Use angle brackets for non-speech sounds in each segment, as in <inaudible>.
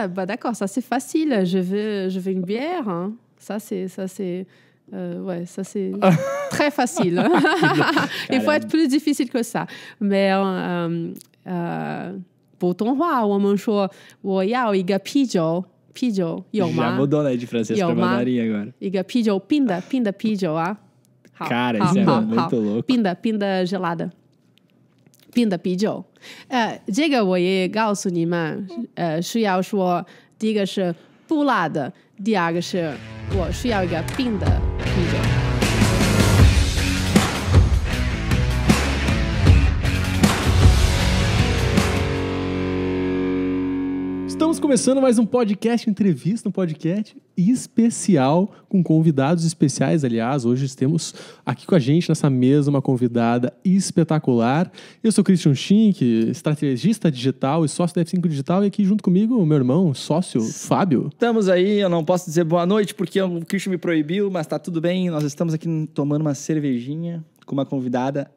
Ah, bah d'accord, ça c'est facile. Je veux, je veux une bière. Hein. Ça c'est, ça c'est, euh, ouais, ça c'est <laughs> très facile. Il <laughs> faut être plus difficile que ça. Mais euh, euh, 普通话我们说我要一个啤酒。Pijo, Já mudou, né, de francês para mandarim agora. Iga pijo, pinda, pinda pijo, ah. Cara, isso é muito louco. Pinda, pinda gelada. 病的啤酒，呃，这个我也告诉你们，呃，是要说，第一个是不辣的，第二个是我需要一个病的啤酒。Estamos começando mais um podcast, entrevista, um podcast especial com convidados especiais. Aliás, hoje temos aqui com a gente nessa mesa uma convidada espetacular. Eu sou Christian Schink, estrategista digital e sócio da F5 Digital, e aqui junto comigo o meu irmão, sócio Fábio. Estamos aí, eu não posso dizer boa noite porque o Christian me proibiu, mas tá tudo bem. Nós estamos aqui tomando uma cervejinha com uma convidada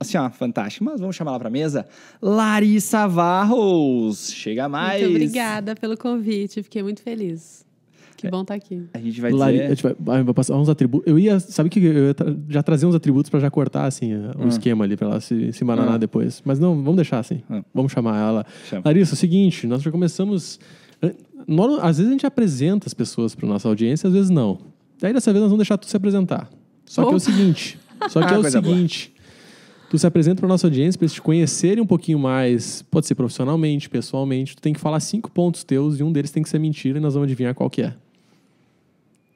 assim, ó, fantástico. Mas vamos chamar ela pra mesa. Larissa Varros, chega mais. Muito obrigada pelo convite, fiquei muito feliz. Que é, bom estar tá aqui. A gente vai Lari, dizer... Tipo, ah, vai passar uns atributos. Eu ia... Sabe que eu ia tra já trazer uns atributos para já cortar, assim, o eh, ah. esquema ali, para ela se, se maranar hum. Ah. depois. Mas não, vamos deixar assim. Vamos chamar ela. Chama. Larissa, é o seguinte, nós já começamos... Eh, nós, às vezes a gente apresenta as pessoas para nossa audiência, às vezes não. Daí dessa vez nós vamos deixar tu se apresentar. Só Opa. que é o seguinte... Só que ah, <laughs> é o seguinte... Boa. Tu se apresenta para nossa audiência para eles te conhecerem um pouquinho mais, pode ser profissionalmente, pessoalmente. Tu tem que falar cinco pontos teus e um deles tem que ser mentira e nós vamos adivinhar qual que é.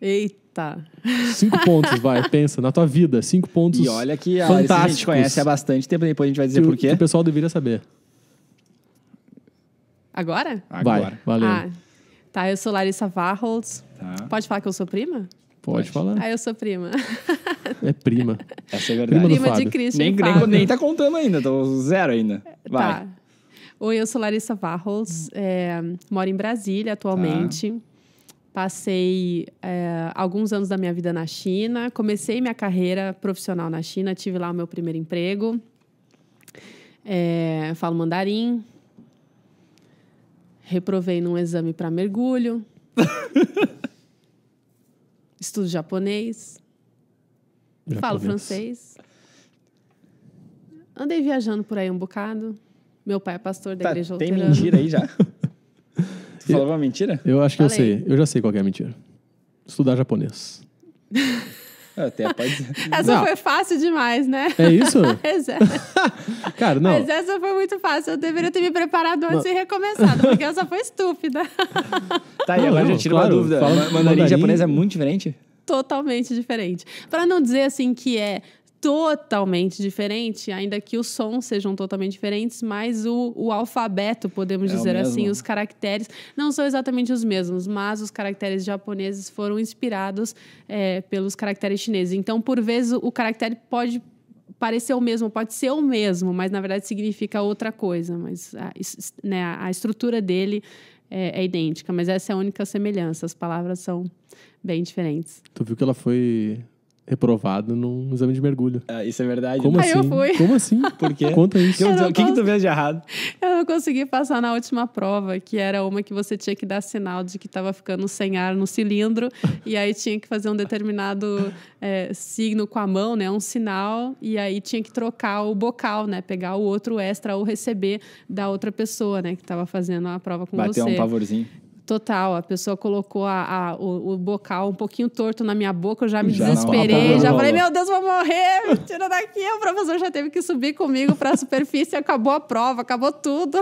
Eita. Cinco pontos, vai, <laughs> pensa, na tua vida, cinco pontos. E olha que a, a gente conhece há bastante tempo, depois a gente vai dizer que, por quê. o pessoal deveria saber. Agora? Vai, Agora. valeu. Ah, tá, eu sou Larissa Varholz. Tá. Pode falar que eu sou prima? Pode, Pode falar. Ah, eu sou prima. É prima. Essa é verdade. Prima, prima de Cristo. Nem, nem, nem tá contando ainda, tô zero ainda. É, tá. Vai. Tá. Oi, eu sou Larissa Varros, é, moro em Brasília atualmente. Tá. Passei é, alguns anos da minha vida na China, comecei minha carreira profissional na China, tive lá o meu primeiro emprego. É, falo mandarim. Reprovei num exame para mergulho. <laughs> Estudo japonês. japonês. Falo francês. Andei viajando por aí um bocado. Meu pai é pastor da tá, igreja tem luterana. mentira aí já? Você <laughs> falou uma mentira? Eu acho que Falei. eu sei. Eu já sei qual é a mentira. Estudar japonês. <laughs> Até pode... <laughs> Essa não. foi fácil demais, né? É isso? Mas <laughs> é. <laughs> Cara, não. Mas essa foi muito fácil. Eu deveria ter me preparado antes não. e recomeçado, porque essa foi estúpida. Tá, e agora não, eu tiro claro, uma dúvida. Fala, mandarim, mandarim japonês é muito diferente? Totalmente diferente. Para não dizer assim que é totalmente diferente, ainda que os sons sejam totalmente diferentes, mas o, o alfabeto, podemos é dizer assim, os caracteres não são exatamente os mesmos, mas os caracteres japoneses foram inspirados é, pelos caracteres chineses. Então, por vezes, o, o caractere pode parecer o mesmo, pode ser o mesmo, mas na verdade significa outra coisa. Mas a, né, a estrutura dele é, é, idêntica, mas essa é a única semelhança. As palavras são bem diferentes. Tu viu que ela foi reprovado num exame de mergulho. Ah, isso é verdade. Como né? assim? eu fui. Como assim? Por quê? Conta isso. O que, que tu fez de errado? Eu não consegui passar na última prova, que era uma que você tinha que dar sinal de que estava ficando sem ar no cilindro, e aí tinha que fazer um determinado é, signo com a mão, né? Um sinal, e aí tinha que trocar o bocal, né? Pegar o outro extra ou receber da outra pessoa, né? Que estava fazendo a prova com Bateu você. Bateu um pavorzinho. Total, a pessoa colocou a, a o, o, bocal um pouquinho torto na minha boca, eu já me já desesperei, não, já falei, meu Deus, vou morrer, me tira daqui. O professor já teve que subir comigo para a <laughs> superfície, acabou a prova, acabou tudo.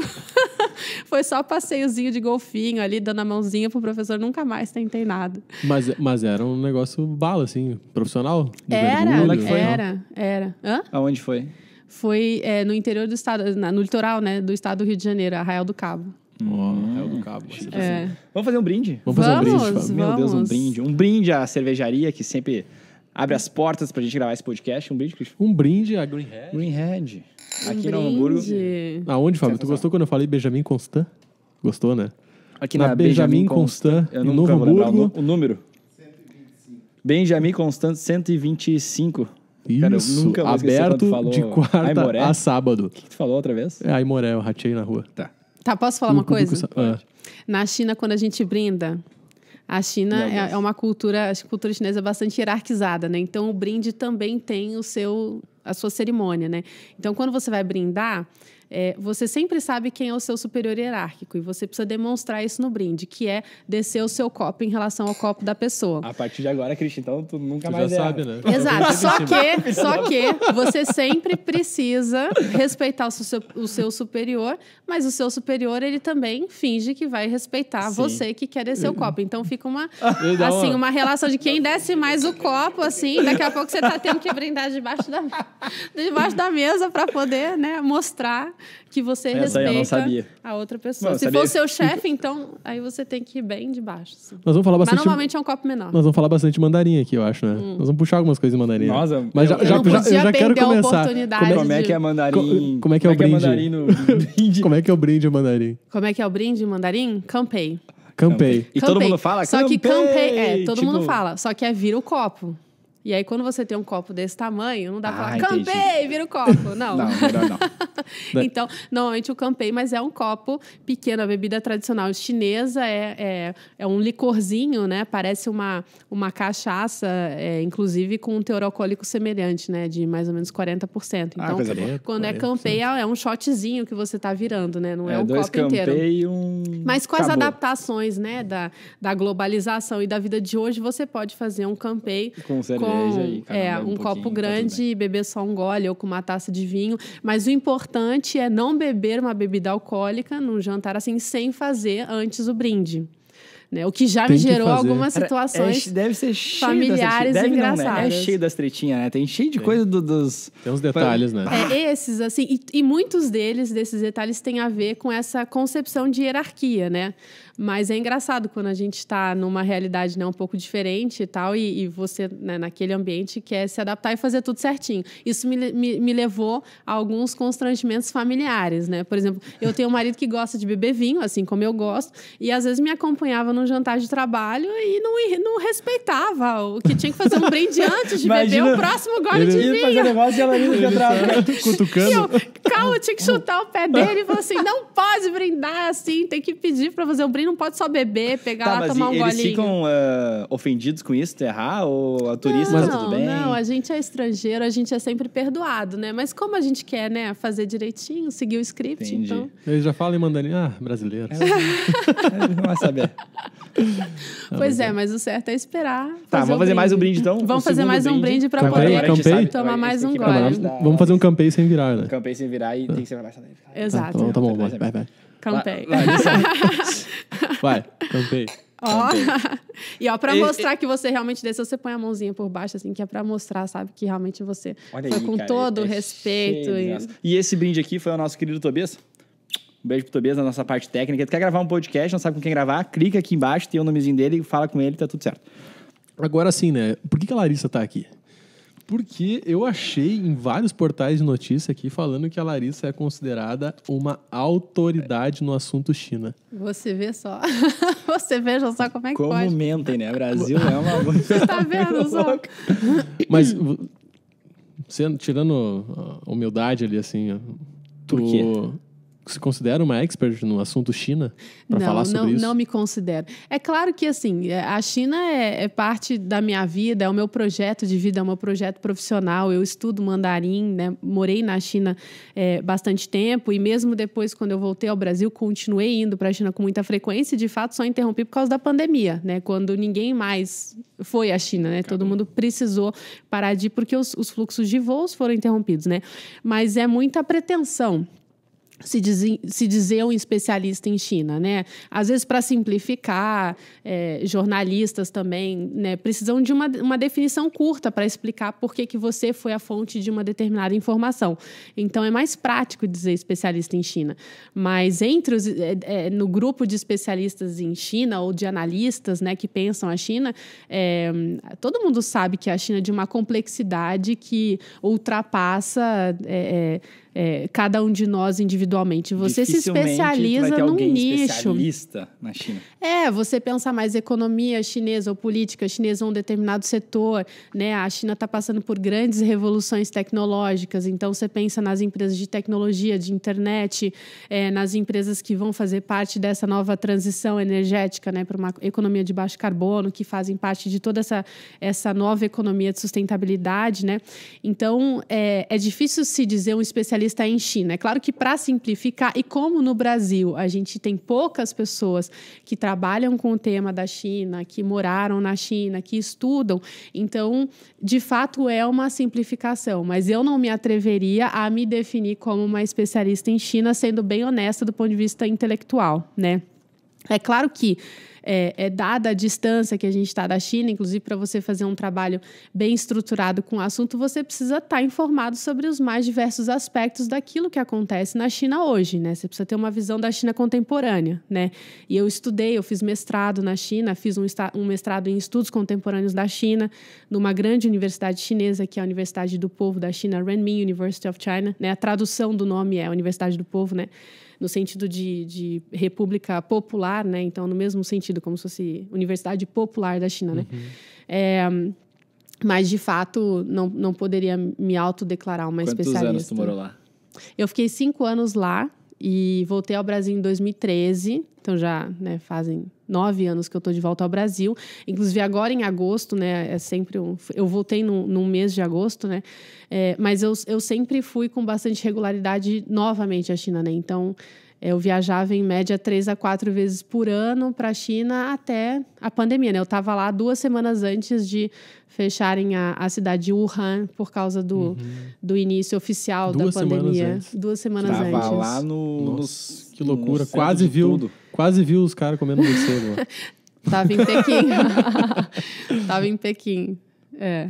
<laughs> Foi só passeiozinho de golfinho ali, dando a mãozinha pro professor, nunca mais tentei nada. Mas, mas era um negócio bala, assim, profissional? Era, foi, era, era. Hã? Aonde foi? Foi é, no interior do estado, na, no litoral, né, do estado do Rio de Janeiro, Arraial do Cabo. Hum, do Cabo. Tá é. Assim. Vamos fazer um brinde? Vamos, fazer um brinde. Vamos. Meu Deus, um brinde. Um brinde à cervejaria que sempre abre as portas pra gente gravar esse podcast. Um brinde, Cristian. Um brinde à Greenhead. Greenhead. Um Aqui brinde. no Hamburgo. Aonde, Fábio? Tu gostou quando eu falei Benjamin Constant? Gostou, né? Aqui na, na Benjamin, Constant, no Novo Hamburgo. O número? 125. Benjamin Constant 125. Isso, Cara, nunca aberto de quarta a sábado. O que, que tu falou outra vez? É Aimoré, eu ratei na rua. Tá. Tá, posso falar uma coisa? É. Na China, quando a gente brinda, a China é, é, uma cultura, a cultura chinesa é bastante hierarquizada, né? Então o brinde também tem o seu a sua cerimônia, né? Então quando você vai brindar, é, você sempre sabe quem é o seu superior hierárquico e você precisa demonstrar isso no brinde, que é descer o seu copo em relação ao copo da pessoa. A partir de agora, Cristian, então tu nunca tu mais já sabe, né? Exato. <laughs> só que, só que você sempre precisa respeitar o seu, o seu superior, mas o seu superior ele também finge que vai respeitar Sim. você que quer descer o copo. Então fica uma <laughs> assim uma relação de quem desce mais o copo assim, daqui a pouco você tá tendo que brindar debaixo da <laughs> debaixo da mesa para poder, né, mostrar que você Essa respeita a outra pessoa. Não, Se sabia. for seu chefe, então aí você tem que ir bem de baixo. Assim. Nós vamos falar bastante. Mas normalmente é um copo menor. Nós vamos falar bastante mandarim aqui, eu acho, né? Hum. Nós vamos puxar algumas coisas em mandarim. Né? Nossa, mas eu, já, eu já, já, eu já quero começar. Como é, como é que é, é, é mandarim? Como é que é o brinde? Como é que é o brinde mandarim? Como é que é o brinde mandarim? Campei. Campei. E todo mundo fala Só que campei é, todo mundo tipo fala, só que é vira o copo. E aí, quando você tem um copo desse tamanho, não dá pra ah, falar, campei, vira o copo. <laughs> Não. não, melhor não. <laughs> então, normalmente o campei, mas é um copo pequeno. A bebida tradicional chinesa é, é, é um licorzinho, né? Parece uma, uma cachaça, é, inclusive com um teor alcoólico semelhante, né? De mais ou menos 40%. Ah, então, ah, quando é campei, é, é um shotzinho que você tá virando, né? Não é, é um copo inteiro. um... Mas com as Acabou. adaptações, né? Da, da globalização e da vida de hoje, você pode fazer um campei com, com é, um, um copo tá grande e beber só um gole ou com uma taça de vinho. Mas o importante é não beber uma bebida alcoólica num jantar assim, sem fazer antes o brinde. Né? O que já me gerou algumas é situações é, deve ser familiares deve engraçadas. Não, né? É cheio das tretinhas, né? Tem cheio de Tem. coisa do, dos... Tem uns detalhes, né? É, esses, assim. E, e muitos deles, desses detalhes, têm a ver com essa concepção de hierarquia, né? Mas é engraçado quando a gente está numa realidade né, um pouco diferente e tal, e, e você, né, naquele ambiente, quer se adaptar e fazer tudo certinho. Isso me, me, me, levou a alguns constrangimentos familiares, né? Por exemplo, eu tenho um marido que gosta de beber vinho, assim como eu gosto, e às vezes me acompanhava no num jantar de trabalho e não, não respeitava o que tinha que fazer um brinde <laughs> antes de Imagina, beber o próximo gole de vinho. Fazer negócio e ela ia entrar cutucando. calma, eu tinha que chutar o pé dele e falou assim: não pode brindar assim, tem que pedir pra fazer o um brinde, não pode só beber, pegar tá, lá, tomar um golinho. Eles ficam uh, ofendidos com isso, errar Ou a turista não, tá tudo bem? Não, a gente é estrangeiro, a gente é sempre perdoado, né? Mas como a gente quer, né, fazer direitinho, seguir o script, Entendi. então. Eles já falam em mandarim, ah, brasileiro. É, não vai saber. <laughs> pois é, mas o certo é esperar. Tá, vamos fazer mais um brinde então. Vamos fazer mais um brinde pra poder tomar mais um gole. Vamos fazer um campeio sem virar, né? Campei sem virar e tem que ser mais também. Tá, Exato. Tá, tá bom, vai, vai, Campei. Vai, campei. <laughs> Ó. <laughs> E ó, pra e, mostrar e... que você realmente desceu, você põe a mãozinha por baixo, assim, que é pra mostrar, sabe, que realmente você Olha foi aí, com cara, todo é, o respeito. e... e esse brinde aqui foi o nosso querido Tobias? Um beijo pro Tobias na nossa parte técnica. Tu quer gravar um podcast, não sabe com quem gravar, clica aqui embaixo, tem o nomezinho dele, fala com ele, tá tudo certo. Agora sim, né? Por que, que a Larissa tá aqui? Porque eu achei em vários portais de notícia aqui falando que a Larissa é considerada uma autoridade no assunto China. Você vê só. <laughs> Você veja só como é que como pode. Como mentem, né? Brasil é uma... <laughs> Você tá vendo só? <laughs> Mas, sendo, tirando a humildade ali, assim, tu se considera uma expert no assunto China para falar sobre não, isso? Não, me considero. É claro que assim, é, a China é, é, parte da minha vida, é o meu projeto de vida, é o meu projeto profissional. Eu estudo mandarim, né? morei na China é, bastante tempo e mesmo depois, quando eu voltei ao Brasil, continuei indo para a China com muita frequência. De fato, só interrompi por causa da pandemia, né? Quando ninguém mais foi à China, né? Acabou. Todo mundo precisou parar de ir porque os, os fluxos de voos foram interrompidos, né? Mas é muita pretensão se, diz, se dizer um especialista em China, né? Às vezes, para simplificar, é, jornalistas também né, precisam de uma, uma definição curta para explicar por que, que você foi a fonte de uma determinada informação. Então, é mais prático dizer especialista em China. Mas entre os, é, é, no grupo de especialistas em China ou de analistas né, que pensam a China, é, todo mundo sabe que a China é de uma complexidade que ultrapassa é, é, é, cada um de nós individualmente. Você se especializa vai ter num nicho. Especialista na China. É, você pensa mais economia chinesa ou política chinesa ou um determinado setor, né? A China está passando por grandes revoluções tecnológicas, então você pensa nas empresas de tecnologia, de internet, é, nas empresas que vão fazer parte dessa nova transição energética, né, para uma economia de baixo carbono, que fazem parte de toda essa essa nova economia de sustentabilidade, né? Então é, é difícil se dizer um especialista especialista em China. É claro que para simplificar, e como no Brasil a gente tem poucas pessoas que trabalham com o tema da China, que moraram na China, que estudam, então, de fato, é uma simplificação. Mas eu não me atreveria a me definir como uma especialista em China, sendo bem honesta do ponto de vista intelectual, né? É claro que é, é dada a distância que a gente está da China, inclusive para você fazer um trabalho bem estruturado com o assunto, você precisa estar tá informado sobre os mais diversos aspectos daquilo que acontece na China hoje, né? Você precisa ter uma visão da China contemporânea, né? E eu estudei, eu fiz mestrado na China, fiz um, um mestrado em estudos contemporâneos da China, numa grande universidade chinesa, que é a Universidade do Povo da China, Renmin University of China, né? A tradução do nome é Universidade do Povo, né? no sentido de, de república popular, né? Então, no mesmo sentido, como se fosse Universidade Popular da China, né? Uhum. É, mas, de fato, não, não poderia me autodeclarar uma Quantos especialista. Quantos anos tu morou lá? Eu fiquei cinco anos lá e voltei ao Brasil em 2013. Então, já né, fazem nove anos que eu estou de volta ao Brasil. Inclusive, agora em agosto, né? É sempre um, eu voltei num, num, mês de agosto, né? É, mas eu, eu sempre fui com bastante regularidade novamente à China, né? Então, é, eu viajava em média três a quatro vezes por ano para a China até a pandemia, né? Eu estava lá duas semanas antes de fecharem a, a cidade de Wuhan por causa do, uhum. do início oficial duas da pandemia. Semanas duas semanas tava antes. Estava lá no, Nossa, nos, que loucura, no quase viu. Tudo Quase viu os caras comendo morcego. <laughs> Tava em Pequim. <laughs> Tava em Pequim. É.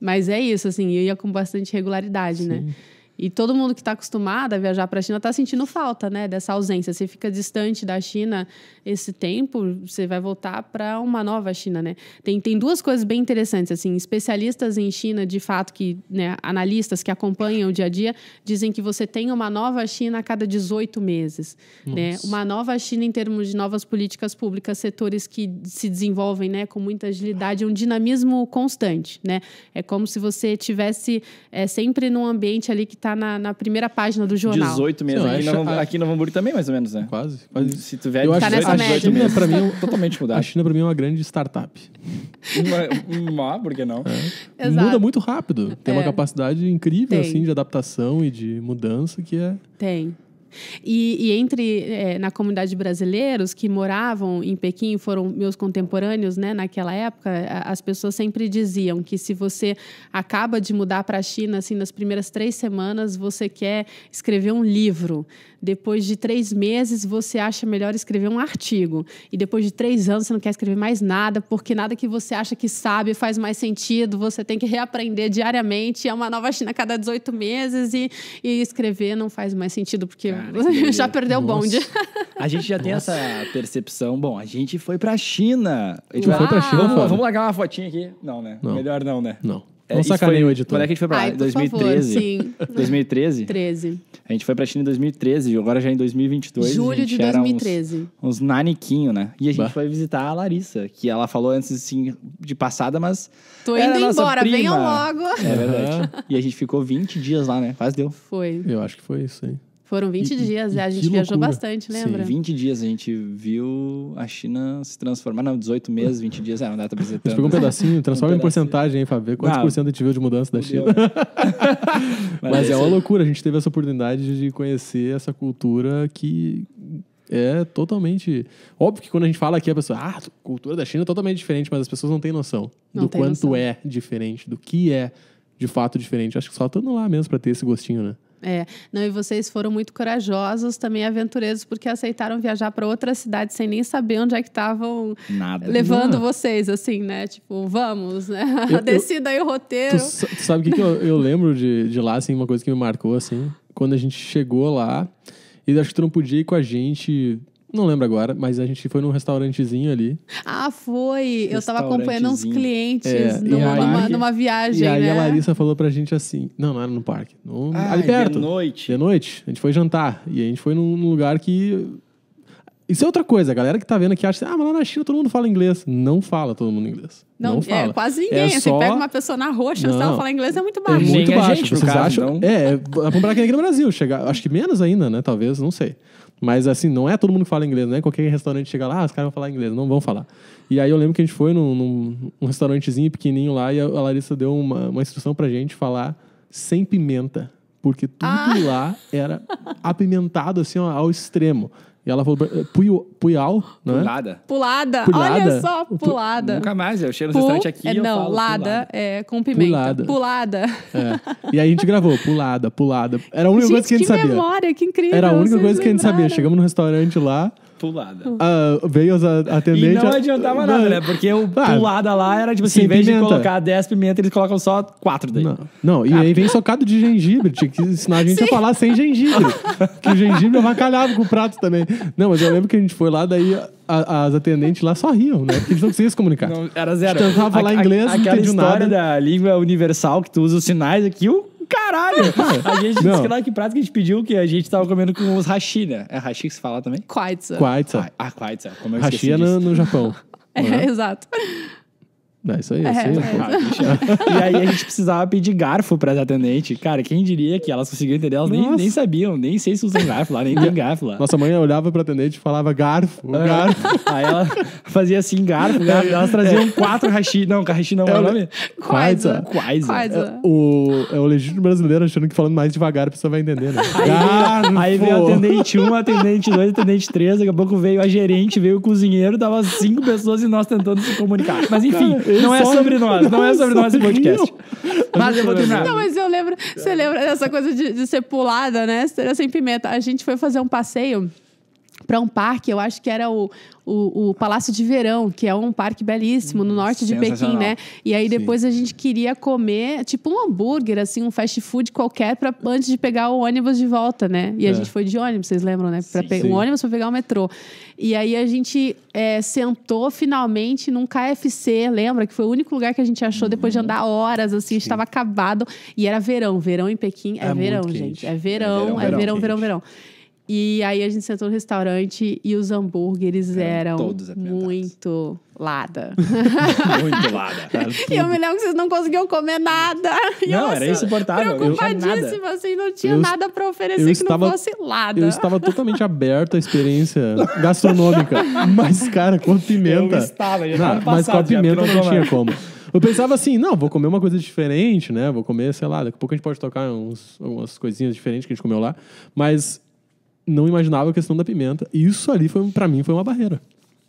Mas é isso, assim, eu ia com bastante regularidade, né? Sim. né? E todo mundo que está acostumado a viajar para a China está sentindo falta, né, dessa ausência. Você fica distante da China esse tempo, você vai voltar para uma nova China, né? Tem, tem duas coisas bem interessantes, assim, especialistas em China, de fato, que, né, analistas que acompanham o dia a dia, dizem que você tem uma nova China a cada 18 meses, né? Uma nova China em termos de novas políticas públicas, setores que se desenvolvem, né, com muita agilidade, um dinamismo constante, né? É como se você estivesse é, eh, sempre num ambiente ali que tá na, na primeira página do jornal. 18 mesmo. Aqui, no, a... aqui no Hamburgo também, mais ou menos, né? Quase. quase. Se tiver, eu tá acho, nessa média. China, pra mim, <laughs> totalmente mudar A China, pra mim, é uma grande startup. Má, por que não? É. é. Muda muito rápido. Tem é. uma capacidade incrível, Tem. assim, de adaptação e de mudança que é... Tem. E, e entre é, na comunidade brasileiros que moravam em Pequim, foram meus contemporâneos, né? Naquela época, as pessoas sempre diziam que se você acaba de mudar para a China, assim, nas primeiras três semanas, você quer escrever um livro depois de três meses você acha melhor escrever um artigo, e depois de três anos você não quer escrever mais nada, porque nada que você acha que sabe faz mais sentido, você tem que reaprender diariamente, é uma nova China a cada 18 meses, e, e escrever não faz mais sentido, porque Cara, <laughs> já perdeu o bonde. A gente já Nossa. tem essa percepção, bom, a gente foi para China. A gente Uau. foi pra China, vamos, vamos largar uma fotinha aqui. Não, né? Não. Melhor não, né? Não. Não é, sacaneia o editor. Quando é que a gente foi pra lá? Ai, por 2013. Favor, sim. 2013? 13. A gente foi pra China em 2013 agora já é em 2022. Julho de 2013. Uns, uns naniquinhos, né? E a gente bah. foi visitar a Larissa, que ela falou antes assim, de passada, mas. Tô é indo embora, prima. venham logo. É verdade. e a gente ficou 20 dias lá, né? Quase deu. Foi. Eu acho que foi isso aí. Foram 20 e, dias, e, né? a gente viajou bastante, lembra? Sim, 20 dias a gente viu a China se transformar. Não, 18 meses, 20 dias, é uma data pra A gente pegou um né? pedacinho, transforma um em porcentagem hein Fábio. Quantos ah, por cento a gente viu de mudança da China? <laughs> Mas, Mas é, é uma loucura, a gente teve essa oportunidade de conhecer essa cultura que é totalmente. Óbvio que quando a gente fala aqui, a pessoa, ah, a cultura da China é totalmente diferente, mas as pessoas não têm noção não do quanto noção. é diferente, do que é de fato diferente. Acho que só estando lá mesmo para ter esse gostinho, né? É. Não, e vocês foram muito corajosos, também aventureiros, porque aceitaram viajar para outra cidade sem nem saber onde é que estavam levando não. Ah. vocês, assim, né? Tipo, vamos, né? Descida <laughs> Decida aí o roteiro. Tu, tu sabe o que, que eu, eu, lembro de, de lá, assim, uma coisa que me marcou, assim? Quando a gente chegou lá, e acho que tu não podia ir com a gente não lembro agora, mas a gente foi num restaurantezinho ali. Ah, foi! Eu tava acompanhando uns clientes é, numa, numa, numa, viagem. E aí né? a Larissa falou pra gente assim: não, não era no parque. No, ah, ali perto. De noite. De noite. A gente foi jantar. E a gente foi num, num lugar que. Isso é outra coisa, a galera que tá vendo aqui acha assim, ah, mas lá na China todo mundo fala inglês. Não fala todo mundo inglês. Não, não é, fala. É, quase ninguém. É pega uma pessoa na roxa, e se ela falar inglês, é muito é baixo. É muito baixo. Gente, Vocês caso, acham? Então... É, é, comparar aqui no Brasil. Chegar... Acho que menos ainda, né? Talvez, não sei. Mas assim, não é todo mundo que fala inglês, né? Qualquer restaurante chega lá, ah, os caras vão falar inglês, não vão falar. E aí eu lembro que a gente foi num, num um restaurantezinho pequenininho lá e a, a Larissa deu uma, uma instrução pra gente falar sem pimenta porque tudo ah. lá era apimentado assim ó, ao extremo. E ela falou eh, puial, né? Pulada. pulada. Pulada. Olha só, pulada. Nunca mais, eu chego no restaurante aqui é, não, falo, lada pulada. é com pimenta. Pulada. pulada. É. E aí a gente gravou, pulada, pulada. Era a única gente, coisa que a gente que sabia. que memória, que incrível. Era a única coisa lembraram. que a gente sabia. Chegamos no restaurante lá, Pulada. Uh, veio a atendente. E não adiantava nada, né? Porque o ah, pulada lá era tipo assim, em vez pimenta. de colocar 10 pimentas, eles colocam só 4 daí. Não, não e aí vem socado de gengibre. Tinha que ensinar a gente Sim. a falar sem gengibre. <laughs> que o gengibre avacalhava com o prato também. Não, mas eu lembro que a gente foi lá, daí a, as atendentes lá só riam, né? Porque eles não conseguiam se comunicar. Não, era zero. A gente tentava falar a, inglês, a, não entendiam nada. Aquela história da língua universal que tu usa os sinais aqui, o Caralho! <laughs> A gente disse que na que prática a gente pediu que a gente tava comendo com os hashi, né? É hashi que se fala também? Kwaitza. Kwaitza. Ah, kwaitza. Como eu hashi é no, no Japão. <laughs> é, uhum. exato. É isso aí, é, sei. Ah, é. e aí a gente precisava pedir garfo para as atendentes. Cara, quem diria que elas conseguiam entender? Elas nem, nem, sabiam, nem sei se usam garfo lá, nem tem garfo lá. Nossa mãe olhava para atendente e falava garfo, é. garfo. Aí ela fazia assim, garfo, garfo. É. Elas traziam quatro hashi. Não, hashi não é o nome. Quaisa. Quaisa. É, o, é o legítimo brasileiro achando que falando mais devagar a pessoa vai entender, né? Aí, garfo. aí veio atendente 1, um, atendente 2, atendente 3. Daqui a pouco veio a gerente, veio o cozinheiro. Tava cinco pessoas e nós tentando se comunicar. Mas enfim... Cara, não é sobre nós, não é sobre nós esse é podcast. Mas eu vou terminar. Não, mas eu lembro, você lembra dessa coisa de, de ser pulada, né? Sem pimenta. A gente foi fazer um passeio para um parque, eu acho que era o, o, o, Palácio de Verão, que é um parque belíssimo no norte de Pequim, né? E aí depois Sim. a gente queria comer tipo um hambúrguer, assim, um fast food qualquer, pra, antes de pegar o ônibus de volta, né? E é. a gente foi de ônibus, vocês lembram, né? Pra Sim. Um ônibus para pegar o metrô. E aí a gente é, sentou finalmente num KFC, lembra? Que foi o único lugar que a gente achou depois de uhum. andar horas, assim, estava acabado. E era verão, verão em Pequim é, é verão, gente. É, é verão, é verão, verão, verão. verão. verão, verão e aí a gente sentou no restaurante e os hambúrgueres eram, eram muito lada. <laughs> muito lada. <laughs> E eu me lembro que vocês não conseguiam comer nada. E não, eu, era assim, insuportável. Preocupadíssima, eu, assim, não tinha eu, nada para oferecer que estava, não fosse lada. Eu estava totalmente aberto à experiência gastronômica. <laughs> mas, cara, com pimenta. Eu estava, já não, Mas com com pimenta não tinha como. Eu pensava assim, não, vou comer uma coisa diferente, né? Vou comer, sei lá, daqui a pouco a gente pode tocar uns, algumas coisinhas diferentes que a gente comeu lá. Mas não imaginava a questão da pimenta. E isso ali, foi para mim, foi uma barreira.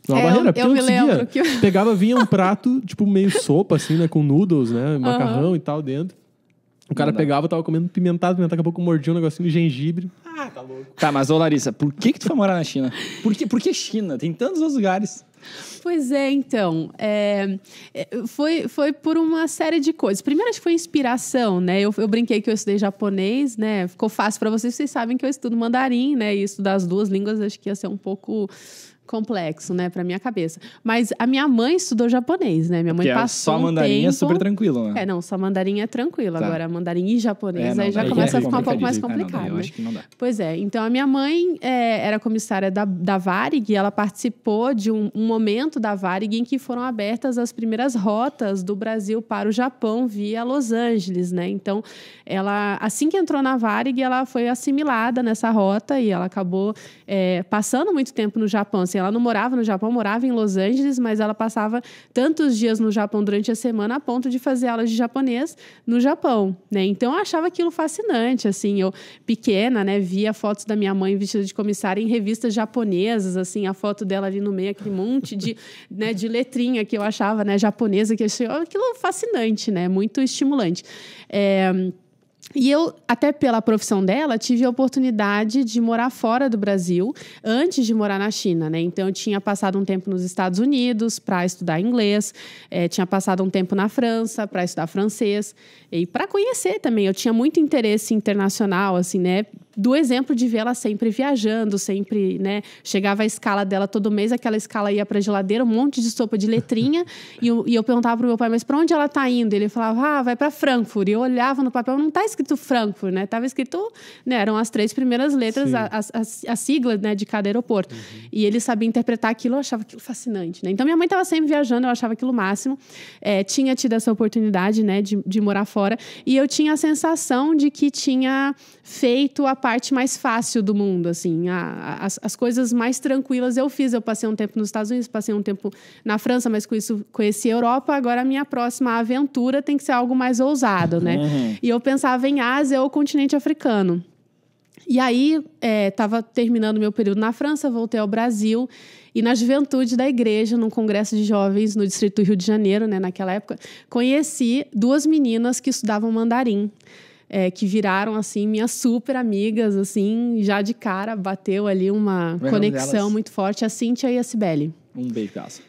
Uma é, barreira, eu, eu me lembro que... <laughs> Pegava, vinha um prato, tipo, meio sopa, assim, né? Com noodles, né? Macarrão uhum. e tal dentro. O cara pegava, tava comendo pimentado, pimentado, daqui a pouco mordia um negocinho de gengibre. Ah, tá louco. Tá, mas ô Larissa, por que que tu foi morar na China? Por que, por que China? Tem tantos outros lugares. Pois é, então. É, é, foi, foi por uma série de coisas. Primeiro, acho que foi inspiração, né? Eu, eu brinquei que eu estudei japonês, né? Ficou fácil para vocês, vocês sabem que eu estudo mandarim, né? E estudar as duas línguas acho que ia ser um pouco complexo, né, para minha cabeça. Mas a minha mãe estudou japonês, né? Minha mãe que passou é só um mandarim é tempo... é super tranquilo, né? É, não, só mandarim é tranquilo. Tá. Agora mandarim e japonês é, não, aí já começa é a ficar um pouco mais complicado. É, não, né? acho que não dá. Pois é. Então a minha mãe eh, era comissária da, da Varig e ela participou de um, um, momento da Varig em que foram abertas as primeiras rotas do Brasil para o Japão via Los Angeles, né? Então ela assim que entrou na Varig, ela foi assimilada nessa rota e ela acabou eh, passando muito tempo no Japão assim, ela não morava no Japão, morava em Los Angeles, mas ela passava tantos dias no Japão durante a semana a ponto de fazer aulas de japonês no Japão, né? Então eu achava aquilo fascinante, assim, eu pequena, né, via fotos da minha mãe vestida de comissária em revistas japonesas, assim, a foto dela ali no meio aquele monte de, <laughs> né, de letrinha que eu achava, né, japonesa, que eu achei aquilo fascinante, né? Muito estimulante. É, e eu, até pela profissão dela, tive a oportunidade de morar fora do Brasil antes de morar na China, né? Então, eu tinha passado um tempo nos Estados Unidos para estudar inglês, é, tinha passado um tempo na França para estudar francês e para conhecer também. Eu tinha muito interesse internacional, assim, né? do exemplo de ver ela sempre viajando, sempre, né? Chegava a escala dela todo mês, aquela escala ia para a geladeira, um monte de sopa de letrinha. <laughs> e, eu, e eu perguntava pro meu pai, mas para onde ela está indo? Ele falava, ah, vai para Frankfurt. E eu olhava no papel, não está escrito Frankfurt, né? estava escrito, né? Eram as três primeiras letras, a, a, a, a, sigla, né, de cada aeroporto. Uhum. E ele sabia interpretar aquilo, eu achava aquilo fascinante, né? Então minha mãe tava sempre viajando, eu achava aquilo máximo. É, tinha tido essa oportunidade, né, de, de morar fora. E eu tinha a sensação de que tinha feito a parte mais fácil do mundo, assim. A, as, as coisas mais tranquilas eu fiz. Eu passei um tempo nos Estados Unidos, passei um tempo na França, mas com isso conheci a Europa. Agora a minha próxima aventura tem que ser algo mais ousado, né? Uhum. E eu pensava em Ásia ou continente africano. E aí, estava é, terminando meu período na França, voltei ao Brasil e na juventude da igreja, num congresso de jovens no distrito do Rio de Janeiro, né, naquela época, conheci duas meninas que estudavam mandarim é, que viraram, assim, minhas super amigas, assim, já de cara bateu ali uma conexão muito forte, a Cíntia e a Cibele. Um beijo, graça.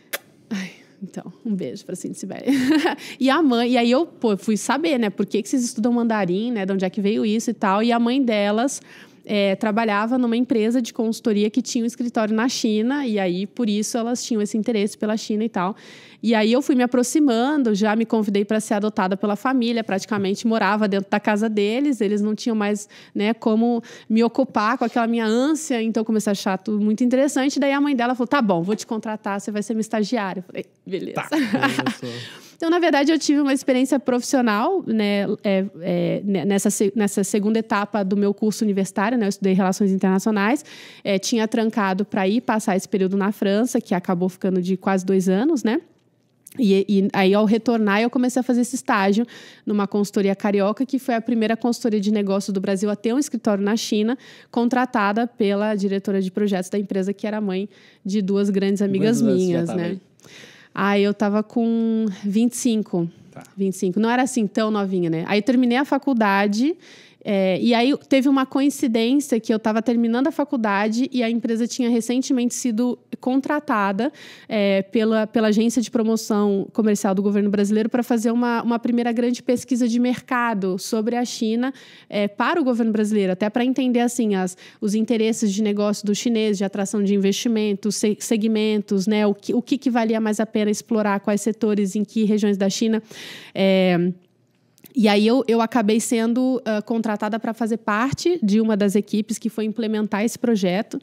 Ai, então, um beijo pra e Sibeli. <laughs> e a mãe, e aí eu pô, fui saber, né, por que, que vocês estudam mandarim, né, de onde é que veio isso e tal. E a mãe delas é, trabalhava numa empresa de consultoria que tinha um escritório na China, e aí por isso elas tinham esse interesse pela China e tal. E aí eu fui me aproximando, já me convidei para ser adotada pela família, praticamente morava dentro da casa deles, eles não tinham mais né, como me ocupar com aquela minha ânsia, então comecei a achar tudo muito interessante. Daí a mãe dela falou: tá bom, vou te contratar, você vai ser minha estagiária. Eu falei: beleza. Tá, <laughs> Então, na verdade, eu tive uma experiência profissional né, é, é, nessa, nessa segunda etapa do meu curso universitário, né? Eu estudei Relações Internacionais, é, tinha trancado para ir passar esse período na França, que acabou ficando de quase dois anos, né? E, e, aí, ao retornar, eu comecei a fazer esse estágio numa consultoria carioca, que foi a primeira consultoria de negócios do Brasil a ter um escritório na China, contratada pela diretora de projetos da empresa, que era mãe de duas grandes amigas Mas minhas, tá né? Aí eu tava com 25. Tá. 25. Não era assim tão novinha, né? Aí terminei a faculdade. É, e aí teve uma coincidência que eu estava terminando a faculdade e a empresa tinha recentemente sido contratada é, pela, pela agência de promoção comercial do governo brasileiro para fazer uma, uma primeira grande pesquisa de mercado sobre a China é, para o governo brasileiro, até para entender assim as, os interesses de negócio do chinês, de atração de investimentos, se, segmentos, né, o, que, o que, que valia mais a pena explorar, quais setores, em que regiões da China. É, e aí eu, eu acabei sendo uh, contratada para fazer parte de uma das equipes que foi implementar esse projeto.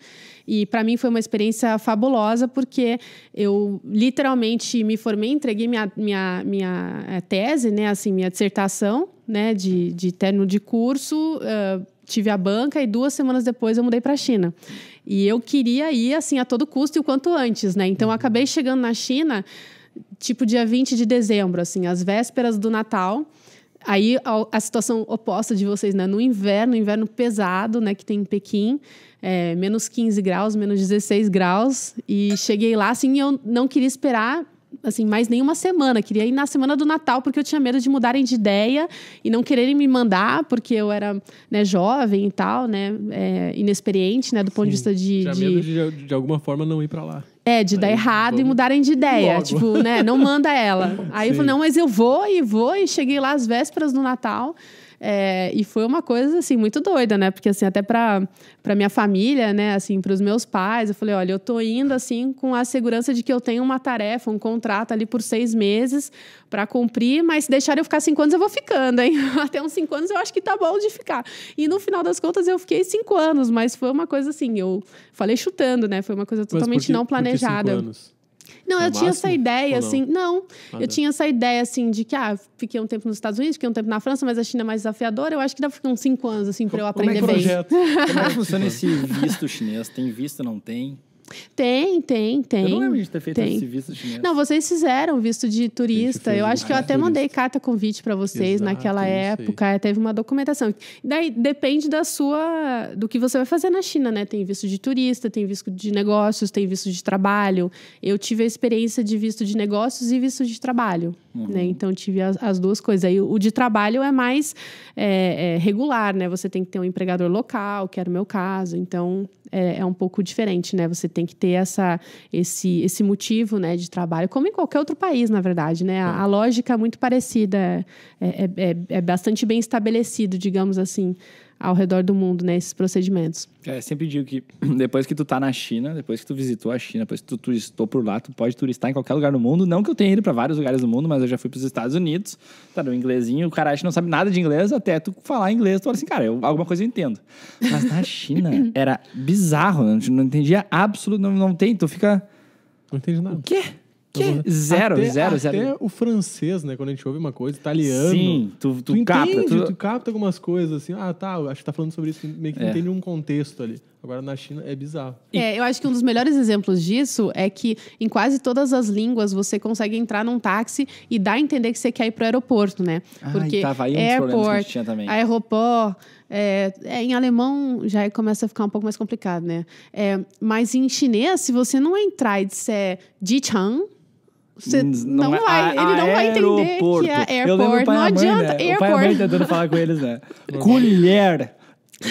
E para mim foi uma experiência fabulosa, porque eu literalmente me formei, entreguei minha, minha, minha eh, tese, né, assim, minha dissertação né, de, de término de curso. Uh, tive a banca e duas semanas depois eu mudei para a China. E eu queria ir assim a todo custo e o quanto antes, né? Então eu acabei chegando na China tipo dia 20 de dezembro, assim, às vésperas do Natal. Aí a, situação oposta de vocês, né? No inverno, inverno pesado, né? Que tem em Pequim, é, menos 15 graus, menos 16 graus. E cheguei lá, assim, eu não queria esperar assim, mais nenhuma semana. Queria ir na semana do Natal, porque eu tinha medo de mudarem de ideia e não quererem me mandar, porque eu era né, jovem e tal, né? É, inexperiente, né? Do ponto Sim. de vista de. Tinha de... medo de, de alguma forma, não ir para lá. É, de aí, dar errado e mudarem de ideia. Logo. Tipo, né? Não manda ela. <laughs> Aí Sim. eu falei, não, mas eu vou e vou. E cheguei lá às vésperas do Natal. É, e foi uma coisa, assim, muito doida, né? Porque, assim, até para minha família, né? Assim, para os meus pais, eu falei, olha, eu tô indo, assim, com a segurança de que eu tenho uma tarefa, um contrato ali por seis meses para cumprir, mas se deixar eu ficar cinco anos, eu vou ficando, hein? <laughs> Até uns cinco anos eu acho que tá bom de ficar. E no final das contas, eu fiquei cinco anos, mas foi uma coisa, assim, eu falei chutando, né? Foi uma coisa totalmente não planejada. Por que cinco anos? Não, eu máximo? tinha essa ideia, não? assim. Não, ah, eu não. tinha essa ideia, assim, de que, ah, fiquei um tempo nos Estados Unidos, fiquei um tempo na França, mas a China é mais desafiadora. Eu acho que dá pra ficar uns cinco anos, assim, pra eu aprender como é bem. Projeto? <laughs> como é que funciona esse visto chinês? Tem visto, não tem? Tem, tem, tem. Eu não lembro de ter feito tem. esse visto chinês. Não, vocês fizeram visto de turista. Eu acho que eu até mandei carta convite para vocês Exato, naquela época. É, teve uma documentação. Daí depende da sua, do que você vai fazer na China, né? Tem visto de turista, tem visto de negócios, tem visto de trabalho. Eu tive a experiência de visto de negócios e visto de trabalho. Uhum. Né? Então tive as, as, duas coisas. Aí o de trabalho é mais é, é, regular, né? Você tem que ter um empregador local, que era o meu caso. Então é, é um pouco diferente, né? Você tem tem que ter essa, esse, esse motivo né, de trabalho, como em qualquer outro país, na verdade. Né? A, é. a lógica é muito parecida, é, é, é, é bastante bem estabelecido, digamos assim, ao redor do mundo, né, esses procedimentos. É, sempre digo que <clears throat> depois que tu tá na China, depois que tu visitou a China, depois que tu turistou por lá, tu pode turistar em qualquer lugar do mundo. Não que eu tenha ido para vários lugares do mundo, mas eu já fui para os Estados Unidos, tá no inglesinho, o cara não sabe nada de inglês, até tu falar inglês, tu fala assim, cara, eu, alguma coisa eu entendo. Mas na China <laughs> era bizarro, né? não entendia absolutamente, não, não tem, tu fica... Não entendi nada. O quê? Que? Zero, até, zero, até zero. Até o francês, né? Quando a gente ouve uma coisa, italiano. Sim, tu, tu, tu capta. Entende, tu... tu... capta algumas coisas assim. Ah, tá, acho que tá falando sobre isso, meio que é. entende um contexto ali. Agora na China é bizarro. É, eu acho que um dos melhores exemplos disso é que em quase todas as línguas você consegue entrar num táxi e dar a entender que você quer ir pro aeroporto, né? Porque Ai, tava aí um aeroport, tinha aeroporto... é, é, em alemão já é, começa a ficar um pouco mais complicado, né? É, mas em chinês, se você não entrar e disser Jichang, você não, não é vai, ele não vai entender que é airport. Eu lembro o pai não mãe, adianta, né? airport. O pai e a mãe tentando falar com eles, né? <laughs> Colher.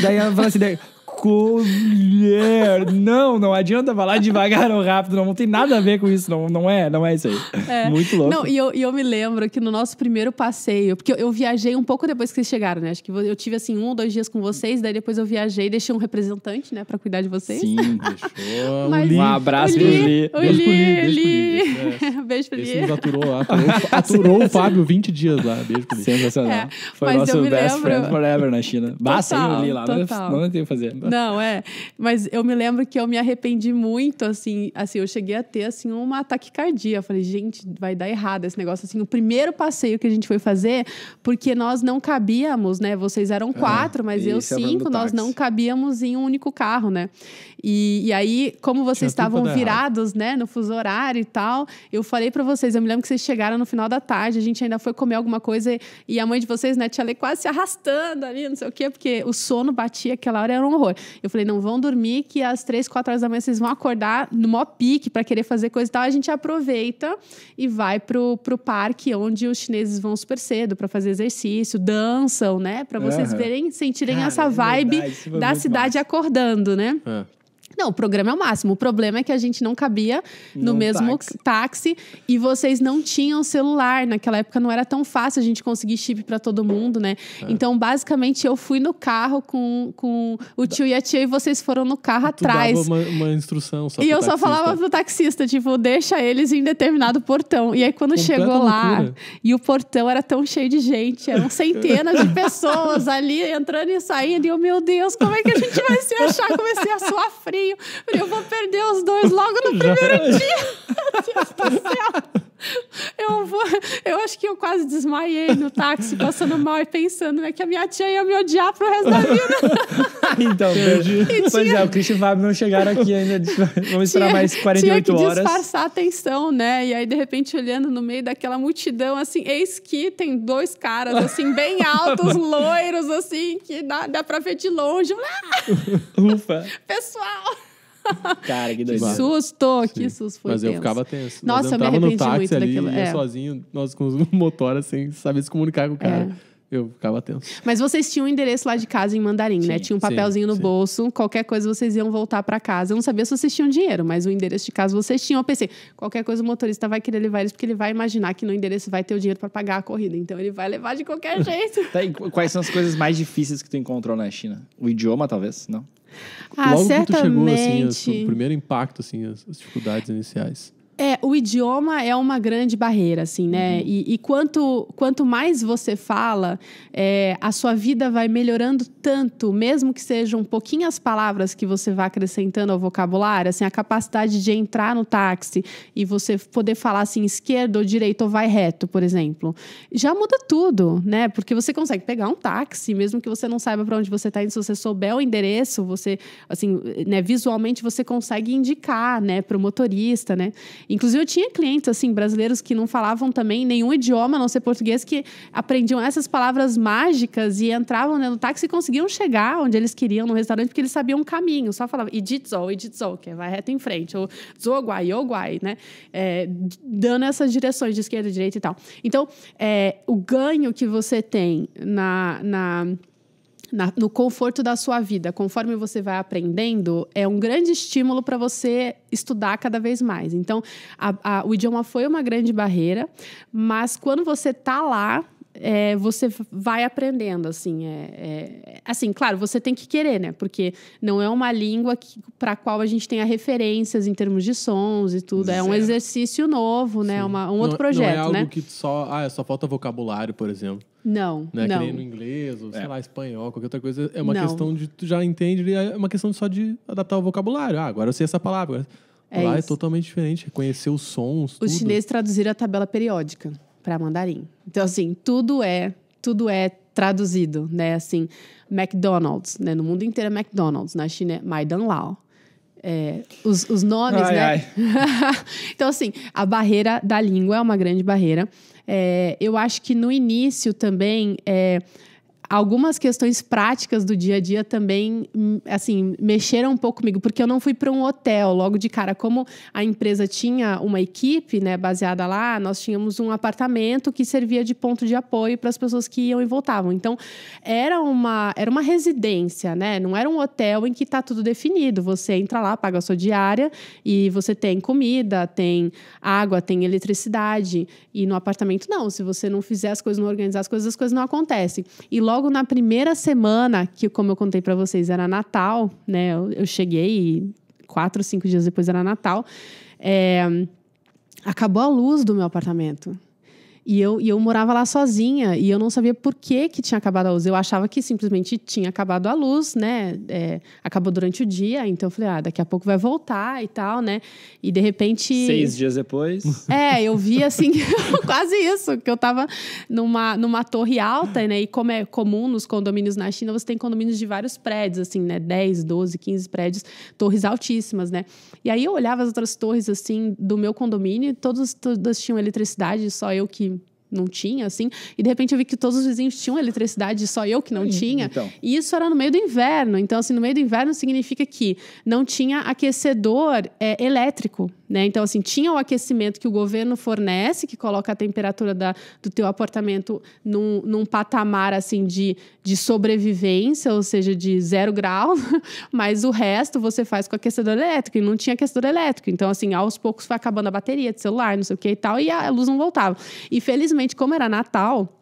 Daí ela fala assim, daí, colher. não, não adianta falar devagar ou rápido, não, não tem nada a ver com isso, não, não é, não é isso aí. É. Muito louco. Não, e eu, e eu me lembro que no nosso primeiro passeio, porque eu, eu, viajei um pouco depois que vocês chegaram, né? Acho que eu tive assim um ou dois dias com vocês, daí depois eu viajei, deixei um representante, né, para cuidar de vocês. Sim, <laughs> deixou. Mas, um abraço pro Li. O Li, Li. Li. Beijo pro Li. <laughs> Esse nos aturou, <laughs> aturou, aturou o Fábio 20 dias lá. Beijo pro Li. É, Sensacional. É, Foi nosso best lembro... friend forever na China. Basta sem o Li lá, total. não, não tem o que fazer. Não, é. Mas eu me lembro que eu me arrependi muito, assim, assim, eu cheguei a ter assim um ataque cardíaco. Falei, gente, vai dar errado esse negócio assim. O primeiro passeio que a gente foi fazer, porque nós não cabíamos, né? Vocês eram é, quatro, ah, mas eu é cinco, nós não cabíamos em um único carro, né? E, e aí, como vocês Tinha estavam virados, né, no fuso horário e tal, eu falei para vocês, eu me lembro que vocês chegaram no final da tarde, a gente ainda foi comer alguma coisa e a mãe de vocês, né, tia Lê, quase se arrastando ali, não sei o quê, porque o sono batia aquela hora, era um horror. Eu falei, não, vão dormir que às três, quatro horas da manhã vocês vão acordar no maior pique para querer fazer coisa e tal. A gente aproveita e vai pro, pro parque onde os chineses vão super cedo para fazer exercício, dançam, né? Para vocês uhum. verem, sentirem Cara, essa é vibe é verdade, da cidade massa. acordando, né? É. Não, o programa é o máximo. O problema é que a gente não cabia no, no mesmo táxi. táxi. e vocês não tinham celular. Naquela época não era tão fácil a gente conseguir chip para todo mundo, né? É. Então, basicamente, eu fui no carro com, com o tio e a tia e vocês foram no carro tu atrás. Dava uma, uma instrução só E eu taxista. só falava pro taxista, tipo, deixa eles em determinado portão. E aí, quando Completa chegou loucura. lá, e o portão era tão cheio de gente, eram centenas de <laughs> pessoas ali entrando e saindo. E eu, meu Deus, como é que a gente vai se achar? Comecei a suar frio sozinho. Eu vou perder os dois logo no primeiro dia. <laughs> Deus do céu. Eu, vou, eu acho que eu quase desmaiei no táxi, passando mal e pensando né, que a minha tia ia me odiar pro resto da vida. <laughs> então, perdi. Tinha... Pois é, o Christian e o Fábio não chegaram aqui ainda. Vamos esperar tinha, mais 48 tinha que horas. disfarçar a atenção, né? E aí, de repente, olhando no meio daquela multidão, assim, eis que tem dois caras, assim, bem <laughs> altos, loiros, assim, que dá, dá pra ver de longe. Ah, Ufa! Pessoal! <laughs> Cara, que doido. Que susto, Sim. que susto foi. Mas tenso. eu ficava tenso. Nossa, nós eu me arrependi no táxi muito ali, daquilo. É. sozinho, nós com o <laughs> motor, assim, saber se comunicar com o cara. É. Eu ficava tenso. Mas vocês tinham o um endereço lá de casa em mandarim, né? sim, né? Tinha um papelzinho sim, no sim. bolso, qualquer coisa vocês iam voltar para casa. Eu não sabia se vocês tinham dinheiro, mas o endereço de casa vocês tinham. Eu pensei, qualquer coisa o motorista vai querer levar eles, porque ele vai imaginar que no endereço vai ter o dinheiro para pagar a corrida. Então ele vai levar de qualquer <laughs> jeito. tá, quais são as coisas mais difíceis que tu encontrou na China? O idioma, talvez? Não? Ah, Logo certamente. Que tu chegou, assim, o primeiro impacto, assim, as, as dificuldades iniciais. É, o idioma é uma grande barreira, assim, né? Uhum. E, e, quanto, quanto mais você fala, é, a sua vida vai melhorando tanto, mesmo que sejam pouquinhas palavras que você vá acrescentando ao vocabulário, assim, a capacidade de entrar no táxi e você poder falar assim, esquerda ou direita ou vai reto, por exemplo. Já muda tudo, né? Porque você consegue pegar um táxi, mesmo que você não saiba para onde você está indo, se você souber o endereço, você, assim, né, visualmente você consegue indicar, né, para o motorista, né? Inclusive, eu tinha clientes, assim, brasileiros que não falavam também nenhum idioma, a não ser português, que aprendiam essas palavras mágicas e entravam né, no táxi e conseguiam chegar onde eles queriam no restaurante, porque eles sabiam o caminho. Só falavam iditzol, iditzol, que é vai reto em frente, ou zoguai, yoguai, né? É, dando essas direções de esquerda, direita e tal. Então, é, o ganho que você tem na, na na, no conforto da sua vida, conforme você vai aprendendo, é um grande estímulo para você estudar cada vez mais. Então, a, a, o idioma foi uma grande barreira, mas quando você tá lá, é, você vai aprendendo, assim. É, é, assim, claro, você tem que querer, né? Porque não é uma língua para a qual a gente tenha referências em termos de sons e tudo. Zero. É um exercício novo, né? Uma, um outro não, é, projeto, não é né? algo que só... Ah, é, só falta vocabulário, por exemplo. Não, né? não. Que nem no inglês, ou sei é. lá, espanhol, qualquer outra coisa. É uma não. questão de... Tu já entende, é uma questão só de adaptar o vocabulário. Ah, agora eu sei essa palavra. É lá é, é totalmente diferente. Reconhecer os sons, Os tudo. chineses traduziram a tabela periódica para mandarim. Então, assim, tudo é, tudo é traduzido, né? Assim, McDonald's, né? No mundo inteiro é McDonald's, na China é Maidan Lao. É, os, os, nomes, ai, né? Ai. <laughs> então, assim, a barreira da língua é uma grande barreira. É, eu acho que no início também. É, algumas questões práticas do dia a dia também, hum, assim, mexeram um pouco comigo, porque eu não fui para um hotel logo de cara. Como a empresa tinha uma equipe, né, baseada lá, nós tínhamos um apartamento que servia de ponto de apoio para as pessoas que iam e voltavam. Então, era uma, era uma residência, né? Não era um hotel em que está tudo definido. Você entra lá, paga a sua diária e você tem comida, tem água, tem eletricidade. E no apartamento, não. Se você não fizer as coisas, não organizar as coisas, as coisas não acontecem. E logo logo na primeira semana, que como eu contei para vocês, era Natal, né? Eu, eu cheguei e quatro, cinco dias depois era Natal. É, acabou a luz do meu apartamento. E eu, e eu morava lá sozinha e eu não sabia por que, que tinha acabado a luz. Eu achava que simplesmente tinha acabado a luz, né? É, acabou durante o dia, então eu falei, ah, daqui a pouco vai voltar e tal, né? E de repente. Seis dias depois. <laughs> É, eu vi assim, <laughs> quase isso, que eu tava numa, numa torre alta, né? E como é comum nos condomínios na China, você tem condomínios de vários prédios, assim, né? 10, 12, 15 prédios, torres altíssimas, né? E aí eu olhava as outras torres, assim, do meu condomínio, todas, todas tinham eletricidade, só eu que não tinha, assim. E de repente eu vi que todos os vizinhos tinham eletricidade só eu que não hum, tinha. Então. E isso era no meio do inverno. Então, assim, no meio do inverno significa que não tinha aquecedor é, elétrico, né? Então, assim, tinha o aquecimento que o governo fornece, que coloca a temperatura da, do teu apartamento num, num patamar, assim, de, de sobrevivência, ou seja, de zero grau, <laughs> mas o resto você faz com aquecedor elétrico. E não tinha aquecedor elétrico. Então, assim, aos poucos foi acabando a bateria de celular, não sei o que e tal, e a luz não voltava. E, felizmente, como era Natal,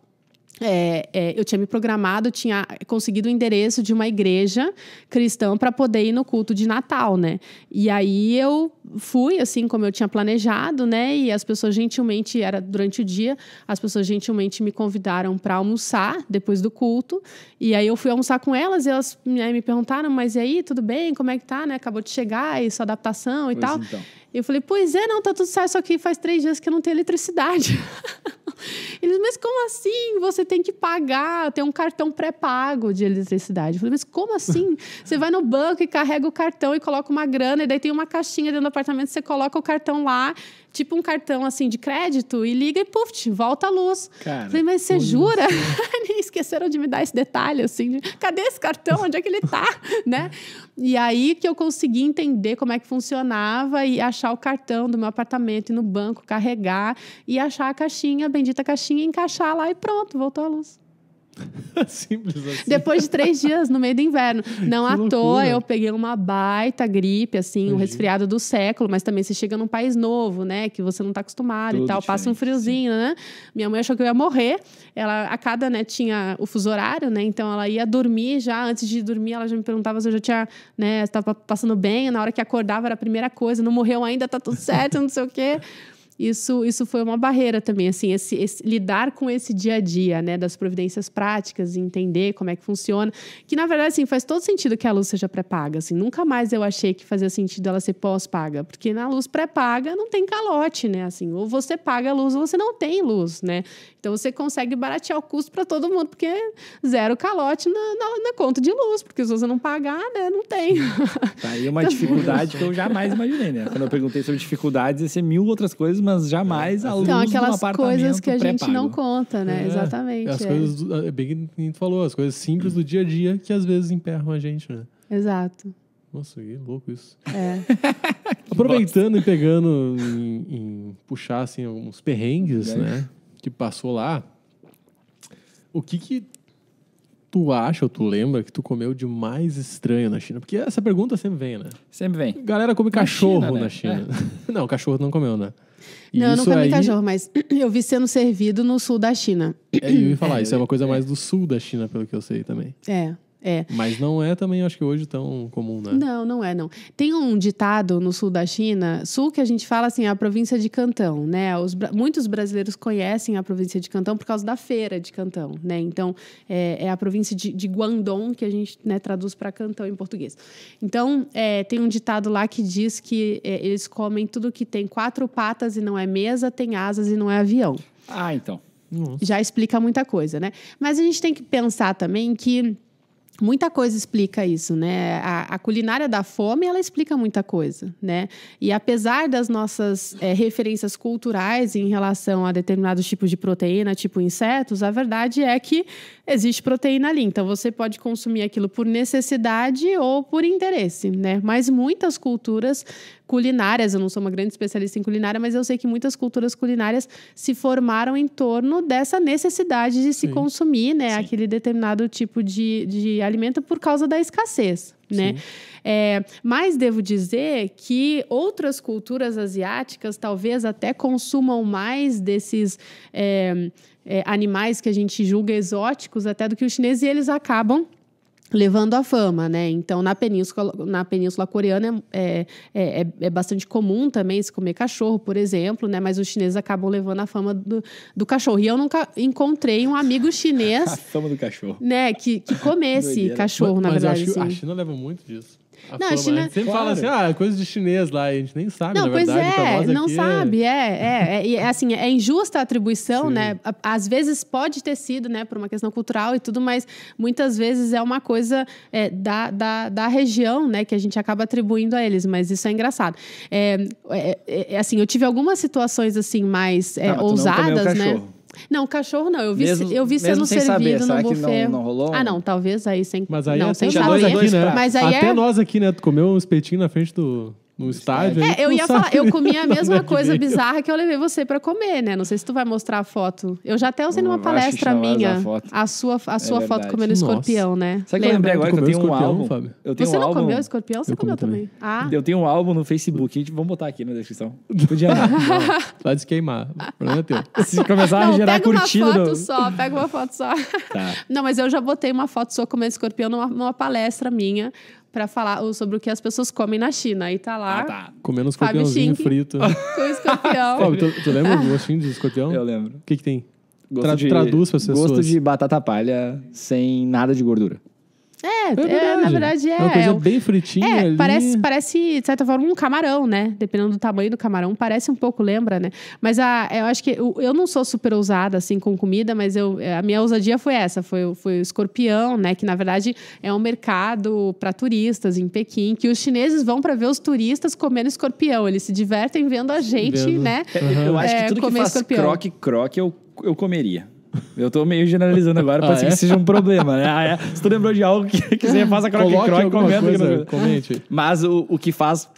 é, é, eu tinha me programado, tinha conseguido o endereço de uma igreja cristã para poder ir no culto de Natal, né? E aí eu fui, assim como eu tinha planejado, né? E as pessoas gentilmente, era durante o dia, as pessoas gentilmente me convidaram para almoçar depois do culto. E aí eu fui almoçar com elas e elas né, me perguntaram, mas e aí, tudo bem? Como é que tá, né? Acabou de chegar, e sua adaptação e pois tal. Então. E eu falei, pois é, não, tá tudo certo, só que faz três dias que eu não tenho eletricidade. <laughs> <laughs> Eles, mas como assim? Você tem que pagar, tem um cartão pré-pago de eletricidade. Eu falei, mas como assim? <laughs> Você vai no banco e carrega o cartão e coloca uma grana, e daí tem uma caixinha dentro do apartamento, você coloca o cartão lá, tipo um cartão assim de crédito, e liga e puf, volta a luz. Cara, falei, mas você jura? Assim? <laughs> Nem esqueceram de me dar esse detalhe, assim, de, cadê esse cartão? Onde é que ele tá? né? E aí que eu consegui entender como é que funcionava e achar o cartão do meu apartamento e no banco, carregar e achar a caixinha bem bendita caixinha, encaixar lá e pronto, voltou a luz. <laughs> Simples assim. Depois de três <laughs> dias no meio do inverno. Não que à loucura. toa eu peguei uma baita gripe, assim, um resfriado do século, mas também você chega num país novo, né? Que você não tá acostumado Tudo e tal, passa um friozinho, Sim. né? Minha mãe achou que eu ia morrer. Ela, a cada, né, tinha o fuso horário, né? Então ela ia dormir já. Antes de dormir, ela já me perguntava se eu já tinha, né, estava passando bem. Na hora que acordava, era a primeira coisa, não morreu ainda, tá tudo certo, não sei o quê isso, isso foi uma barreira também, assim, esse, esse, lidar com esse dia a dia, né, das providências práticas, entender como é que funciona, que na verdade, assim, faz todo sentido que a luz seja pré-paga, assim, nunca mais eu achei que fazia sentido ela ser pós-paga, porque na luz pré-paga não tem calote, né, assim, ou você paga a luz ou você não tem luz, né, então você consegue baratear o custo para todo mundo, porque zero calote na, na, na, conta de luz, porque se você não pagar, né, não tem. Tá aí uma <laughs> então, dificuldade que eu <laughs> jamais imaginei, né, quando eu perguntei sobre dificuldades, ia ser mil outras coisas, mas mas jamais é, a assim. luz Então, aquelas coisas que a gente não conta, né? É, Exatamente. As é. coisas, é bem que a falou, as coisas simples do dia a dia que às vezes emperram a gente, né? Exato. Nossa, que louco isso. É. <laughs> Aproveitando e pegando em, em, puxar, assim, alguns perrengues, né? Que passou lá. O que que tu acha ou tu lembra que tu comeu de mais estranho na China? Porque essa pergunta sempre vem, né? Sempre vem. Galera come na cachorro China, né? na China. É. <laughs> Não, cachorro não comeu, né? não, eu nunca aí... vi cachorro, mas <clears throat> eu vi sendo servido no sul da China. É, eu ia falar, é, isso é uma coisa mais do sul da China, pelo que eu sei também. É. É. Mas não é também, acho que hoje, tão comum, né? Não, não é, não. Tem um ditado no sul da China, sul que a gente fala assim, a província de Cantão, né? Os, muitos brasileiros conhecem a província de Cantão por causa da feira de Cantão, né? Então, é, é a província de, de, Guangdong que a gente né, traduz para Cantão em português. Então, é, tem um ditado lá que diz que é, eles comem tudo que tem quatro patas e não é mesa, tem asas e não é avião. Ah, então. Nossa. Já explica muita coisa, né? Mas a gente tem que pensar também que Muita coisa explica isso, né? A, a, culinária da fome, ela explica muita coisa, né? E apesar das nossas é, referências culturais em relação a determinados tipos de proteína, tipo insetos, a verdade é que existe proteína ali. Então você pode consumir aquilo por necessidade ou por interesse, né? Mas muitas culturas culinárias, eu não sou uma grande especialista em culinária, mas eu sei que muitas culturas culinárias se formaram em torno dessa necessidade de se Sim. consumir, né, Sim. aquele determinado tipo de, de alimento por causa da escassez, né? É, mas devo dizer que outras culturas asiáticas talvez até consumam mais desses é, é, animais que a gente julga exóticos até do que os chineses, e eles acabam levando a fama, né? Então, na península, na península coreana é, é, é, é, bastante comum também se comer cachorro, por exemplo, né? Mas os chineses acabam levando a fama do, do cachorro. E eu nunca encontrei um amigo chinês... <laughs> a fama do cachorro. Né? Que, que comesse Doideira. cachorro, mas, na mas verdade. Mas a China leva muito disso. A não, fama. China... A né? gente sempre claro. fala assim, ah, coisa de chinês lá, a gente nem sabe, não, na verdade. É, não, pois é, não sabe, é, é, é, é, assim, é injusta a atribuição, né? Sim. né? Às vezes pode ter sido, né, por uma questão cultural e tudo, mas muitas vezes é uma coisa é, da, da, da região, né, que a gente acaba atribuindo a eles, mas isso é engraçado. É, é, é assim, eu tive algumas situações, assim, mais ah, ousadas, né? Cachorro. Não, cachorro não. Eu vi, mesmo, eu vi sendo servido saber, no será buffet. Não, não, rolou? Ah, não, talvez aí sem. Mas aí não, é até sem saber. Aqui, né? Mas aí até é... nós aqui, né? Tu comeu um espetinho na frente do no estádio. É, eu ia sabe. falar, eu né? comi a mesma coisa bizarra que eu levei você para comer, né? Não sei se tu vai mostrar a foto. Eu já até usei numa palestra minha a, a, sua, a é sua foto comendo Nossa. escorpião, né? Sabe que eu lembrei agora que eu tenho um álbum. Fábio? Eu tenho você um não comeu escorpião? Você eu comeu também. também. Ah. Eu tenho um álbum no Facebook, a gente, vamos botar aqui na descrição. <laughs> Podia Vai se queimar. O problema é teu. <laughs> Se começar não, a gerar curtida... Pega uma foto só, pega uma foto só. Tá. Não, mas eu já botei uma foto sua comendo escorpião numa palestra minha para falar sobre o que as pessoas comem na China. E tá lá. Ah, tá. Comendo um escorpiãozinho frito. <laughs> Com escorpião. Fábio, tu, tu, lembra o gostinho de escorpião? Eu lembro. O que, que tem? Gosto Tra de, traduz para as pessoas. Gosto de batata palha sem nada de gordura. É, é, é, na verdade é. É uma é, coisa é bem fritinha. É, ali. Parece, parece, de certa forma, um camarão, né? Dependendo do tamanho do camarão, parece um pouco, lembra, né? Mas a, eu acho que eu, eu não sou super ousada assim com comida, mas eu, a minha ousadia foi essa: foi, foi o escorpião, né? Que na verdade é um mercado para turistas em Pequim, que os chineses vão para ver os turistas comendo escorpião. Eles se divertem vendo a gente, vendo. né? Uhum. Eu acho que tudo que faz croque, croque, eu, eu comeria. Eu tô meio generalizando agora, ah, é? que seja um problema, né? Ah, é. Se tu lembrou de algo que, que você faz a croque croque, comenta. Coisa, comente. Mas o, o que faz...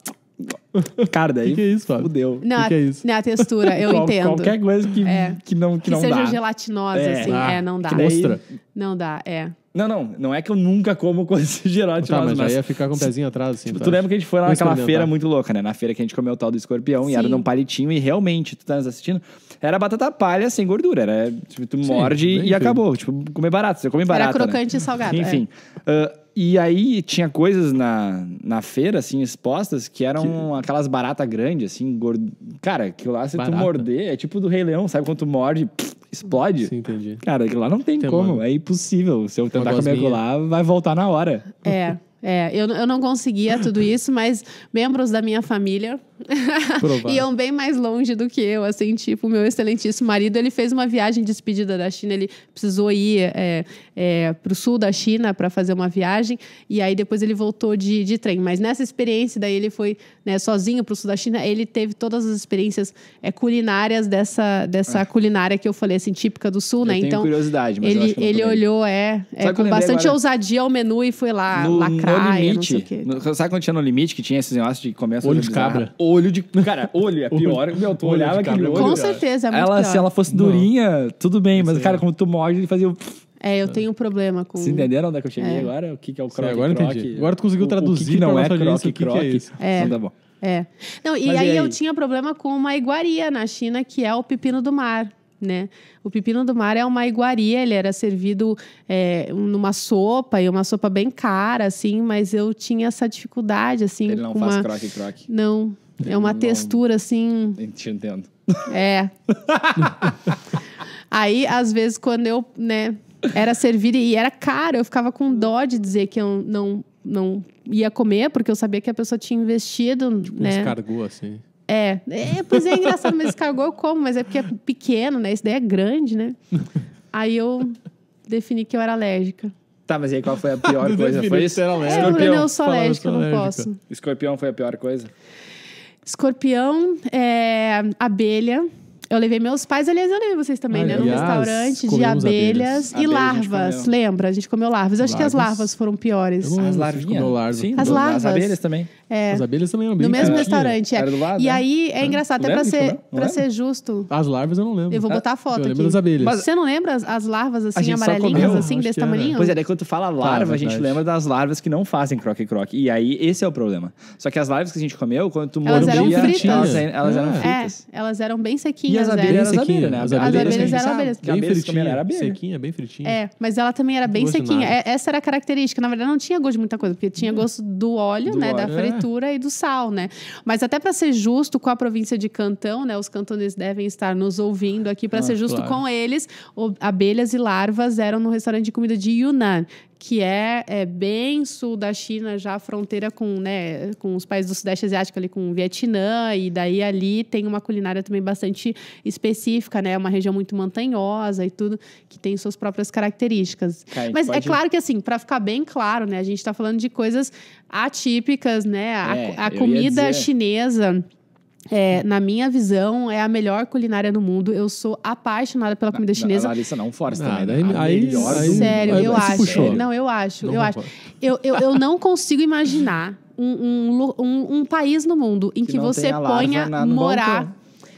Cara, daí. <laughs> O que, é isso, Fábio? Fudeu. Não, que, é isso? Não, a textura, eu <laughs> Qual, entendo. Qualquer coisa que, é. que não, que, que não seja dá. gelatinosa, é. assim, ah, é, não dá. Que daí, mostra. Não dá, é. Não, não, não é que eu nunca como <laughs> coisas gelatina. Tá, mas, mas ia ficar com o pezinho atrás, assim. Tu, tipo, tu lembra que a gente foi lá naquela feira muito louca, né? Na feira que a gente comeu o tal do escorpião Sim. e era num palitinho e realmente, tu tá nos assistindo, era batata palha sem gordura. Era, tipo, tu Sim, morde e acabou. Tipo, comer barato, você come barato. Era né? crocante né? e salgado. É. Enfim. É. Uh, e aí tinha coisas na, na feira, assim, expostas, que eram que... aquelas baratas grandes, assim, gordo. Cara, que lá se Barata. tu morder, é tipo do Rei Leão, sabe? Quando tu morde. Pff, explode. Sim, entendi. Cara, aquilo lá não tem, tem como, é impossível. Se eu tentar comer aquilo lá, vai voltar na hora. É, é. Eu, eu não conseguia tudo isso, mas membros da minha família Iam bem mais longe do que eu, assim, tipo, meu excelentíssimo marido, ele fez uma viagem de despedida da China, ele precisou ir é, é, para o sul da China para fazer uma viagem, e aí depois ele voltou de, de trem. Mas nessa experiência, daí ele foi né, sozinho para o sul da China, ele teve todas as experiências é, culinárias dessa, dessa ah. culinária que eu falei, assim, típica do sul, eu né? então, curiosidade, mas ele, ele olhou, é, é com bastante agora? ousadia ao menu e foi lá no, lacrar, no limite, no, sabe quando tinha no limite que tinha esses negócios de comércio? Olho de cabra. Olho olho de. <laughs> Cara, olho é pior. Olho, meu, tu olho olhava aquele olho. Com certeza, é muito ela, pior. Se ela fosse durinha, tudo bem, mas, é cara, como tu morde, ele fazia. É, eu tenho um problema com. Vocês entenderam onde é que eu cheguei é. agora? O que, que é o croque? Sim, agora entendi. Agora tu conseguiu traduzir, o que que não é croque, croque. Que é isso? É. Então tá bom. É. Não, e aí, e aí, eu tinha problema com uma iguaria na China, que é o pepino do mar. Né? O pepino do mar é uma iguaria, ele era servido é, numa sopa, e uma sopa bem cara, assim, mas eu tinha essa dificuldade, assim. Ele não faz croque, croque. Não, é uma não, textura assim. Te entendo. É. Aí, às vezes, quando eu, né, era servir e era caro, eu ficava com dó de dizer que eu não, não ia comer, porque eu sabia que a pessoa tinha investido. Tipo, né? assim. É. é, pois é engraçado, mas descargou eu como, mas é porque é pequeno, né? Isso daí é grande, né? Aí eu defini que eu era alérgica. Tá, mas aí qual foi a pior <laughs> coisa? Foi isso? É, eu, não, eu sou alérgica, eu não alérgica. posso. Escorpião foi a pior coisa? Escorpião é abelha. Eu levei meus pais, aliás, eu levei vocês também, né? aliás, né? Num restaurante de abelhas, abelhas, e larvas. A Lembra? A gente comeu larvas. Eu acho larvas. que as larvas foram piores. Não, as larvas Sim, as larvas. As abelhas também. É. As abelhas também é No mesmo é. restaurante, é. Era do lado, e né? aí é, né? engraçado, até pra ser, pra ser justo. As larvas eu não lembro. Eu vou botar a foto eu aqui. das abelhas. Mas, Você não lembra as, as larvas assim, amarelinhas, assim, desse tamanho? Pois é, daí quando tu fala larva, a gente lembra das larvas que não fazem croque-croque. E aí, esse é o problema. Só que as larvas que a gente comeu, quando tu mordia... Elas eram fritas. Elas eram é. fritas. É, elas eram bem sequinhas abelhas, as abelhas eram abelhas, né? As abelhas, as abelhas eram abelhas. Bem fritinha, era abelha. sequinha, bem fritinha. É, mas ela também era bem sequinha. É, essa era a característica. Na verdade, não tinha gosto de muita coisa, porque tinha gosto do óleo, do né? Óleo. Da é. fritura e do sal, né? Mas até para ser justo com a província de Cantão, né? Os cantoneses devem estar nos ouvindo aqui. Para ah, ser justo claro. com eles, abelhas e larvas eram no restaurante de comida de Yunnan, que é, é, bem sul da China, já fronteira com, né, com os países do Sudeste Asiático, ali com o Vietnã, e daí ali tem uma culinária também bastante específica, né? Uma região muito montanhosa e tudo, que tem suas próprias características. Mas é pode... é claro que, assim, para ficar bem claro, né? A gente está falando de coisas atípicas, né? A, é, a comida dizer... chinesa é, na minha visão, é a melhor culinária do mundo. Eu sou apaixonada pela comida chinesa. Não, a Larissa não força ah, também. Daí, né? a aí, melhor aí, Sério, aí, eu acho. Puxou. Não, eu acho. Não eu, acho. Eu, eu, eu não consigo imaginar um, um, um, um país no mundo em que, que você ponha na, morar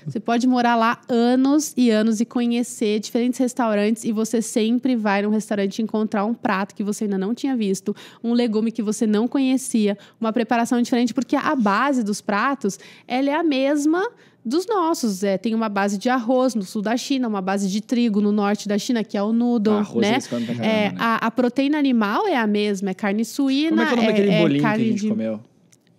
você pode morar lá anos e anos e conhecer diferentes restaurantes e você sempre vai num restaurante encontrar um prato que você ainda não tinha visto, um legume que você não conhecia, uma preparação diferente, porque a base dos pratos, ela é a mesma dos nossos. É, tem uma base de arroz no sul da China, uma base de trigo no norte da China, que é o noodle. Arroz né? Caramba, é, né? A, a, proteína animal é a mesma, é carne suína. Como é que é o nome é, daquele é bolinho que a gente de... comeu?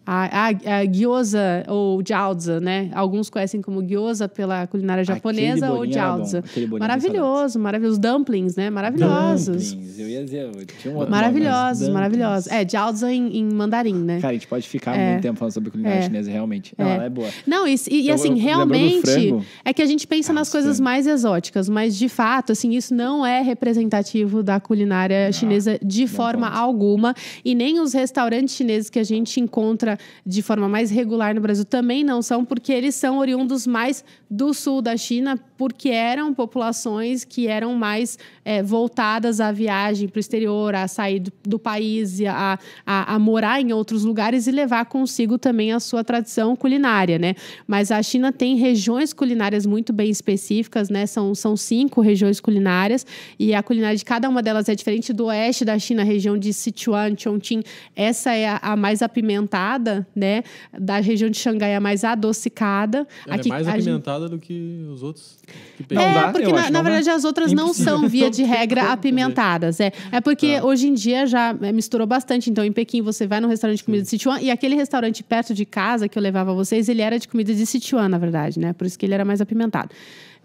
A, a, a gyoza ou gyoza, né? Alguns conhecem como gyoza pela culinária japonesa ou gyoza. Maravilhoso, maravilhoso. Dumplings, né? Maravilhosos. Dumplings. Eu ia dizer, eu tinha um outro Maravilhosos, maravilhosos. É, gyoza em, em, mandarim, né? Cara, a gente pode ficar é. muito tempo falando sobre culinária é. chinesa, realmente. é. ela é boa. Não, e, e assim, eu, realmente é que a gente pensa ah, nas coisas mais exóticas, mas de fato, assim, isso não é representativo da culinária ah, chinesa ah, de forma ponto. alguma. E nem os restaurantes chineses que a gente encontra de forma mais regular no Brasil também não são, porque eles são oriundos mais do sul da China, porque eram populações que eram mais é, voltadas à viagem para o exterior, a sair do, do país, a, a, a, morar em outros lugares e levar consigo também a sua tradição culinária, né? Mas a China tem regiões culinárias muito bem específicas, né? São, são cinco regiões culinárias e a culinária de cada uma delas é diferente. Do oeste da China, região de Sichuan, Chongqing, essa é a, a mais apimentada, né? Da região de Xangai, a mais adocicada. Ela é Aqui, é mais apimentada gente... do que os outros não é, dá, porque na, na verdade as outras não são, via de <laughs> regra, apimentadas. É, é porque ah. hoje em dia já é, misturou bastante. Então, em Pequim, você vai no restaurante de comida Sim. de Sichuan e aquele restaurante perto de casa que eu levava vocês, ele era de comida de Sichuan, na verdade, né? Por isso que ele era mais apimentado.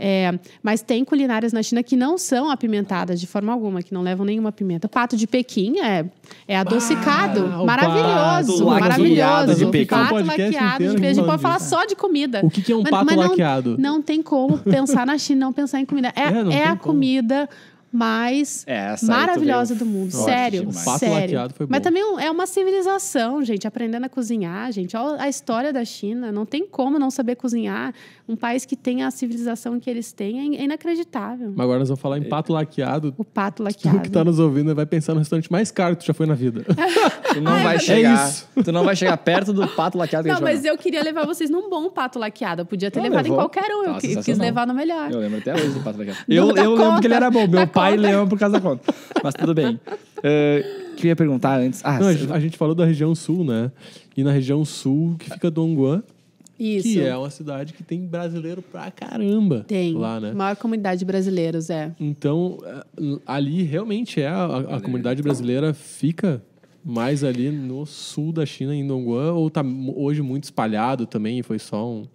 É, mas tem culinárias na China que não são apimentadas de forma alguma, que não levam nenhuma pimenta. O pato de Pequim é, é adocicado. Ah, maravilhoso. Pato, maravilhoso. De Pequim. Pato é um laqueado de peixe. A gente pode falar só de comida. O que, que é um mas, pato mas laqueado? Não, não tem como pensar na China, não pensar em comida. É, é, é a como. comida mais é, Essa maravilhosa do mundo. sério, é um pato sério. laqueado foi bom. Mas também é uma civilização, gente, aprendendo a cozinhar, gente. Olha a história da China, não tem como não saber cozinhar. Um país que tem a civilização que eles têm é, é inacreditável. Mas agora nós vamos falar em pato laqueado. O pato laqueado. Tu que tá nos ouvindo vai pensar no restaurante mais caro que tu já foi na vida. <laughs> tu não Ai, vai chegar, é isso. tu não vai chegar perto do pato laqueado que Não, mas eu queria levar vocês num bom pato laqueado. Eu podia ter eu levado levou. em qualquer um, eu tá quis levar no melhor. Eu lembro até hoje do pato laqueado. eu, tá eu lembro que ele era bom, meu tá pai leão por causa da conta. Mas tudo bem. Uh, é, queria perguntar antes. Ah, Não, a, gente, a gente falou da região sul, né? E na região sul que fica Dongguan. Isso. Que é uma cidade que tem brasileiro pra caramba. Tem. Lá, né? Maior comunidade de brasileiros, é. Então, é, ali realmente é a, a, a comunidade brasileira fica mais ali no sul da China, em Dongguan, ou tá hoje muito espalhado também e foi só um.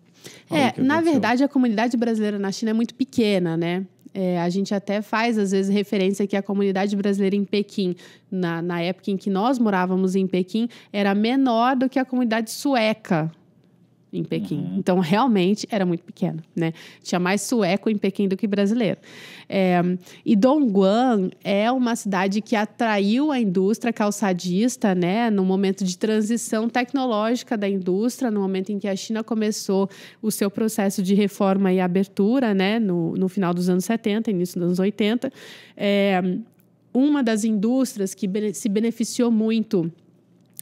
É, na verdade, a comunidade brasileira na China é muito pequena, né? É, a gente até faz, às vezes, referência que a comunidade brasileira em Pequim, na, na época em que nós morávamos em Pequim, era menor do que a comunidade sueca em Pequim. Uhum. Então, realmente era muito pequeno, né? Tinha mais sueco em Pequim do que brasileiro. É, e Dongguan é uma cidade que atraiu a indústria calçadista, né? No momento de transição tecnológica da indústria, no momento em que a China começou o seu processo de reforma e abertura, né? No, no final dos anos 70, início dos anos 80. É, uma das indústrias que se beneficiou muito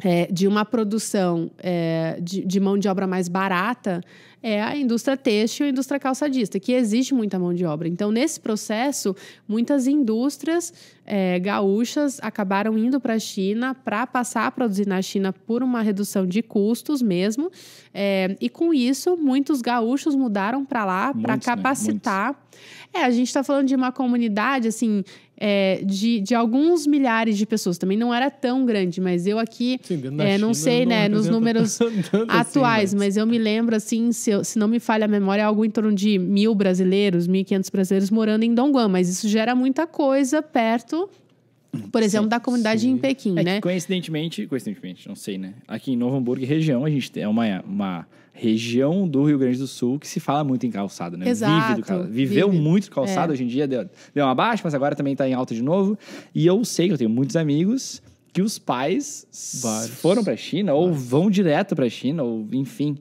é, de uma produção é, de, de, mão de obra mais barata é a indústria têxtil e a indústria calçadista, que existe muita mão de obra. Então, nesse processo, muitas indústrias é, gaúchas acabaram indo para a China para passar a produzir na China por uma redução de custos mesmo. É, e com isso, muitos gaúchos mudaram para lá para né? capacitar. Né? É, a gente está falando de uma comunidade assim é, de, de alguns milhares de pessoas. Também não era tão grande, mas eu aqui Sim, é, não China sei, não né, nos números <laughs> assim, atuais, assim, mas... mas eu me lembro assim, se eu, se não me falha a memória, é algo em torno de mil brasileiros, 1.500 brasileiros morando em Dongguan, mas isso gera muita coisa perto por exemplo, sim, da comunidade sim. em Pequim, é né? Coincidentemente, coincidentemente, não sei, né? Aqui em Novo Hamburgo, região, a gente é uma, uma região do Rio Grande do Sul que se fala muito em calçado, né? Exato. viveu muito calçado, é. hoje em dia deu, deu uma baixa, mas agora também está em alta de novo. E eu sei que eu tenho muitos amigos que os pais Vários. foram para a China Vários. ou vão direto para a China, ou enfim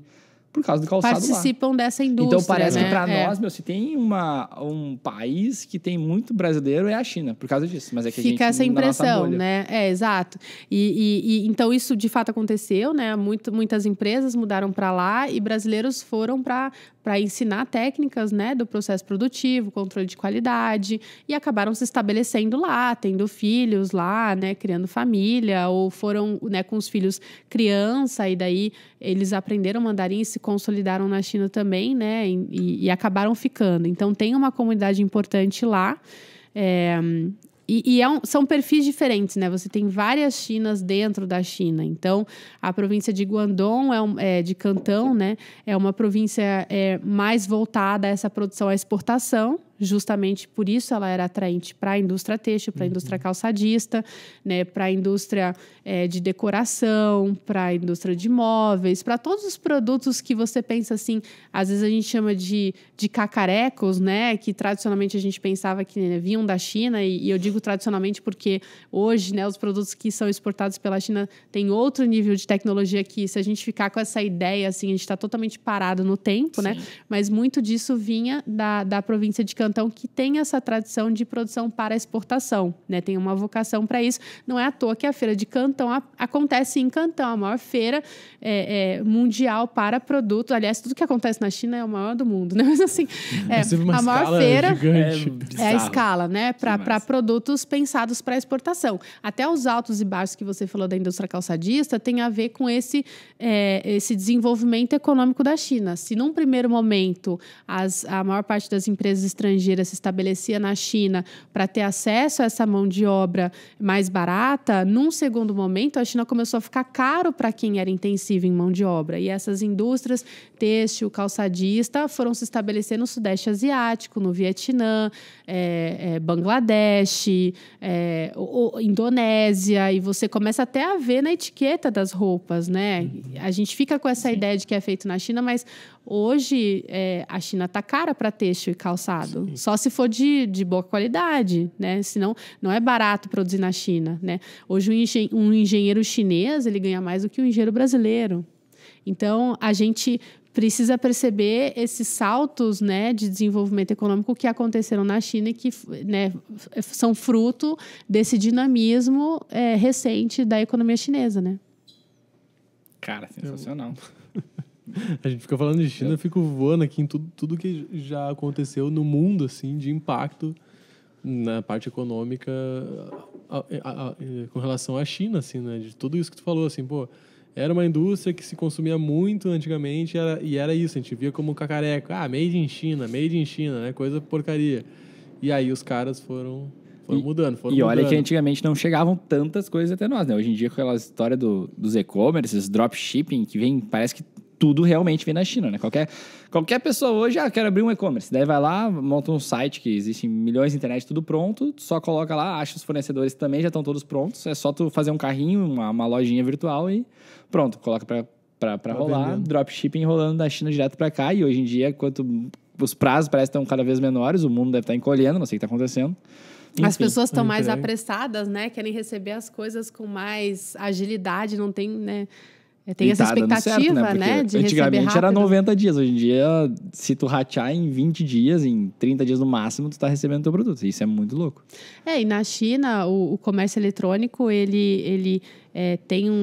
por causa do calçado Participam lá. dessa indústria. Então parece né? que para é. nós, meu, se tem uma, um país que tem muito brasileiro é a China, por causa disso. Mas é que Fica essa impressão, né? É, exato. E, e, e, então isso de fato aconteceu, né? Muito, muitas empresas mudaram para lá e brasileiros foram para para ensinar técnicas né, do processo produtivo, controle de qualidade, e acabaram se estabelecendo lá, tendo filhos lá, né, criando família, ou foram né, com os filhos criança, e daí eles aprenderam mandarim e se consolidaram na China também, né, e, e acabaram ficando. Então, tem uma comunidade importante lá. É, e, e é um, são perfis diferentes, né? Você tem várias Chinas dentro da China. Então, a província de Guangdong, é, um, é de Cantão, né? É uma província é, mais voltada a essa produção à exportação, Justamente por isso ela era atraente para a indústria têxtil, para a uhum. indústria calçadista, né, para a indústria é, de decoração, para a indústria de móveis, para todos os produtos que você pensa assim, às vezes a gente chama de, de cacarecos, né, que tradicionalmente a gente pensava que né, vinham da China, e, e eu digo tradicionalmente porque hoje né, os produtos que são exportados pela China têm outro nível de tecnologia que, se a gente ficar com essa ideia, assim, a gente está totalmente parado no tempo, né, Sim. né? Mas muito disso vinha da, da província de Canto plantão que tem essa tradição de produção para exportação, né? Tem uma vocação para isso. Não é à toa que a feira de Cantão a, acontece em Cantão, a maior feira é, é, mundial para produtos. Aliás, tudo que acontece na China é o maior do mundo, <laughs> né? Mas assim, é, a maior feira gigante. é, é a escala, né? Para produtos pensados para exportação. Até os altos e baixos que você falou da indústria calçadista tem a ver com esse, é, esse desenvolvimento econômico da China. Se num primeiro momento as, a maior parte das empresas estrangeiras estrangeira se estabelecia na China para ter acesso a essa mão de obra mais barata, num segundo momento a China começou a ficar caro para quem era intensivo em mão de obra. E essas indústrias, têxtil, calçadista, foram se estabelecer no Sudeste Asiático, no Vietnã, é, é, Bangladesh, é, o, o, Indonésia, e você começa até a ver na etiqueta das roupas, né? Uhum. A gente fica com essa Sim. ideia de que é feito na China, mas Hoje, é, a China está cara para texto e calçado. Sim. Só se for de, de boa qualidade, né? Senão, não é barato produzir na China, né? Hoje, um, engen um engenheiro chinês, ele ganha mais do que um engenheiro brasileiro. Então, a gente precisa perceber esses saltos né, de desenvolvimento econômico que aconteceram na China e que né, são fruto desse dinamismo é, recente da economia chinesa, né? Cara, sensacional. A gente fica falando de China, eu é. fico voando aqui em tudo, tudo que já aconteceu no mundo, assim, de impacto na parte econômica a, a, a, com relação à China, assim, né? De tudo isso que tu falou, assim, pô, era uma indústria que se consumia muito antigamente era, e era isso, a gente via como cacareco, ah, made in China, made in China, né? Coisa porcaria. E aí os caras foram foram e, mudando, foram E olha que antigamente não chegavam tantas coisas até nós, né? Hoje em dia, com aquela história do, dos e-commerce, dropshipping, que vem, parece que tudo realmente vem da China, né? Qualquer, qualquer pessoa hoje, ah, quero abrir um e-commerce. Daí vai lá, monta um site que existe em milhões de internet, tudo pronto, só coloca lá, acha os fornecedores também, já estão todos prontos. É só tu fazer um carrinho, uma, uma lojinha virtual e pronto, coloca pra, tá rolar. Vendendo. Dropshipping rolando da China direto pra cá. E hoje em dia, quanto os prazos parecem estão cada vez menores, o mundo deve estar tá encolhendo, não sei o que está acontecendo. Enfim, as pessoas estão mais apressadas, né? Querem receber as coisas com mais agilidade, não tem, né? Tem tá essa tá expectativa, certo, né? né? De antigamente era 90 dias. Hoje em dia, se tu ratear em 20 dias, em 30 dias no máximo, tu tá recebendo teu produto. Isso é muito louco. É, e na China, o, o comércio eletrônico, ele, ele é, tem um,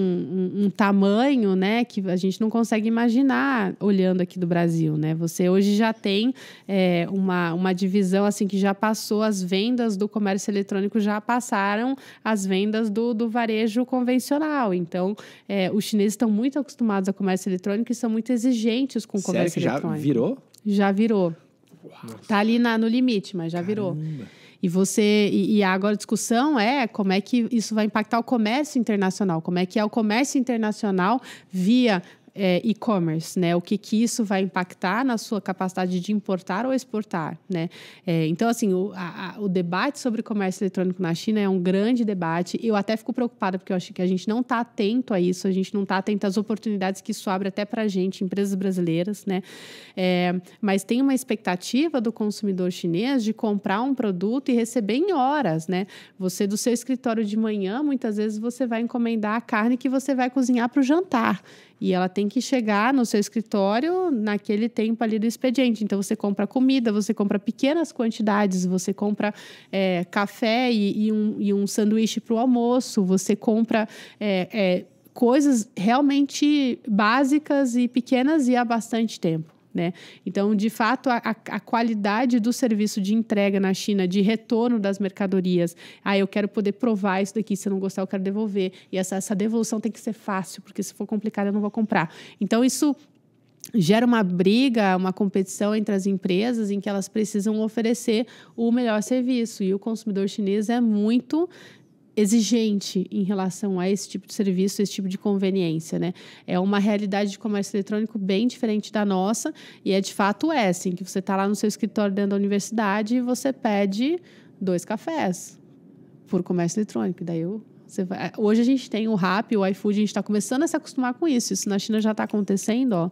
um, um, tamanho, né, que a gente não consegue imaginar olhando aqui do Brasil, né? Você hoje já tem é, uma, uma divisão assim que já passou as vendas do comércio eletrônico já passaram as vendas do, do varejo convencional. Então, é, os chineses estão muito acostumados ao comércio eletrônico e são muito exigentes com o comércio Sério que eletrônico. Já virou? Já virou. Está Tá ali na, no limite, mas já Caramba. virou. E você e, e agora a discussão é como é que isso vai impactar o comércio internacional, como é que é o comércio internacional via é, e-commerce, né? O que, que isso vai impactar na sua capacidade de importar ou exportar, né? É, então, assim, o, a, a, o debate sobre comércio eletrônico na China é um grande debate. Eu até fico preocupada porque eu acho que a gente não está atento a isso, a gente não está atento às oportunidades que isso abre até para a gente, empresas brasileiras, né? É, mas tem uma expectativa do consumidor chinês de comprar um produto e receber em horas, né? Você do seu escritório de manhã, muitas vezes você vai encomendar a carne que você vai cozinhar para o jantar. E ela tem que chegar no seu escritório naquele tempo ali do expediente. Então, você compra comida, você compra pequenas quantidades, você compra é, café e, e, um, e um sanduíche para o almoço, você compra. É, é, coisas realmente básicas e pequenas e há bastante tempo. Né? Então, de fato, a, a, qualidade do serviço de entrega na China, de retorno das mercadorias, ah, eu quero poder provar isso daqui, se eu não gostar, eu quero devolver. E essa, essa devolução tem que ser fácil, porque se for complicada, eu não vou comprar. Então, isso gera uma briga, uma competição entre as empresas em que elas precisam oferecer o melhor serviço. E o consumidor chinês é muito exigente em relação a esse tipo de serviço, esse tipo de conveniência, né? É uma realidade de comércio eletrônico bem diferente da nossa e é de fato é, assim, que você está lá no seu escritório dentro da universidade e você pede dois cafés por comércio eletrônico. Daí o Vai... É, hoje a gente tem o Rap, o iFood, a gente está começando a se acostumar com isso. Isso na China já está acontecendo ó,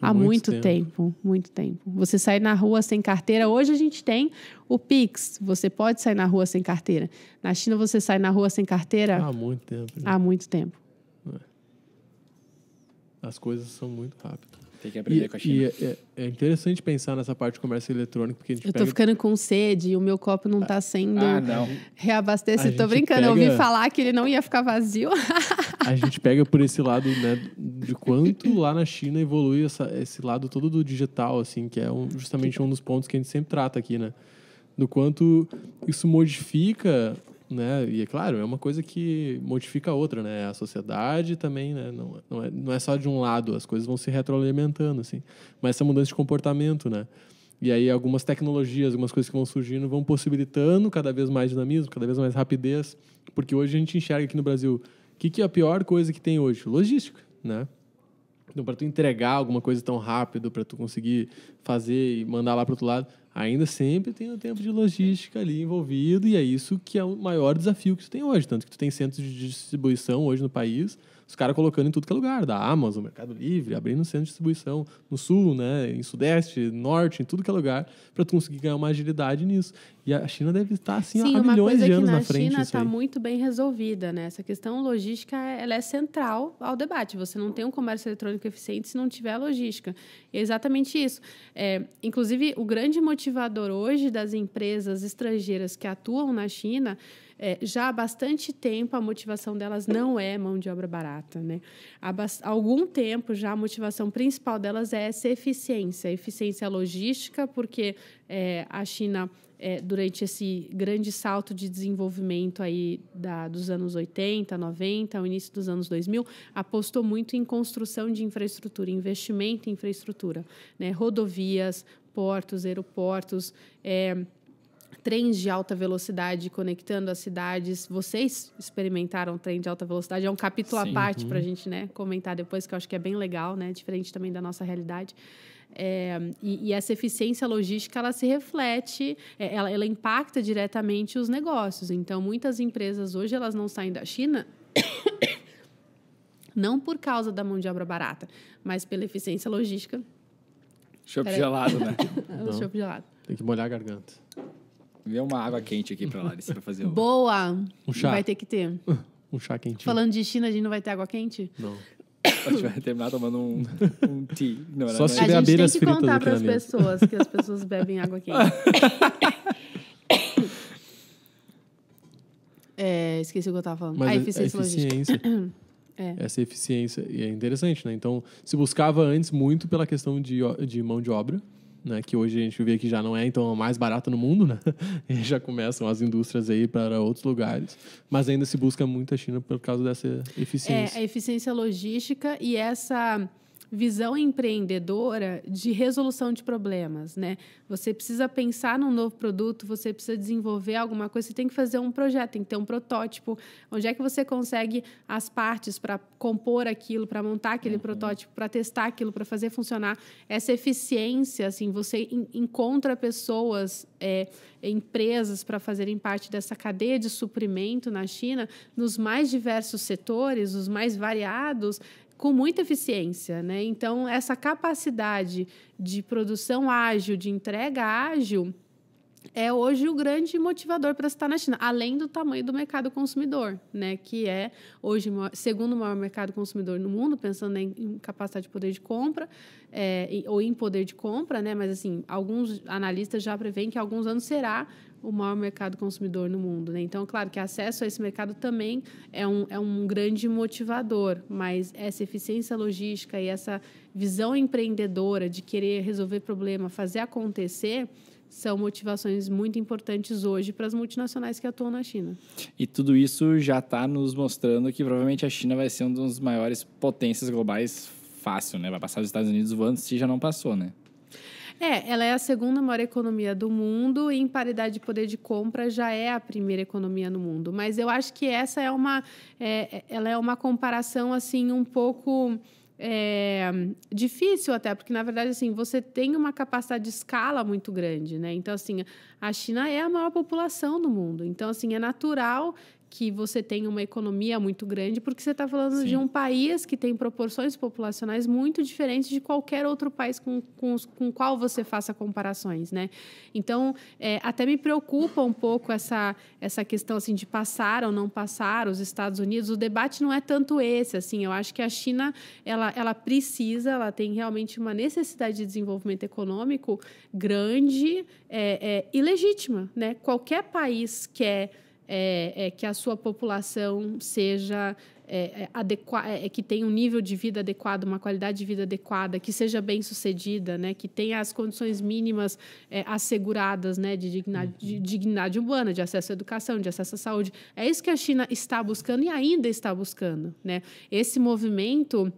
há muito, muito tempo. tempo. muito tempo. Você sai na rua sem carteira. Hoje a gente tem o Pix. Você pode sair na rua sem carteira. Na China você sai na rua sem carteira há muito tempo. Né? Há muito tempo. É. As coisas são muito rápidas. Tem que aprender e, com a China. E é, é, interessante pensar nessa parte de comércio eletrônico, porque a gente Eu tô pega... ficando com sede e o meu copo não tá sendo ah, não. reabastecido. Tô brincando, pega... eu ouvi falar que ele não ia ficar vazio. <laughs> a gente pega por esse lado, né, de quanto lá na China evolui essa, esse lado todo do digital, assim, que é um, justamente um dos pontos que a gente sempre trata aqui, né? Do quanto isso modifica né? E é claro, é uma coisa que modifica a outra, né? A sociedade também, né? Não, não, é, não é só de um lado, as coisas vão se retroalimentando, assim. Mas essa mudança de comportamento, né? E aí algumas tecnologias, algumas coisas que vão surgindo vão possibilitando cada vez mais dinamismo, cada vez mais rapidez, porque hoje a gente enxerga aqui no Brasil o que, que é a pior coisa que tem hoje? Logística, né? Então, para tu entregar alguma coisa tão rápido, para tu conseguir fazer e mandar lá para outro lado, ainda sempre tem o um tempo de logística ali envolvido e é isso que é o maior desafio que tu tem hoje. Tanto que tu tem centros de distribuição hoje no país os caras colocando em tudo que é lugar, da Amazon, Mercado Livre, abrindo centro de distribuição no sul, né, em sudeste, norte, em tudo que é lugar, para tu conseguir ganhar uma agilidade nisso. E a China deve estar tá, assim Sim, há milhões de anos na, na frente. A China está muito bem resolvida, né? Essa questão logística ela é central ao debate. Você não tem um comércio eletrônico eficiente se não tiver logística. é exatamente isso. É, inclusive, o grande motivador hoje das empresas estrangeiras que atuam na China é, já há bastante tempo a motivação delas não é mão de obra barata. Né? Há algum tempo já a motivação principal delas é essa eficiência, eficiência logística, porque é, a China é, durante esse grande salto de desenvolvimento aí da, dos anos 80, 90, ao início dos anos 2000, apostou muito em construção de infraestrutura, investimento em infraestrutura, né? rodovias, portos, aeroportos, é, trens de alta velocidade conectando as cidades. Vocês experimentaram trem de alta velocidade? É um capítulo Sim. à parte para a uhum. gente né, comentar depois, que eu acho que é bem legal, né? Diferente também da nossa realidade. É, e, e, essa eficiência logística ela se reflete, é, ela, ela impacta diretamente os negócios. Então, muitas empresas hoje elas não saem da China. <coughs> não por causa da mão de obra barata, mas pela eficiência logística Chopp gelado, né? <laughs> É Chopp gelado. Tem que molhar a garganta. Vê uma água quente aqui pra Larissa pra fazer o... Boa! Um chá. Vai ter que ter. Um chá quente Falando de China, a gente não vai ter água quente? Não. A gente vai terminar tomando um, um tea. Não, Só não, é se tiver A gente tem que contar pras pessoas que as pessoas bebem água quente. <coughs> é, esqueci o que eu tava falando. Mas a é eficiência, a eficiência. <coughs> É. Essa eficiência. E é interessante, né? Então, se buscava antes muito pela questão de, de mão de obra né, que hoje a gente vê que já não é então a mais barata no mundo, né? <laughs> E já começam as indústrias aí para outros lugares, mas ainda se busca muito a China por causa dessa eficiência. É, a eficiência logística e essa visão empreendedora de resolução de problemas, né? Você precisa pensar num novo produto, você precisa desenvolver alguma coisa, você tem que fazer um projeto, tem que ter um protótipo, onde é que você consegue as partes para compor aquilo, para montar aquele uhum. protótipo, para testar aquilo, para fazer funcionar. Essa eficiência, assim, você encontra pessoas, é, empresas para fazerem parte dessa cadeia de suprimento na China, nos mais diversos setores, os mais variados, com muita eficiência, né? Então essa capacidade de produção ágil, de entrega ágil, é hoje o grande motivador para estar na China, além do tamanho do mercado consumidor, né, que é hoje segundo maior mercado consumidor no mundo, pensando em capacidade de poder de compra é, ou em poder de compra, né, mas assim alguns analistas já preveem que alguns anos será o maior mercado consumidor no mundo, né? Então, claro que acesso a esse mercado também é um, é um grande motivador, mas essa eficiência logística e essa visão empreendedora de querer resolver problema, fazer acontecer são motivações muito importantes hoje para as multinacionais que atuam na China. E tudo isso já está nos mostrando que provavelmente a China vai ser uma das maiores potências globais fácil, né? Vai passar os Estados Unidos voando se já não passou, né? É, ela é a segunda maior economia do mundo e em paridade de poder de compra já é a primeira economia no mundo. Mas eu acho que essa é uma, é, é ela é uma comparação assim um pouco é, difícil até, porque na verdade assim você tem uma capacidade de escala muito grande, né? Então assim a China é a maior população do mundo, então assim é natural que você tenha uma economia muito grande, porque você está falando Sim. de um país que tem proporções populacionais muito diferentes de qualquer outro país com, com, com qual você faça comparações, né? Então, é, até me preocupa um pouco essa, essa questão, assim, de passar ou não passar os Estados Unidos. O debate não é tanto esse, assim. Eu acho que a China, ela, ela precisa, ela tem realmente uma necessidade de desenvolvimento econômico grande é, é, e legítima, né? Qualquer país quer é, é que a sua população seja é, é adequa, é, é, que tenha um nível de vida adequado, uma qualidade de vida adequada, que seja bem sucedida, né, que tenha as condições mínimas é, asseguradas né, de, dignidade, uhum. de dignidade humana, de acesso à educação, de acesso à saúde. É isso que a China está buscando e ainda está buscando. Né? Esse movimento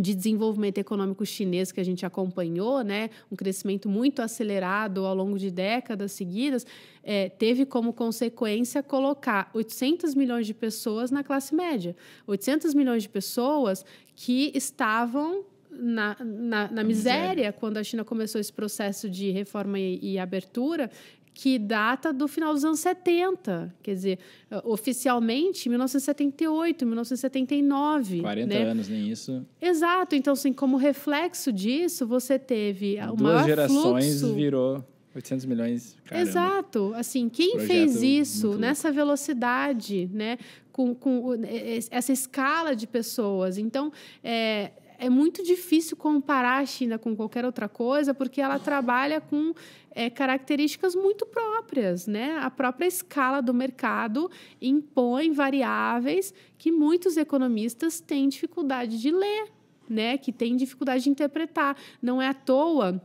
de desenvolvimento econômico chinês que a gente acompanhou, né, um crescimento muito acelerado ao longo de décadas seguidas, é, teve como consequência colocar 800 milhões de pessoas na classe média, 800 milhões de pessoas que estavam na, na, na miséria, quando a China começou esse processo de reforma e, e abertura, que data do final dos anos 70, quer dizer, eh, oficialmente 1978, 1979. 40 né? anos nem isso. Exato, então assim, como reflexo disso, você teve uma Duas gerações fluxo. virou 800 milhões. Caramba. Exato, assim, quem Projeto fez isso nessa velocidade, né, com, com eh, eh, essa escala de pessoas. Então, é, é muito difícil comparar a China com qualquer outra coisa, porque ela trabalha com é, características muito próprias, né? A própria escala do mercado impõe variáveis que muitos economistas têm dificuldade de ler, né? Que têm dificuldade de interpretar. Não é à toa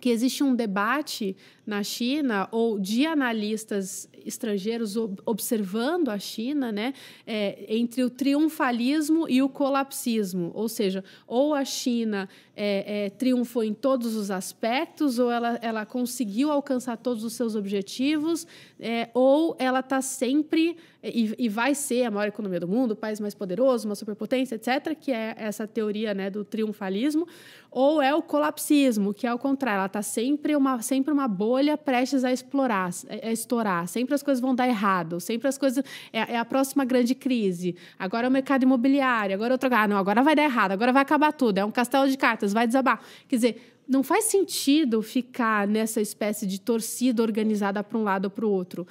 que existe um debate na China ou de analistas estrangeiros observando a China, né, é, entre o triunfalismo e o colapsismo, ou seja, ou a China é, é, triunfou em todos os aspectos, ou ela, ela conseguiu alcançar todos os seus objetivos, é, ou ela está sempre e, e, vai ser a maior economia do mundo, o país mais poderoso, uma superpotência, etc., que é essa teoria né, do triunfalismo, ou é o colapsismo, que é o contrário, ela está sempre uma, sempre uma boa bolha prestes a explorar, a estourar. Sempre as coisas vão dar errado, sempre as coisas. É, é a próxima grande crise. Agora é o mercado imobiliário, agora é outro. Ah, não, agora vai dar errado, agora vai acabar tudo. É um castelo de cartas, vai desabar. Quer dizer, não faz sentido ficar nessa espécie de torcida organizada para um lado ou para o outro.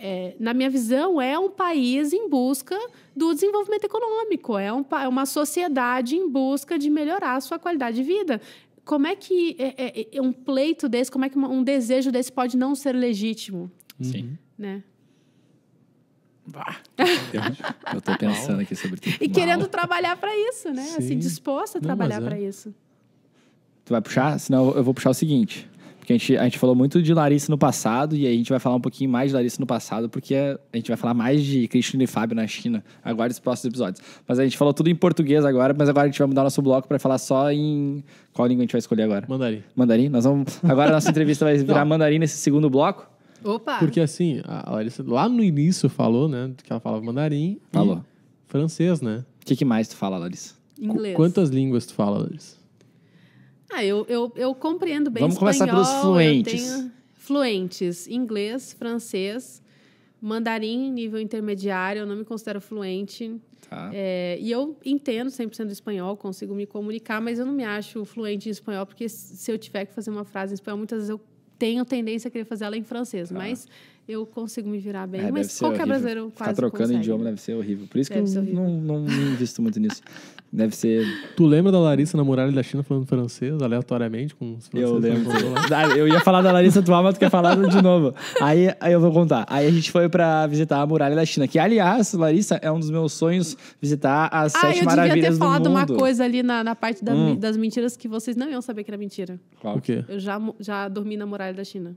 É, na minha visão, é um país em busca do desenvolvimento econômico, é, um, é, uma sociedade em busca de melhorar a sua qualidade de vida. Como é que é, é, é, um pleito desse, como é que um desejo desse pode não ser legítimo? Sim. Uhum. Né? Bah. <laughs> Eu estou pensando aqui sobre tudo. E querendo trabalhar para isso, né? Assim, Sim. Assim, disposto a trabalhar é. para isso. Tu vai puxar? Senão eu vou puxar o seguinte. Porque a gente, a gente falou muito de Larissa no passado e a gente vai falar um pouquinho mais de Larissa no passado, porque é, a gente vai falar mais de Cristina e Fábio na China agora nos próximos episódios. Mas a gente falou tudo em português agora, mas agora a gente vai mudar nosso bloco para falar só em. Qual língua a gente vai escolher agora? Mandarim. Mandarim? Nós vamos. Agora a nossa entrevista vai virar <laughs> mandarim nesse segundo bloco. Opa! Porque assim, a Larissa lá no início falou, né, que ela falava mandarim. Falou. francês, né? O que, que mais tu fala, Larissa? Inglês. Qu quantas línguas tu fala, Larissa? Ah, eu, eu, eu compreendo bem Vamos espanhol. Vamos começar pelos fluentes. fluentes, inglês, francês, mandarim, nível intermediário, eu não me considero fluente. Tá. É, e eu entendo 100% do espanhol, consigo me comunicar, mas eu não me acho fluente em espanhol, porque se eu tiver que fazer uma frase em espanhol, muitas vezes eu tenho tendência a querer fazer ela em francês, tá. mas eu consigo me virar bem. É, mas qualquer horrível. brasileiro quase Ficar trocando consegue. idioma né? deve ser horrível. Por isso deve que eu não, não, não invisto muito nisso. Deve ser... Tu lembra da Larissa na muralha da China falando francês, aleatoriamente, com os Eu lembro. Ah, eu ia falar da Larissa atual, mas tu quer falar de novo. Aí, aí eu vou contar. Aí a gente foi pra visitar a muralha da China, que, aliás, Larissa, é um dos meus sonhos visitar as ah, sete maravilhas do mundo. eu devia ter falado uma coisa ali na, na parte da, hum. das mentiras que vocês não iam saber que era mentira. Qual? O quê? Eu já, já dormi na muralha da China.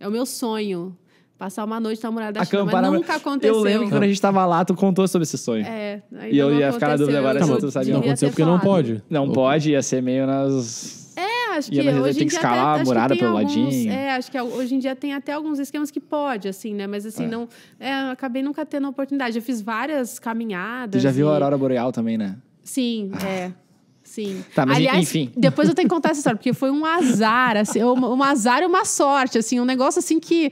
É o meu sonho. Passar uma noite na muralha da China, mas nunca aconteceu. Eu lembro que quando a gente tava lá, tu contou sobre esse sonho. É, ainda E eu não ia ficar na dúvida agora se tu sabia. Não aconteceu porque não pode. Não pode, ia ser meio nas. É, acho que às hoje vezes tem que até- escalar a murada pelo alguns- ladinho. É, acho que é, hoje em dia tem até alguns esquemas que pode, assim, né? Mas assim, É. não... É, acabei nunca tendo a oportunidade. Eu fiz várias Tu caminhadas. já viu a Aurora Boreal também, né? Sim, ah. é. Sim. Tá, mas Aliás, enfim. depois eu tenho que contar <laughs> essa história, porque foi um azar, assim, um, um azar e uma sorte, assim, um negócio assim que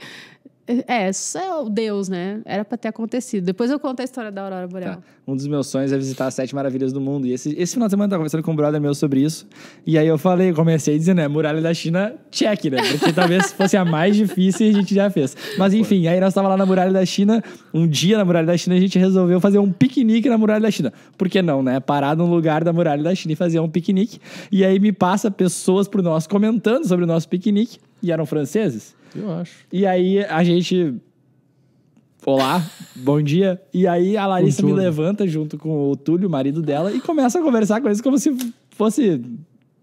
é, isso é o Deus, né? Era para ter acontecido. Depois eu conto a história da Aurora Boreal. Tá. Um dos meus sonhos é visitar as Sete Maravilhas do Mundo. E esse, esse final de semana eu tava conversando com um brother meu sobre isso. E aí eu falei, comecei dizendo, né? Muralha da China, check, né? Porque talvez <laughs> fosse a mais difícil e a gente já fez. Mas enfim, aí nós tava lá na Muralha da China. Um dia na Muralha da China a gente resolveu fazer um piquenique na Muralha da China. Por que não, né? Parar num lugar da Muralha da China e fazer um piquenique. E aí me passa pessoas por nós comentando sobre o nosso piquenique. E eram franceses. Eu acho. E aí a gente. Olá, bom dia. E aí a Larissa me levanta junto com o Túlio, o marido dela, e começa a conversar com eles como se fosse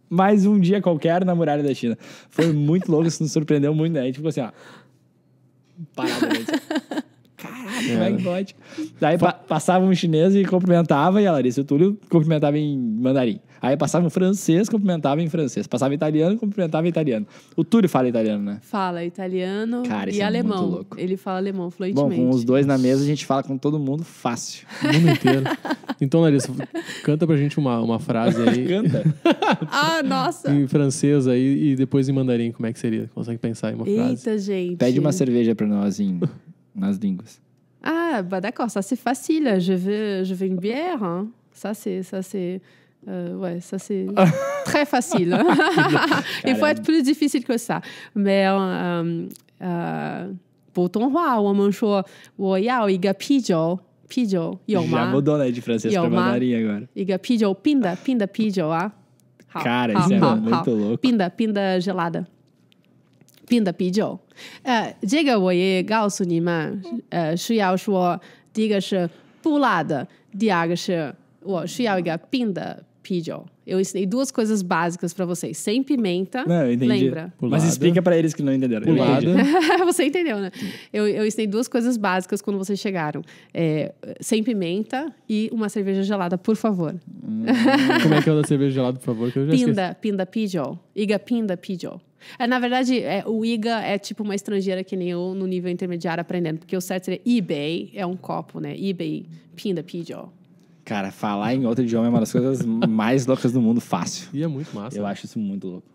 mais um dia qualquer na muralha da China. Foi muito louco, isso nos surpreendeu muito, né? A gente ficou assim, ó. Parabéns. <laughs> <laughs> Magbot. É é. Daí pa passava um chinês e cumprimentava, e a Larissa e o Túlio cumprimentava em mandarim. Aí passava um francês, cumprimentava em francês. Passava italiano, cumprimentava em italiano. O Túlio fala italiano, né? Fala italiano Cara, e é alemão. Ele fala alemão fluentemente. Bom, com os dois na mesa, a gente fala com todo mundo fácil. O mundo inteiro. Então, Larissa, canta pra gente uma, uma frase aí. canta? <laughs> ah, nossa! Em francês aí e depois em mandarim, como é que seria? Consegue pensar em uma Eita, frase? Eita, gente. Pede uma cerveja pra nós em, nas línguas. Ah, bah d'accord, ça c'est facile. Je veux, je veux une bière. Hein. Ça c'est, ça c'est, euh, ouais, ça c'est <laughs> très facile. <laughs> Il faut être plus difficile que ça. Mais euh, euh, 普通话我们说我要一个啤酒。Pijo, eu Já mudou, né, de francês para mandarim agora. Iga pijo, pinda, pinda pijo, hein. ah. Cara, isso é muito louco. Pinda, pinda gelada. 冰的啤酒。呃，这个我也告诉你们，呃，需要说第一个是不辣的，第二个是我需要一个冰的啤酒。Eu ensinei duas coisas básicas para vocês. Sem pimenta, não, lembra? Pulada. Mas explica para eles que não entenderam. Pulada. <laughs> Você entendeu, né? Eu, eu ensinei duas coisas básicas quando vocês chegaram. É, sem pimenta e uma cerveja gelada, por favor. Hum, como é que é o da cerveja gelada, por favor? Que eu já pinda, esqueci. pinda pijol. Iga pinda pijol. É, na verdade, é, o IGA é tipo uma estrangeira que nem eu no nível intermediário aprendendo, porque o certo seria eBay, é um copo, né? eBay, Pinda, Pidio. Cara, falar em outro idioma é uma das coisas <laughs> mais loucas do mundo, fácil. E é muito massa. Eu acho isso muito louco.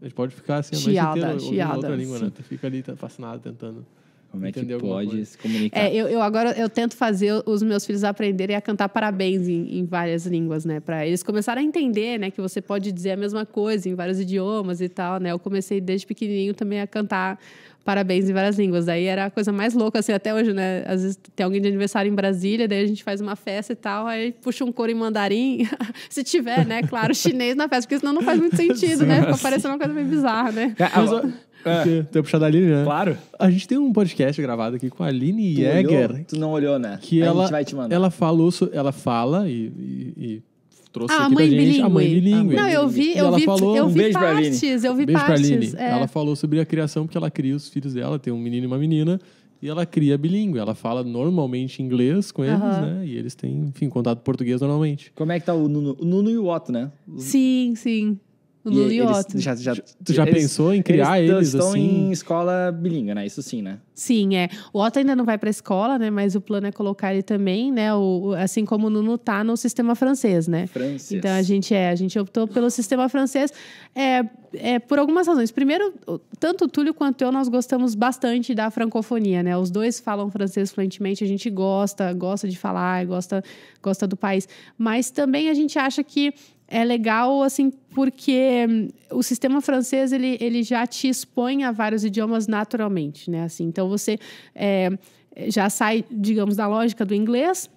A gente pode ficar assim a noite chiada, inteira chiada, outra língua, né? sim. né? Tu fica ali tá fascinado tentando. Como Entendeu é que pode se comunicar? É, eu, eu, agora eu tento fazer os meus filhos aprenderem a cantar parabéns em, em várias línguas, né? Para eles começarem a entender, né, que você pode dizer a mesma coisa em vários idiomas e tal, né? Eu comecei desde pequenininho também a cantar parabéns em várias línguas. Daí era a coisa mais louca, assim, até hoje, né? Às vezes tem alguém de aniversário em Brasília, daí a gente faz uma festa e tal, aí puxa um coro em mandarim, <laughs> se tiver, né? Claro, chinês na festa, porque senão não faz muito sentido, né? Fica parecendo uma coisa meio bizarra, né? Mas, é. Tem puxado a Aline, né? Claro. A gente tem um podcast gravado aqui com a Aline tu Jäger. Olhou? Tu não olhou, né? Que a ela, gente vai te mandar. Ela falou, ela fala e, e, e trouxe ah, aqui mãe pra gente a mãe bilingue. Não, eu vi, eu vi, falou, eu vi um beijo partes, eu vi beijo partes. É. Ela falou sobre a criação, porque ela cria os filhos dela, tem um menino e uma menina, e ela cria bilíngue. Ela fala normalmente inglês com eles, uh -huh. né? E eles têm, enfim, contato português normalmente. Como é que tá o Nuno, o Nuno e o Otto, né? Sim, sim. Lulioto. É já, já, tu já eles, pensou em criar eles, eles estão assim? em escola bilingue, né? Isso sim, né? Sim, é. O Otto ainda não vai para a escola, né? Mas o plano é colocar ele também, né? O, assim como o Nuno tá no sistema francês, né? Francês. Então a gente é, a gente optou pelo sistema francês é, é, por algumas razões. Primeiro, tanto o Túlio quanto eu nós gostamos bastante da francofonia, né? Os dois falam francês fluentemente, a gente gosta, gosta de falar, gosta, gosta do país. Mas também a gente acha que é legal, assim, porque hum, o sistema francês, ele, ele já te expõe a vários idiomas naturalmente, né? Assim, então, você é, já sai, digamos, da lógica do inglês,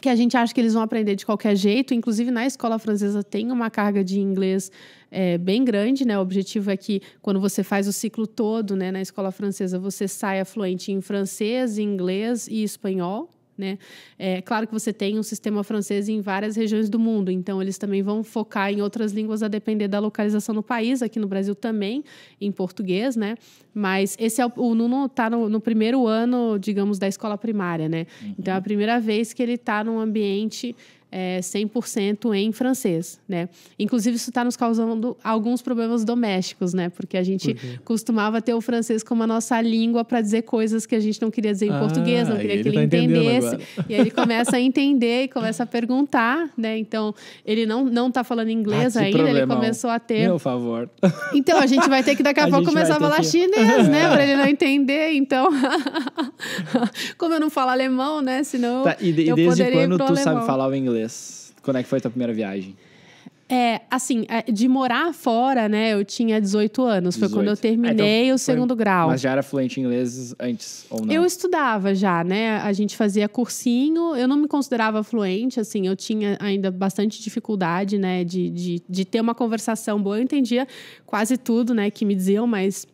que a gente acha que eles vão aprender de qualquer jeito. Inclusive, na escola francesa tem uma carga de inglês é, bem grande, né? O objetivo é que quando você faz o ciclo todo, né, na escola francesa, você saia fluente em francês, inglês e espanhol, né? É claro que você tem um sistema francês em várias regiões do mundo, então eles também vão focar em outras línguas a depender da localização no país, aqui no Brasil também, em português, né? Mas esse é o, o Nuno está no, no, primeiro ano, digamos, da escola primária, né? Uhum. Então é a uhum. primeira vez que ele está num ambiente é, 100% em francês, né? Inclusive, isso está nos causando alguns problemas domésticos, né? Porque a gente uhum. costumava ter o francês como a nossa língua para dizer coisas que a gente não queria dizer em ah, português, não ah, queria que ele tá entendesse. E aí ele começa a entender e começa a perguntar, né? Então, ele não, não tá falando inglês ah, ainda, problemão. ele começou a ter... Meu favor. <laughs> Então, a gente vai ter que daqui a, a pouco começar a falar que... chinês, né? <laughs> Para ele não entender, então... <laughs> como eu não falo alemão, né? Senão tá, e, de, e desde quando tu alemão. sabe falar o inglês? vez? Quando é que foi a tua primeira viagem? É, assim, é, de morar fora, né, eu tinha 18 anos. 18. Foi quando eu ah, então terminei é, então, o segundo foi... grau. Mas já era fluente em inglês antes, ou não? Eu estudava já, né? A gente fazia cursinho. Eu não me considerava fluente, assim. Eu tinha ainda bastante dificuldade, né, de, de, de ter uma conversação boa. Eu entendia quase tudo, né, que me diziam, mas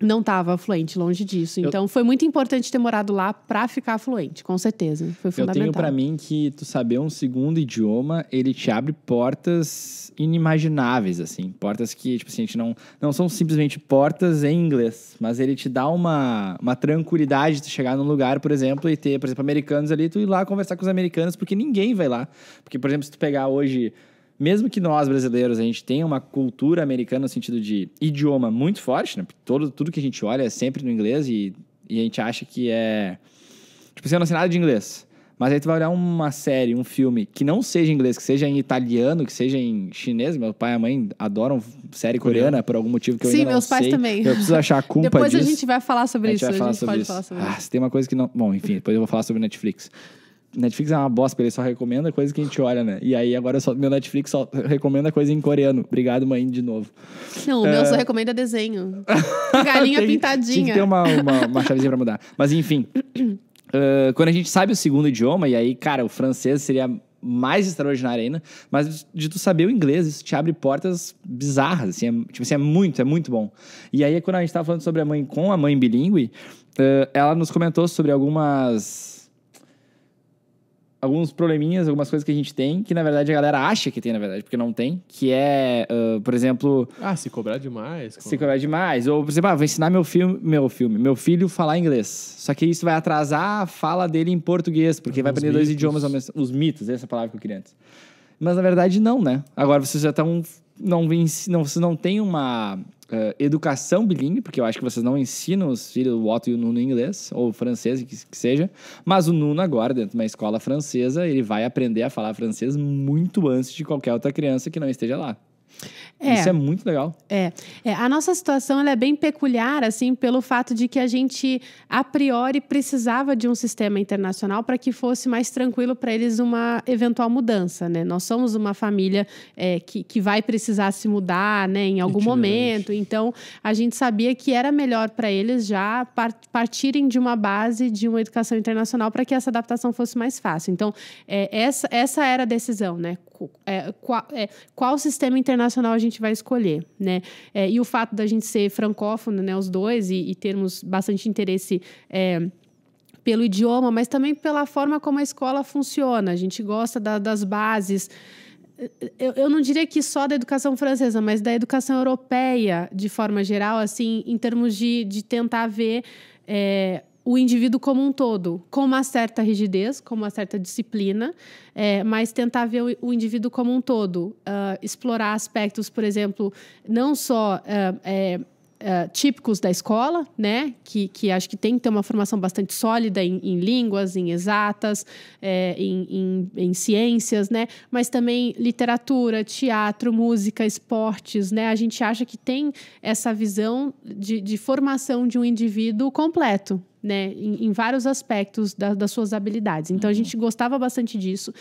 não estava fluente, longe disso. Então eu... foi muito importante ter morado lá para ficar fluente, com certeza. Foi fundamental. Eu tenho para mim que tu saber um segundo idioma, ele te abre portas inimagináveis, assim. Portas que, tipo assim, a gente não, não são simplesmente portas em inglês, mas ele te dá uma, uma tranquilidade de chegar num lugar, por exemplo, e ter, por exemplo, americanos ali, tu ir lá conversar com os americanos, porque ninguém vai lá. Porque, por exemplo, se tu pegar hoje mesmo que nós brasileiros a gente tenha uma cultura americana no sentido de idioma muito forte, né? Todo, tudo que a gente olha é sempre no inglês e, e a gente acha que é. Tipo, você não sei nada de inglês. Mas aí tu vai olhar uma série, um filme que não seja em inglês, que seja em italiano, que seja em chinês. Meu pai e a mãe adoram série coreana por algum motivo que eu Sim, ainda não sei. Sim, meus pais também. Eu preciso achar a culpa depois disso. Depois a gente vai falar sobre a isso. Vai falar a gente sobre pode isso. falar sobre ah, isso. Ah, se tem uma coisa que não... Bom, enfim, depois eu vou falar sobre Netflix. Netflix é uma bosta, ele só recomenda coisa que a gente olha, né? E aí agora só, meu Netflix só recomenda coisa em coreano. Obrigado, mãe, de novo. Não, o meu é. só recomenda desenho. Galinha <laughs> tem, pintadinha. Tem que ter uma, uma, uma chavezinha pra mudar. Mas enfim. uh, <clears throat> quando a gente sabe o segundo idioma, e aí, cara, o francês seria mais extraordinário ainda, mas de tu saber o inglês, isso te abre portas bizarras, assim, é, tipo assim, é muito, é muito bom. E aí, quando a gente tava falando sobre a mãe com a mãe bilíngue, uh, ela nos comentou sobre algumas alguns probleminhas, algumas coisas que a gente tem, que na verdade a galera acha que tem, na verdade, porque não tem, que é, uh, por exemplo... Ah, se cobrar demais. Se cobrar demais. Ou, por exemplo, ah, vou ensinar meu filme, meu filme, meu filho falar inglês. Só que isso vai atrasar a fala dele em português, porque ah, vai aprender mitos. dois idiomas ao mesmo Os mitos, essa é palavra que eu queria antes. Mas na verdade não, né? Agora vocês já estão não, não, vocês não têm uma uh, educação bilíngue, porque eu acho que vocês não ensinam os filhos o Otto e o Nuno em inglês, ou francês, que, que seja. Mas o Nuno agora, dentro de uma escola francesa, ele vai aprender a falar francês muito antes de qualquer outra criança que não esteja lá. É, Isso é muito legal. É, é. A nossa situação é bem peculiar, assim, pelo fato de que a gente, a priori, precisava de um sistema internacional para que fosse mais tranquilo para eles uma eventual mudança, né? Nós somos uma família é, que, que vai precisar se mudar, né, em algum momento. Então, a gente sabia que era melhor para eles já partirem de uma base de uma educação internacional para que essa adaptação fosse mais fácil. Então, é, essa, essa era a decisão, né? é, qual, é, qual, sistema internacional a gente vai escolher, né? É, e o fato da gente ser francófono, né, os dois, e, e termos bastante interesse é, pelo idioma, mas também pela forma como a escola funciona. A gente gosta da, das bases. Eu, eu, não diria que só da educação francesa, mas da educação europeia, de forma geral, assim, em termos de, de tentar ver é, o indivíduo como um todo, com uma certa rigidez, com uma certa disciplina, é, mas tentar ver o, o, indivíduo como um todo, uh, explorar aspectos, por exemplo, não só. Uh, é, Uh, típicos da escola, né? Que, que acho que tem que ter uma formação bastante sólida em, em línguas, em exatas, é, em, em, em, ciências, né? Mas também literatura, teatro, música, esportes, né? A gente acha que tem essa visão de, de formação de um indivíduo completo, né, em, em vários aspectos da, das suas habilidades. Então, uhum. a gente gostava bastante disso.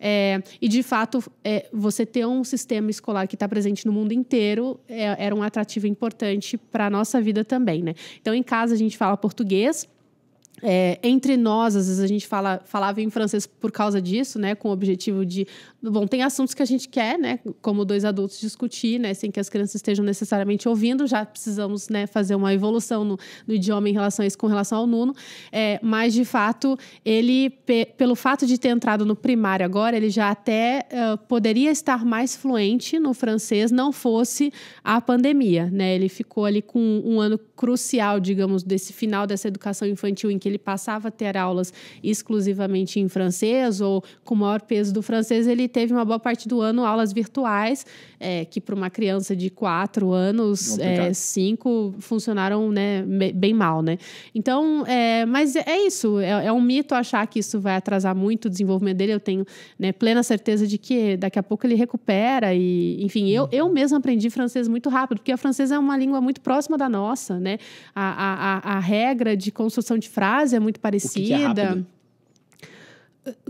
É, e, de fato, é, você ter um sistema escolar que está presente no mundo inteiro é, era um atrativo importante para a nossa vida também. Né? Então, em casa, a gente fala português é, entre nós, às vezes a gente fala, falava em francês por causa disso, né? Com o objetivo de. Bom, tem assuntos que a gente quer, né? Como dois adultos discutir, né? Sem que as crianças estejam necessariamente ouvindo, já precisamos né, fazer uma evolução no, no idioma em relação a isso, com relação ao Nuno. É, mas, de fato, ele, pe, pelo fato de ter entrado no primário agora, ele já até uh, poderia estar mais fluente no francês, não fosse a pandemia, né? Ele ficou ali com um ano crucial, digamos, desse final dessa educação infantil em que ele passava a ter aulas exclusivamente em francês ou com o maior peso do francês, ele teve uma boa parte do ano aulas virtuais, é, que para uma criança de quatro anos, é, cinco, funcionaram né, bem mal, né? Então, é, mas é isso, é, é, um mito achar que isso vai atrasar muito o desenvolvimento dele, eu tenho né, plena certeza de que daqui a pouco ele recupera e, enfim, eu, eu mesmo aprendi francês muito rápido, porque a francês é uma língua muito próxima da nossa, né? Né? A, a, a, a regra de construção de frase é muito é parecida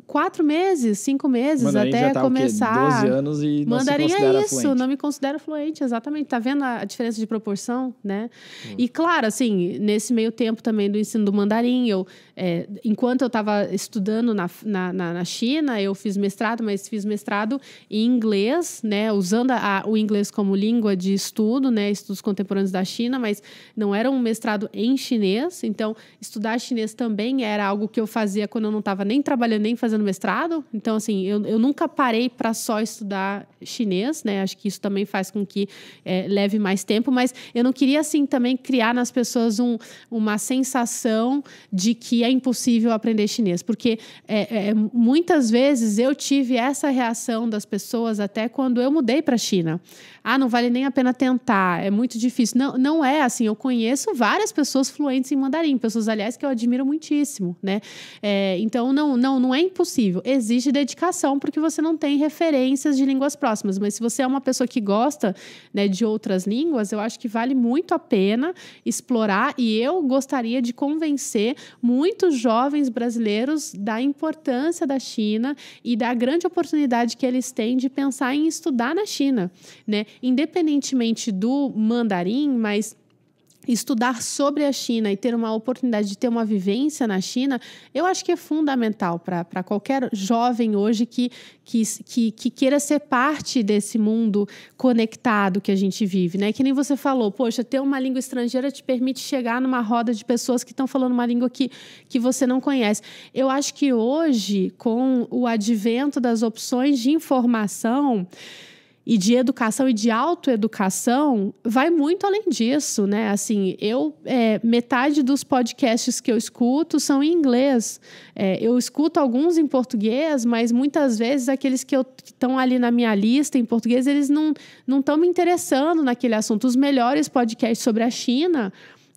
quatro meses, cinco meses Mandarim até já tá, começar. O quê? 12 anos e não Mandarim se é isso, fluente. não me considero fluente, exatamente. Tá vendo a diferença de proporção, né? Hum. E claro, assim, nesse meio tempo também do ensino do mandarim, eu, é, enquanto eu estava estudando na, na, na, China, eu fiz mestrado, mas fiz mestrado em inglês, né? Usando a, o inglês como língua de estudo, né? Estudos contemporâneos da China, mas não era um mestrado em chinês, então estudar chinês também era algo que eu fazia quando eu não estava nem trabalhando, nem fazendo fazendo mestrado, então, assim, eu, eu nunca parei para só estudar chinês, né? Acho que isso também faz com que é, leve mais tempo, mas eu não queria, assim, também criar nas pessoas um, uma sensação de que é impossível aprender chinês, porque é, é, é muitas vezes eu tive essa reação das pessoas até quando eu mudei para a China ah, não vale nem a pena tentar, é muito difícil. Não, não é assim. Eu conheço várias pessoas fluentes em mandarim, pessoas, aliás, que eu admiro muitíssimo, né? É, então, não, não, não é impossível. Exige dedicação, porque você não tem referências de línguas próximas. Mas se você é uma pessoa que gosta né, de outras línguas, eu acho que vale muito a pena explorar. E eu gostaria de convencer muitos jovens brasileiros da importância da China e da grande oportunidade que eles têm de pensar em estudar na China, né? independentemente do mandarim, mas estudar sobre a China e ter uma oportunidade de ter uma vivência na China, eu acho que é fundamental para qualquer jovem hoje que, que, que, que, queira ser parte desse mundo conectado que a gente vive, né? Que nem você falou, poxa, ter uma língua estrangeira te permite chegar numa roda de pessoas que estão falando uma língua que, que você não conhece. Eu acho que hoje, com o advento das opções de informação, e de educação e de autoeducação vai muito além disso, né? Assim, eu é, metade dos podcasts que eu escuto são em inglês. É, eu escuto alguns em português, mas muitas vezes aqueles que estão ali na minha lista em português, eles não estão me interessando naquele assunto. Os melhores podcasts sobre a China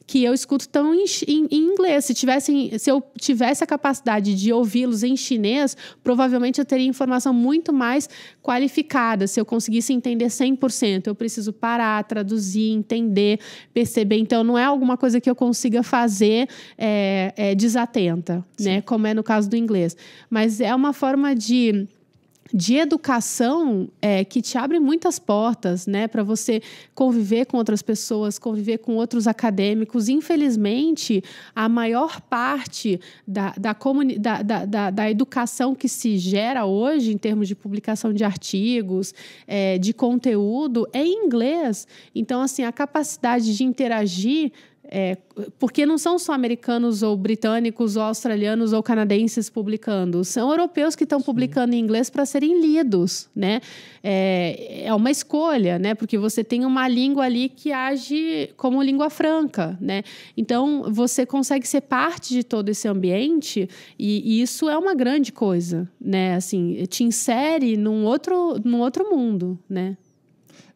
que eu escuto tão em, em, em inglês. Se, tivessem, se eu tivesse a capacidade de ouvi-los em chinês, provavelmente eu teria informação muito mais qualificada, se eu conseguisse entender 100%. Eu preciso parar, traduzir, entender, perceber. Então, não é alguma coisa que eu consiga fazer é, é, desatenta, né? como é no caso do inglês. Mas é uma forma de de educação é, que te abre muitas portas, né, para você conviver com outras pessoas, conviver com outros acadêmicos. Infelizmente, a maior parte da, da, da, da, da educação que se gera hoje, em termos de publicação de artigos, é, de conteúdo, é em inglês. Então, assim, a capacidade de interagir é, porque não são só americanos ou britânicos ou australianos ou canadenses publicando, são europeus que estão publicando em inglês para serem lidos, né? É, é, uma escolha, né? Porque você tem uma língua ali que age como língua franca, né? Então você consegue ser parte de todo esse ambiente e, e isso é uma grande coisa, né? Assim, te insere num outro, num outro mundo, né?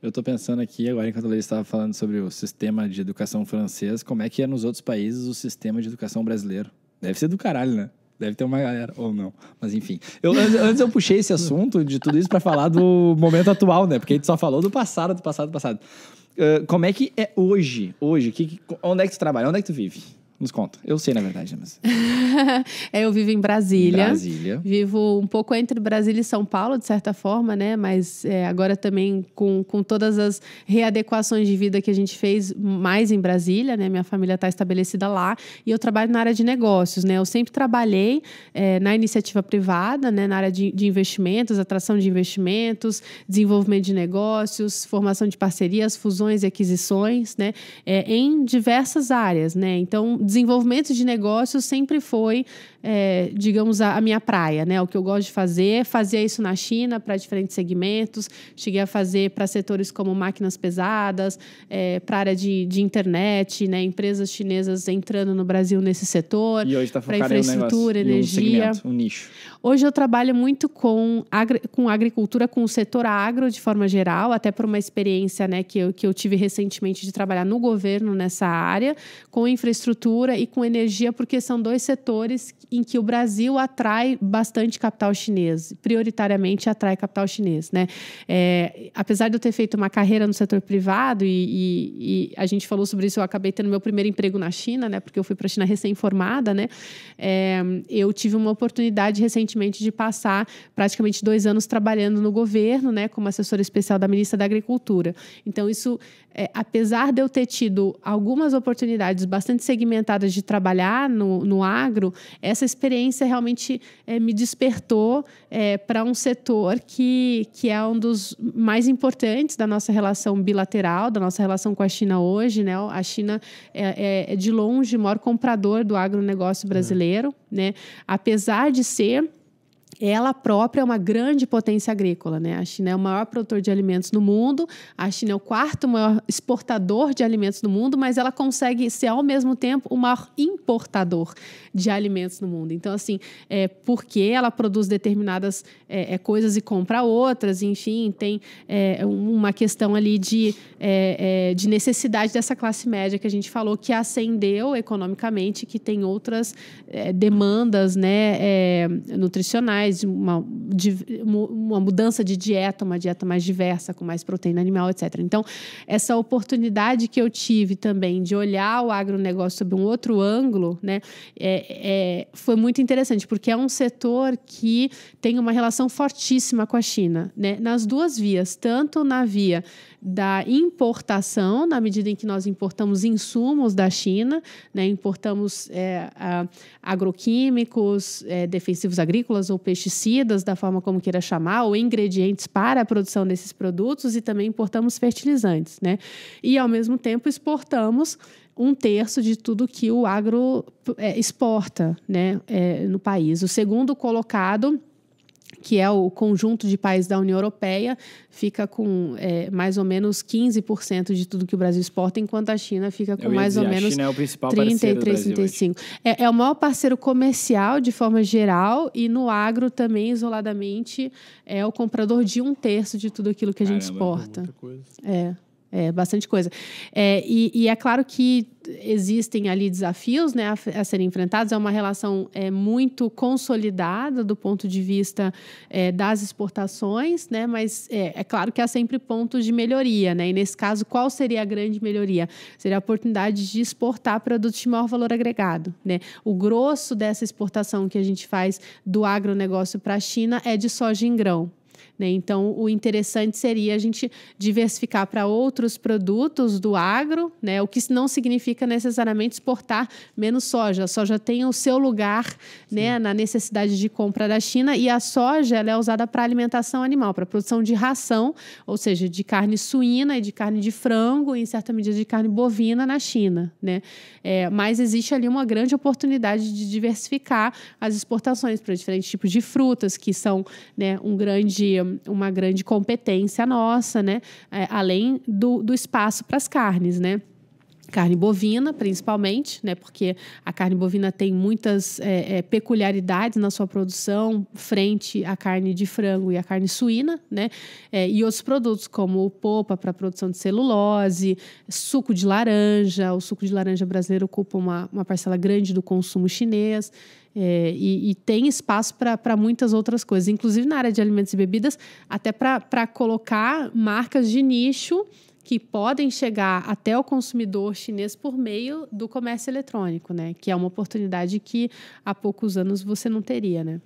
Eu estou pensando aqui, agora enquanto ele estava falando sobre o sistema de educação francês, como é que é nos outros países o sistema de educação brasileiro? Deve ser do caralho, né? Deve ter uma galera, ou não. Mas enfim. Eu, antes, eu puxei esse assunto de tudo isso para falar do momento atual, né? Porque a gente só falou do passado, do passado, do passado. Uh, como é que é hoje? Hoje, que, onde é que tu trabalha? Onde é que tu vive? Nos conta. Eu sei, na verdade, mas. <laughs> é, eu vivo em Brasília. Brasília. Vivo um pouco entre Brasília e São Paulo, de certa forma, né? Mas é, agora também com, com todas as readequações de vida que a gente fez mais em Brasília, né? Minha família está estabelecida lá. E eu trabalho na área de negócios, né? Eu sempre trabalhei é, na iniciativa privada, né? Na área de, de investimentos, atração de investimentos, desenvolvimento de negócios, formação de parcerias, fusões e aquisições, né? É, em diversas áreas, né? Então, desenvolvimento de negócios sempre foi é, digamos, a, a, minha praia, né? O que eu gosto de fazer. Fazia isso na China para diferentes segmentos. Cheguei a fazer para setores como máquinas pesadas, é, para área de, de internet, né? Empresas chinesas entrando no Brasil nesse setor. E hoje está focado infraestrutura, em um negócio, energia. Um, segmento, um nicho. Hoje eu trabalho muito com, agri com agricultura, com o setor agro de forma geral, até por uma experiência né, que, eu, que eu tive recentemente de trabalhar no governo nessa área, com infraestrutura e com energia, porque são dois setores em que o Brasil atrai bastante capital chinês, prioritariamente atrai capital chinês, né? É, apesar de eu ter feito uma carreira no setor privado e, e, e, a gente falou sobre isso, eu acabei tendo meu primeiro emprego na China, né? Porque eu fui para a China recém-formada, né? É, eu tive uma oportunidade recentemente de passar praticamente dois anos trabalhando no governo, né? Como assessora especial da ministra da Agricultura. Então isso, é, apesar de eu ter tido algumas oportunidades bastante segmentadas de trabalhar no, no agro, essa essa experiência realmente é, me despertou é, eh, para um setor que, que é um dos mais importantes da nossa relação bilateral, da nossa relação com a China hoje. Né? A China é, é, é de longe o maior comprador do agronegócio brasileiro. Né? Apesar de ser ela própria é uma grande potência agrícola, né? A China é o maior produtor de alimentos no mundo, a China é o quarto maior exportador de alimentos no mundo, mas ela consegue ser ao mesmo tempo o maior importador de alimentos no mundo. Então, assim, é porque ela produz determinadas é, é, coisas e compra outras, enfim, tem é, uma questão ali de, é, é, de necessidade dessa classe média que a gente falou que ascendeu economicamente, que tem outras é, demandas, né, nutricionais mais uma, uma mudança de dieta, uma dieta mais diversa, com mais proteína animal, etc. Então, essa oportunidade que eu tive também de olhar o agronegócio sob um outro ângulo, né, é, é, foi muito interessante, porque é um setor que tem uma relação fortíssima com a China, né, nas duas vias, tanto na via da importação, na medida em que nós importamos insumos da China, né, importamos é, agroquímicos, é, defensivos agrícolas ou peixes pesticidas, da forma como queira chamar, ou ingredientes para a produção desses produtos e também importamos fertilizantes, né? E ao mesmo tempo exportamos um terço de tudo que o agro é, exporta, né, é, no país. O segundo colocado que é o conjunto de países da União Europeia, fica com é, mais ou menos 15% de tudo que o Brasil exporta, enquanto a China fica com mais dizer, ou menos é 33, 35. É, é o maior parceiro comercial de forma geral e no agro também isoladamente é o comprador de um terço de tudo aquilo que a gente é muita exporta. É é bastante coisa. É, e, e, é claro que existem ali desafios né, a, a serem enfrentados. É uma relação é, muito consolidada do ponto de vista é, das exportações, né, mas é, é, claro que há sempre pontos de melhoria. Né, e nesse caso, qual seria a grande melhoria? Seria a oportunidade de exportar produtos de maior valor agregado. Né? O grosso dessa exportação que a gente faz do agronegócio para a China é de soja em grão. Né? Então, o interessante seria a gente diversificar para outros produtos do agro, né? o que não significa necessariamente exportar menos soja. A soja tem o seu lugar né, na necessidade de compra da China e a soja é usada para alimentação animal, para produção de ração, ou seja, de carne suína e de carne de frango e, em certa medida, de carne bovina na China. Né? É, mas existe ali uma grande oportunidade de diversificar as exportações para diferentes tipos de frutas, que são né, um grande uma grande competência nossa, né? É, além do, do espaço para as carnes, né? carne bovina, principalmente, né? Porque a carne bovina tem muitas é, é, peculiaridades na sua produção frente à carne de frango e à carne suína, né? É, e outros produtos como o polpa para produção de celulose, suco de laranja. O suco de laranja brasileiro ocupa uma, uma parcela grande do consumo chinês. É, e, e, tem espaço para muitas outras coisas, inclusive na área de alimentos e bebidas, até para colocar marcas de nicho que podem chegar até o consumidor chinês por meio do comércio eletrônico, né? Que é uma oportunidade que há poucos anos você não teria, né?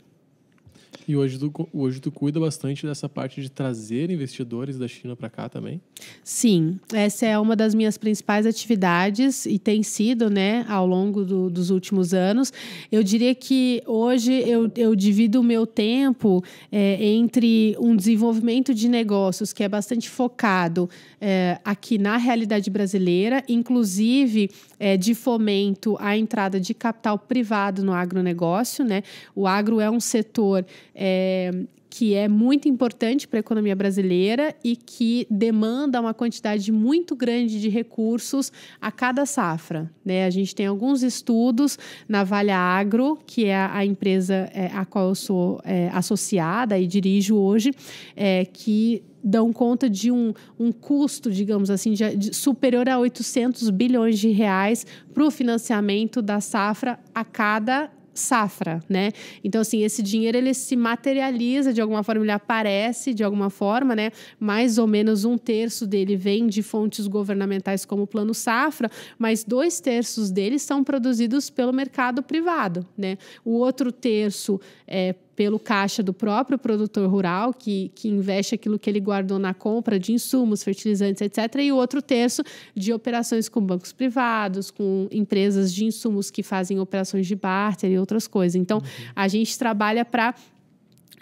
E hoje tu, hoje tu cuida bastante dessa parte de trazer investidores da China para cá também? Sim, essa é uma das minhas principais atividades e tem sido, né, ao longo do, dos últimos anos. Eu diria que hoje eu, eu divido o meu tempo é, entre um desenvolvimento de negócios que é bastante focado é, aqui na realidade brasileira, inclusive é, de fomento à entrada de capital privado no agronegócio, né? O agro é um setor é, que é muito importante para a economia brasileira e que demanda uma quantidade muito grande de recursos a cada safra. Né? A gente tem alguns estudos na Vale Agro, que é a empresa é, a qual eu sou é, associada e dirijo hoje, é, que dão conta de um, um custo, digamos assim, de, de superior a 800 bilhões de reais para o financiamento da safra a cada safra, né? Então, assim, esse dinheiro ele se materializa de alguma forma, ele aparece de alguma forma, né? Mais ou menos um terço dele vem de fontes governamentais como o Plano Safra, mas dois terços dele são produzidos pelo mercado privado, né? O outro terço é pelo caixa do próprio produtor rural, que, que investe aquilo que ele guardou na compra de insumos, fertilizantes, etc., e o outro terço de operações com bancos privados, com empresas de insumos que fazem operações de barter e outras coisas. Então, uhum. a gente trabalha para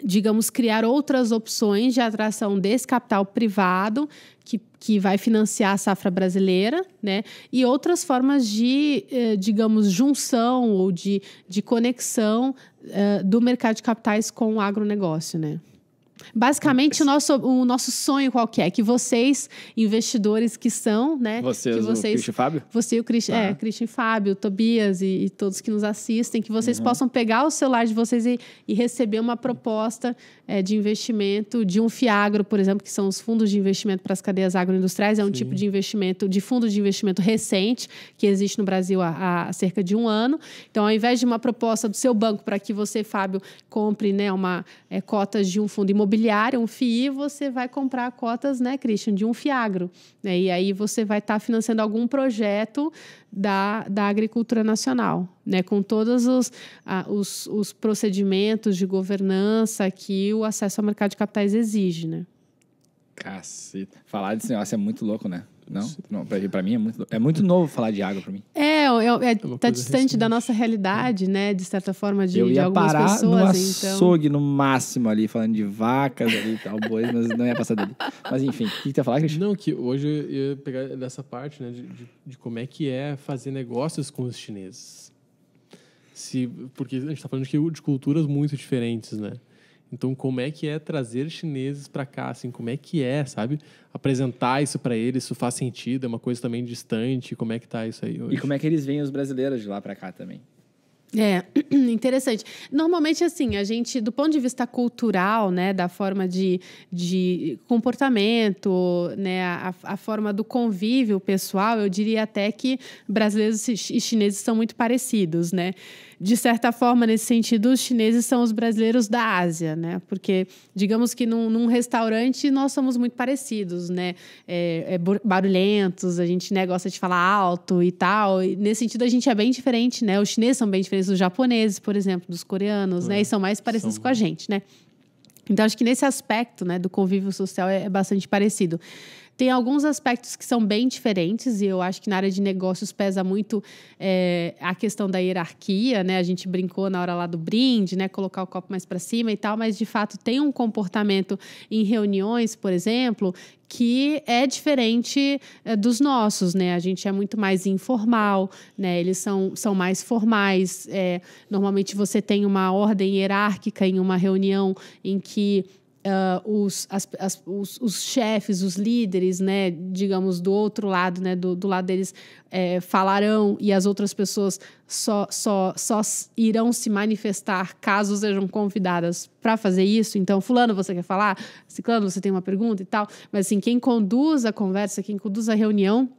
digamos, criar outras opções de atração desse capital privado que, que vai financiar a safra brasileira, né? E outras formas de, eh, digamos, junção ou de, de conexão eh, do mercado de capitais com o agronegócio, né? Basicamente, o nosso, o nosso sonho qual que é? Que vocês, investidores que são, né? Vocês, que vocês o Christian Fábio? Você e o Christian, ah. é, Christian Fábio, Tobias e, e, todos que nos assistem, que vocês uhum. possam pegar o celular de vocês e, e receber uma proposta é, de investimento de um FIAGRO, por exemplo, que são os fundos de investimento para as cadeias agroindustriais. É um tipo Sim. tipo de investimento, de fundo de investimento recente, que existe no Brasil há, há cerca de um ano. Então, ao invés de uma proposta do seu banco para que você, Fábio, compre né, uma é, cotas de um fundo imobiliário, imobiliária, um FII, você vai comprar cotas, né, Christian, de um Fiagro. Né? E aí você vai estar tá financiando algum projeto da, da agricultura nacional, né? com todos os, os, os procedimentos de governança que o acesso ao mercado de capitais exige. Né? Caceta. Falar desse negócio é muito louco, né? Não? não mim é muito, é muito novo falar de água para mim. É, é, é tá distante recente. da nossa realidade, né? De certa forma, de, eu ia de algumas parar pessoas. No então. açougue, então... no máximo ali, falando de vacas ali e tal, boi, mas não ia passar dele. Mas enfim, o que, que ia falar, Cristian? Não, que hoje eu ia pegar dessa parte, né? De, de, de como é que é fazer negócios com os chineses. Se, porque a gente está falando de, de culturas muito diferentes, né? Então, como é que é trazer chineses para cá, assim, como é que é, sabe? Apresentar isso para eles, isso faz sentido, é uma coisa também distante, como é que tá isso aí hoje? E como é que eles veem os brasileiros de lá para cá também? É, <clears throat> interessante. Normalmente, assim, a gente, do ponto de vista cultural, né, da forma de, de comportamento, né, a, a forma do convívio pessoal, eu diria até que brasileiros e chineses são muito parecidos, né? de certa forma, nesse sentido, os chineses são os brasileiros da Ásia, né? Porque, digamos que num, num restaurante nós somos muito parecidos, né? É, é barulhentos, a gente né, gosta de falar alto e tal. E nesse sentido, a gente é bem diferente, né? Os chineses são bem diferentes dos japoneses, por exemplo, dos coreanos, é, né? E é, são mais parecidos são... com a gente, né? Então, acho que nesse aspecto né, do convívio social é, é bastante parecido. Tem alguns aspectos que são bem diferentes, e eu acho que na área de negócios pesa muito é, a questão da hierarquia, né? A gente brincou na hora lá do brinde, né? Colocar o copo mais para cima e tal, mas de fato tem um comportamento em reuniões, por exemplo, que é diferente é, dos nossos, né? A gente é muito mais informal, né? Eles são, são mais formais. É, normalmente você tem uma ordem hierárquica em uma reunião em que Uh, os, as, as, os, os, chefes, os líderes, né, digamos, do outro lado, né, do, do lado deles, é, falarão e as outras pessoas só, só, só irão se manifestar caso sejam convidadas para fazer isso. Então, Fulano, você quer falar? Ciclano, você tem uma pergunta e tal. Mas, assim, quem conduz a conversa, quem conduz a reunião,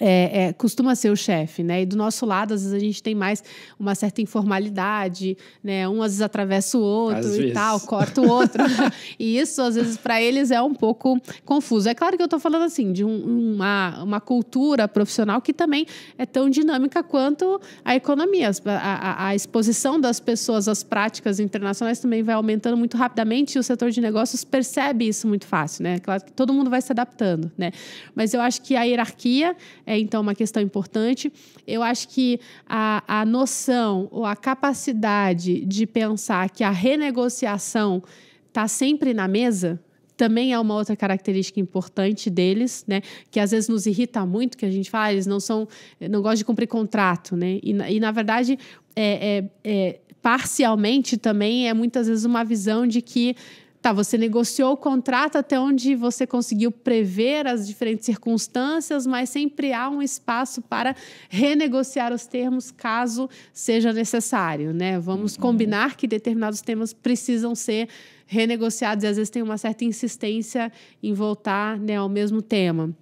é, é, costuma ser o chefe, né? E do nosso lado, às vezes a gente tem mais uma certa informalidade, né? Um às vezes atravessa o outro às e vezes. tal, corta o outro. <laughs> e isso, às vezes, para eles é um pouco confuso. É claro que eu estou falando assim de um, uma, uma cultura profissional que também é tão dinâmica quanto a economia. A, a, a exposição das pessoas às práticas internacionais também vai aumentando muito rapidamente e o setor de negócios percebe isso muito fácil, né? É claro que todo mundo vai se adaptando, né? Mas eu acho que a hierarquia é então uma questão importante. Eu acho que a, a noção ou a capacidade de pensar que a renegociação está sempre na mesa, também é uma outra característica importante deles, né? Que às vezes nos irrita muito, que a gente fala, ah, eles não são, não gostam de cumprir contrato, né? E, e na verdade, é, é, é, parcialmente também é muitas vezes uma visão de que Tá, você negociou o contrato até onde você conseguiu prever as diferentes circunstâncias, mas sempre há um espaço para renegociar os termos caso seja necessário, né? Vamos uhum. combinar que determinados temas precisam ser renegociados e às vezes tem uma certa insistência em voltar, né, ao mesmo tema.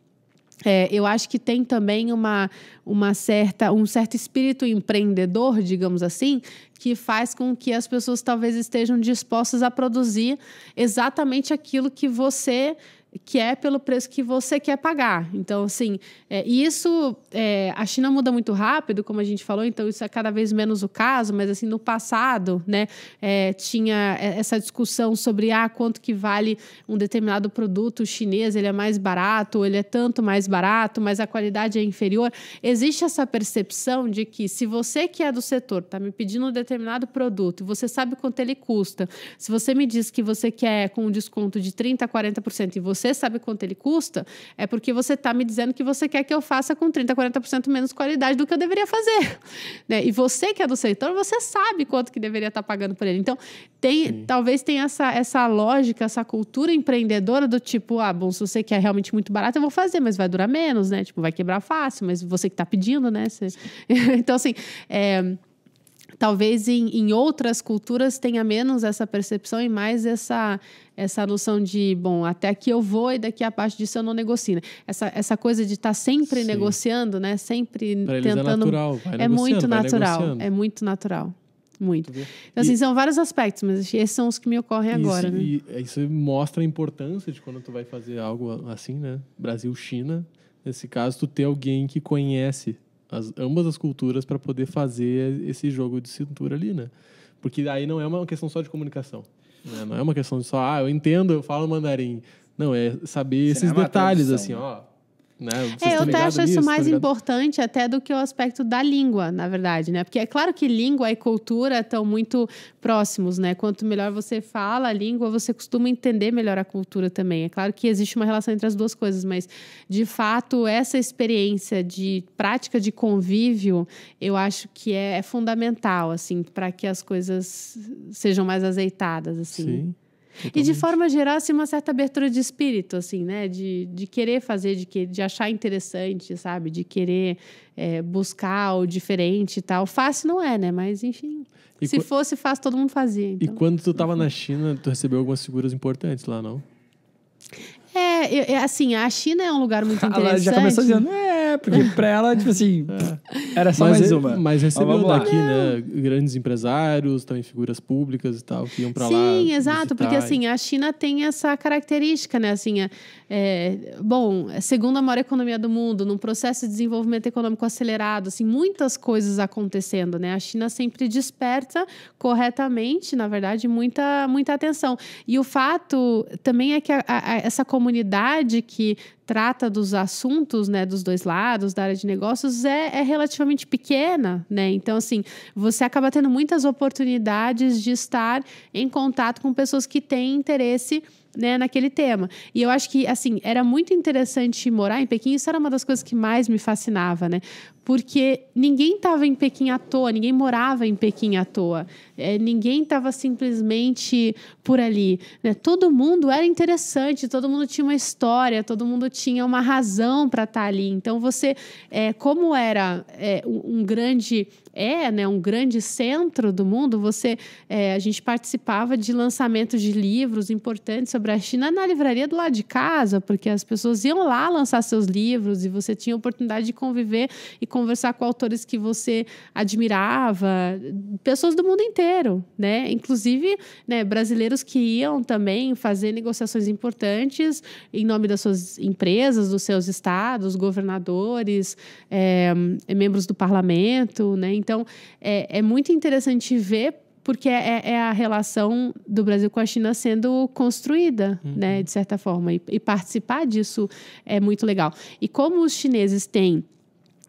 É, eu acho que tem também uma, uma certa, um certo espírito empreendedor, digamos assim, que faz com que as pessoas talvez estejam dispostas a produzir exatamente aquilo que você que é pelo preço que você quer pagar. Então, assim, é, isso é, a China muda muito rápido, como a gente falou, então isso é cada vez menos o caso, mas assim, no passado, né, é, tinha essa discussão sobre ah, quanto que vale um determinado produto chinês, ele é mais barato, ele é tanto mais barato, mas a qualidade é inferior. Existe essa percepção de que se você que é do setor está me pedindo um determinado produto, você sabe quanto ele custa. Se você me diz que você quer com um desconto de 30%, 40% e você você sabe quanto ele custa, é porque você está me dizendo que você quer que eu faça com 30%, 40% menos qualidade do que eu deveria fazer. <laughs> Né? E você que é do setor, você sabe quanto que deveria estar tá pagando por ele. Então, tem, talvez tenha essa, essa lógica, essa cultura empreendedora do tipo, ah, bom, se você quer realmente muito barato, eu vou fazer, mas vai durar menos, né? Tipo, vai quebrar fácil, mas você que está pedindo, né? Você... <laughs> então, assim, é, talvez em, em outras culturas tenha menos essa percepção e mais essa essa noção de, bom, até aqui eu vou e daqui a parte disso eu não negocio. Né? Essa, essa coisa de estar tá sempre Sim. negociando, né? Sempre é tentando. É, natural, é muito natural. É muito natural. Muito. Então, assim, e... são vários aspectos, mas esses são os que me ocorrem isso, agora, né? isso mostra a importância de quando tu vai fazer algo assim, né? Brasil-China. Nesse caso, tu ter alguém que conhece as, ambas as culturas para poder fazer esse jogo de cintura ali, né? Porque aí não é uma questão só de comunicação. Né? Não é uma questão de só, ah, eu entendo, eu falo mandarim. Não, é saber Você esses é detalhes, assim, né? ó. Né? É, eu até acho nisso, isso tá mais tá importante até do que o aspecto da língua, na verdade, né? Porque é claro que língua e cultura estão muito próximos, né? Quanto melhor você fala a língua, você costuma entender melhor a cultura também. É claro que existe uma relação entre as duas coisas, mas de fato essa experiência de prática de convívio, eu acho que é, é fundamental assim para que as coisas sejam mais azeitadas assim. Sim. Totalmente. E de forma geral, assim, uma certa abertura de espírito, assim, né? De, de querer fazer, de, que, de achar interessante, sabe? De querer é, buscar o diferente e tal. Fácil não é, né? Mas, enfim. E se fosse fácil, todo mundo fazia. Então. E quando tu estava na China, tu recebeu algumas figuras importantes lá, não? É, eu, é, assim, a China é um lugar muito interessante. <laughs> Ela já começou dizendo, é, porque pra ela, tipo assim, <laughs> é. era só mas mais é, uma. Mas recebeu daqui, né? Grandes empresários, também figuras públicas e tal, que iam pra Sim, lá. Sim, exato, porque e... assim, a China tem essa característica, né? Assim, é, é bom segundo é segunda maior economia do mundo, num processo de desenvolvimento econômico acelerado, assim, muitas coisas acontecendo, né? A China sempre desperta corretamente, na verdade, muita, muita atenção. E o fato também é que a, a, essa comunidade que trata dos assuntos, né, dos dois lados, da área de negócios, é, é relativamente pequena, né? Então, assim, você acaba tendo muitas oportunidades de estar em contato com pessoas que têm interesse né, naquele tema. E eu acho que, assim, era muito interessante morar em Pequim, isso era uma das coisas que mais me fascinava, né? porque ninguém estava em Pequim à toa, ninguém morava em Pequim à toa, é, ninguém estava simplesmente por ali. Né? Todo mundo era interessante, todo mundo tinha uma história, todo mundo tinha uma razão para estar tá ali. Então você, é, como era é, um grande é né, um grande centro do mundo, você é, a gente participava de lançamentos de livros importantes sobre a China na livraria do lado de casa, porque as pessoas iam lá lançar seus livros e você tinha a oportunidade de conviver e conversar com autores que você admirava, pessoas do mundo inteiro, né? Inclusive, né, brasileiros que iam também fazer negociações importantes em nome das suas empresas, dos seus estados, governadores, é, membros do parlamento, né? Então, é, é muito interessante ver porque é, é, é, a relação do Brasil com a China sendo construída, uhum. né, de certa forma. E, e, participar disso é muito legal. E como os chineses têm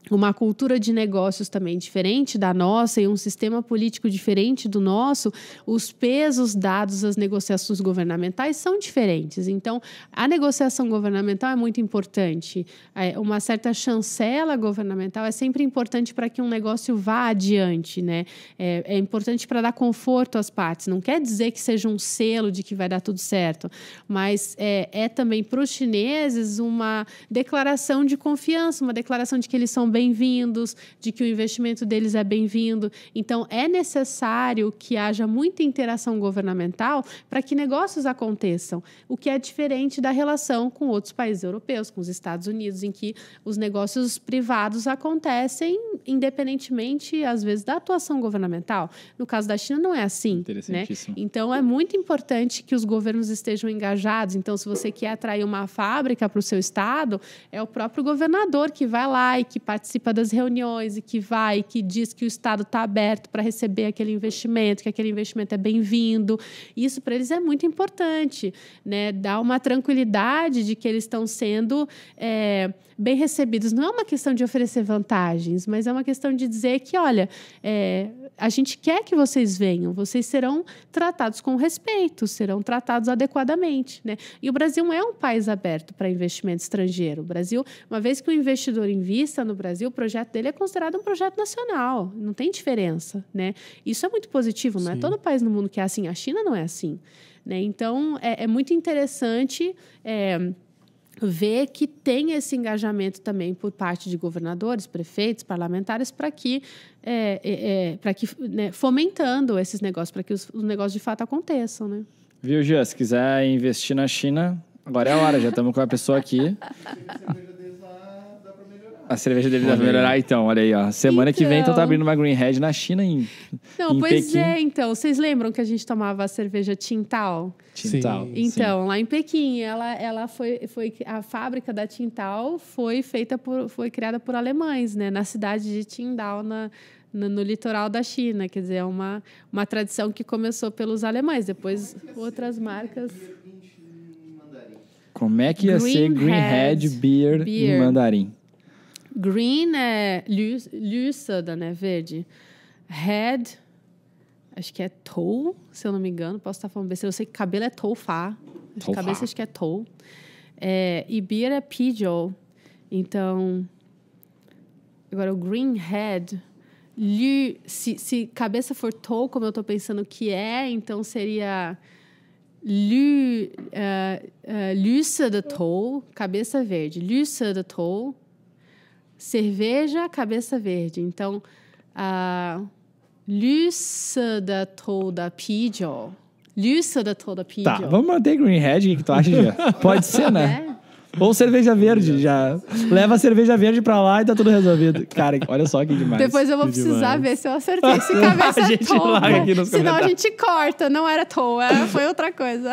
uma cultura de negócios também diferente da nossa e um sistema político diferente do nosso, os pesos dados às negociações governamentais são diferentes. Então, a negociação governamental é muito importante. É, uma certa chancela governamental é sempre importante para que um negócio vá adiante, né? É, é importante para dar conforto às partes. Não quer dizer que seja um selo de que vai dar tudo certo, mas é, é também para os chineses uma declaração de confiança, uma declaração de que eles são bem-vindos, de que o investimento deles é bem-vindo. Então, é necessário que haja muita interação governamental para que negócios aconteçam, o que é diferente da relação com outros países europeus, com os Estados Unidos, em que os negócios privados acontecem independentemente, às vezes, da atuação governamental. No caso da China, não é assim. Né? Então, é muito importante que os governos estejam engajados. Então, se você quer atrair uma fábrica para o seu estado, é o próprio governador que vai lá e que participa participa das reuniões e que vai, que diz que o Estado está aberto para receber aquele investimento, que aquele investimento é bem-vindo. Isso para eles é muito importante, né? Dá uma tranquilidade de que eles estão sendo é, bem recebidos. Não é uma questão de oferecer vantagens, mas é uma questão de dizer que, olha, é, a gente quer que vocês venham, vocês serão tratados com respeito, serão tratados adequadamente, né? E o Brasil é um país aberto para investimento estrangeiro. O Brasil, uma vez que o investidor invista no Brasil Brasil, o projeto dele é considerado um projeto nacional. Não tem diferença, né? Isso é muito positivo, não é? Sim. é todo país no mundo que é assim. A China não é assim, né? Então, é, é muito interessante... É, ver que tem esse engajamento também por parte de governadores, prefeitos, parlamentares, para que, é, é, é para que né, fomentando esses negócios, para que os, os, negócios de fato aconteçam, né? Viu, Gia? Se quiser investir na China, agora é a hora. Já estamos com a pessoa aqui. <laughs> A cerveja dele deve melhorar, então. Olha aí, ó. Semana então... que vem, então, tá então. abrindo uma Green Head na China em Não, em pois Pequim. é, então. Vocês lembram que a gente tomava a cerveja Tintal? Tintal. Sim, então, sim. lá em Pequim, ela, ela foi, foi... A fábrica da Tintal foi feita por... Foi criada por alemães, né? Na cidade de Tindal, na... No, no, litoral da China. Quer dizer, é uma, uma tradição que começou pelos alemães, depois outras marcas. Como é que ia Green ser Green Head, Head Beer, Beer em mandarim? Green é lúcida, né? Verde. Red, acho que é tou, se eu não me engano. Posso estar falando besteira. Eu sei que cabelo é toufá. Toufá. Cabeça acho que é tou. É, e beer é pigeon. Então, agora o green head... Lü, se, se cabeça for tou, como eu estou pensando que é, então seria lü, uh, uh, lúcida tou, cabeça verde. Lúcida tou cerveja, cabeça verde. Então, a Lúcia da Toda Pidio. Lúcia da Toda Pidio. Tá, vamos manter Green Head, o que, tu acha, <laughs> Pode ser, né? É? Ou cerveja verde, já. Leva a cerveja verde pra lá e tá tudo resolvido. Cara, olha só que demais. Depois eu vou que precisar demais. ver se eu acertei esse <laughs> cabeça a gente Larga Aqui nos Senão a gente corta, não era toa, foi outra coisa.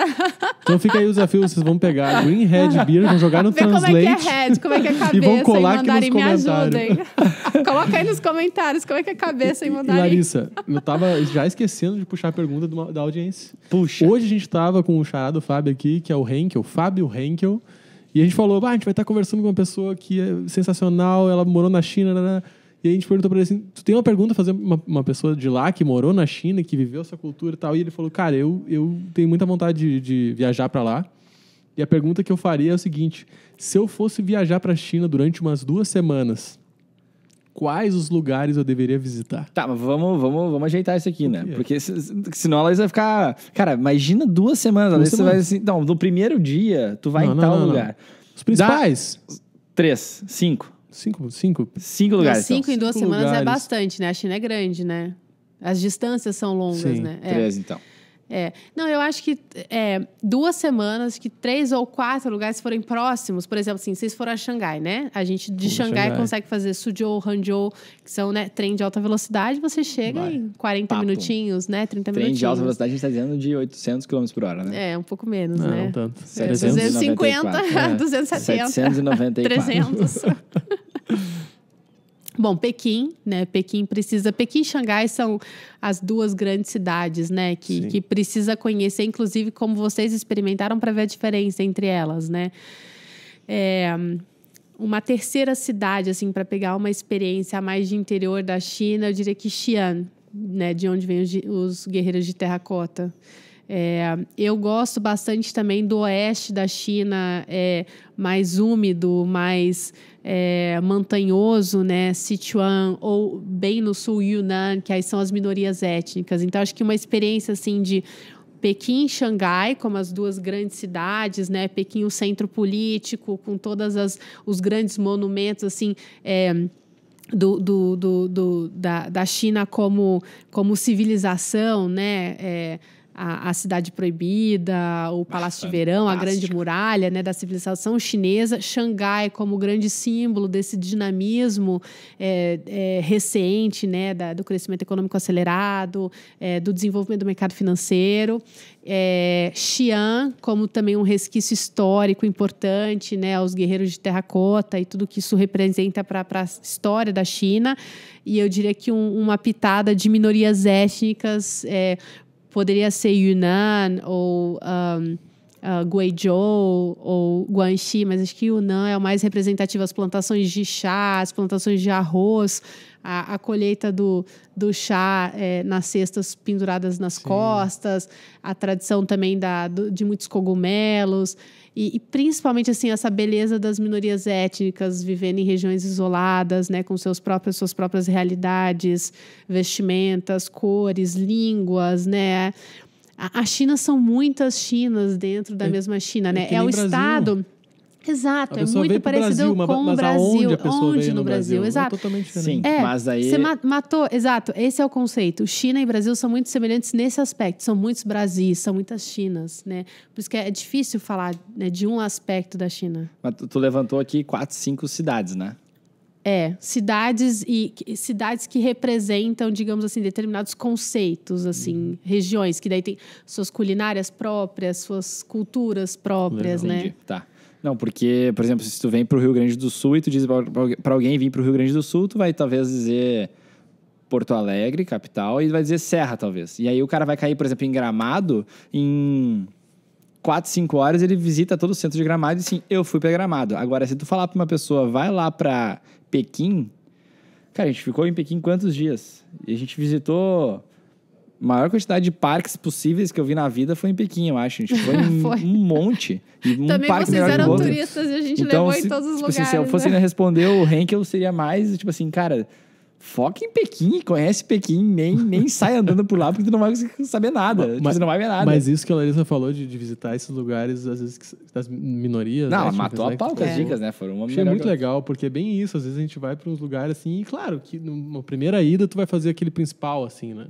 Então fica aí o desafio, vocês vão pegar Green Red Beer, vão jogar no Vê Translate. como é que é Red, como é que é <laughs> cabeça e vão colar aqui nos me ajudem. <laughs> Coloca aí nos comentários como é que é cabeça em mandarim. Larissa, eu tava já esquecendo de puxar a pergunta da audiência. Puxa. Hoje a gente tava com o charado Fábio aqui, que é o Henkel, Fábio Henkel, e a gente falou, ah, a gente vai estar conversando com uma pessoa que é sensacional, ela morou na China, né? né. E a gente perguntou para ele assim: tu tem uma pergunta fazer uma, uma pessoa de lá que morou na China, que viveu essa cultura e tal? E ele falou: cara, eu, eu tenho muita vontade de, de viajar para lá. E a pergunta que eu faria é o seguinte: se eu fosse viajar para a China durante umas duas semanas, quais os lugares eu deveria visitar. Tá, mas vamos, vamos, vamos ajeitar isso aqui, né? Porque senão ela vai ficar. Cara, imagina duas semanas. Duas semanas. Você vai assim. Não, no primeiro dia, tu vai não, em tal não, não, lugar. Os principais? Dá três, cinco. Cinco, cinco? Cinco lugares. cinco então. em duas cinco semanas é lugares. é bastante, né? A China é grande, né? As distâncias são longas, Sim, né? É. Três, é. então. É. Não, eu acho que é, duas semanas, que três ou quatro lugares forem próximos, por exemplo, assim, vocês foram a Xangai, né? A gente de Xangai, Xangai, consegue fazer Suzhou, Hangzhou, que são né, trem de alta velocidade, você chega Vai. em 40 Papo. minutinhos, né? 30 trem minutinhos. Trem de alta velocidade, a gente está dizendo de 800 km por hora, né? É, um pouco menos, Não, né? Não tanto. 700. 250, é. 270. 794. 300. Bom, Pequim, né? Pequim precisa. Pequim e Xangai são as duas grandes cidades, né? Que, que precisa conhecer, inclusive, como vocês experimentaram para ver a diferença entre elas, né? É, uma terceira cidade, assim, para pegar uma experiência mais de interior da China, eu diria que Xi'an, né? De onde vem os, os guerreiros de terracota. É, eu gosto bastante também do oeste da China, é, mais úmido, mais é, montanhoso, né? Sichuan, ou bem no sul, Yunnan, que aí são as minorias étnicas. Então, acho que uma experiência assim de Pequim e Xangai, como as duas grandes cidades, né? Pequim, o centro político, com todas as os grandes monumentos, assim. É, do, do, do, do, da, da China como, como civilização, né? É, a, a Cidade Proibida, o Palácio Nossa, de Verão, fantástica. a Grande Muralha né, da civilização chinesa, Xangai como grande símbolo desse dinamismo é, é, recente né, da, do crescimento econômico acelerado, é, do desenvolvimento do mercado financeiro. É, Xi'an como também um resquício histórico importante, né, aos guerreiros de terracota e tudo que isso representa para a história da China. E eu diria que um, uma pitada de minorias étnicas é, poderia ser Yunnan ou um, uh, Guizhou ou Guanxi, mas acho que Yunnan é o mais representativo. As plantações de chá, as plantações de arroz, a, a colheita do, do chá é, nas cestas penduradas nas Sim. costas, a tradição também da, do, de muitos cogumelos. E, e, principalmente assim essa beleza das minorias étnicas vivendo em regiões isoladas, né, com seus próprios suas próprias realidades, vestimentas, cores, línguas, né? A, a China são muitas Chinas dentro da é, mesma China, né? É o Brasil. estado Exato, é muito parecido Brasil, com o Brasil. Onde no Brasil? Brasil? É exato. É totalmente diferente. Sim, é, mas aí... Você matou, exato, esse é o conceito. China e Brasil são muito semelhantes nesse aspecto. São muitos Brasis, são muitas Chinas, né? Por isso que é difícil falar né, de um aspecto da China. Mas tu levantou aqui quatro, cinco cidades, né? É, cidades e cidades que representam, digamos assim, determinados conceitos, assim, hum. regiões que daí tem suas culinárias próprias, suas culturas próprias, né? Entendi. Tá. Não, porque, por exemplo, se tu vem para o Rio Grande do Sul e tu diz para alguém vir para o Rio Grande do Sul, tu vai talvez dizer Porto Alegre, capital, e vai dizer Serra, talvez. E aí o cara vai cair, por exemplo, em Gramado, em 4, 5 horas ele visita todo o centro de Gramado e assim, eu fui para Gramado. Agora, se tu falar para uma pessoa, vai lá para Pequim, cara, a gente ficou em Pequim quantos dias? E a gente visitou maior quantidade de parques possíveis que eu vi na vida foi em Pequim, eu acho. A gente foi, em <laughs> foi. um monte. E um Também parque vocês eram turistas e a gente então, levou se, em todos os tipo lugares. Assim, se eu fosse né? responder o Henkel, seria mais, tipo assim, cara, foca em Pequim, conhece Pequim, nem, nem <laughs> sai andando por lá, porque tu não vai conseguir saber nada. Mas, tipo, não vai ver nada. Mas isso que a Larissa falou de, de visitar esses lugares, às vezes, das minorias. Não, né? Tipo, matou a pau com as dicas, né? Foram uma Achei muito que... legal, porque é bem isso. Às vezes a gente vai para uns lugares assim, e claro, que numa primeira ida tu vai fazer aquele principal, assim, né?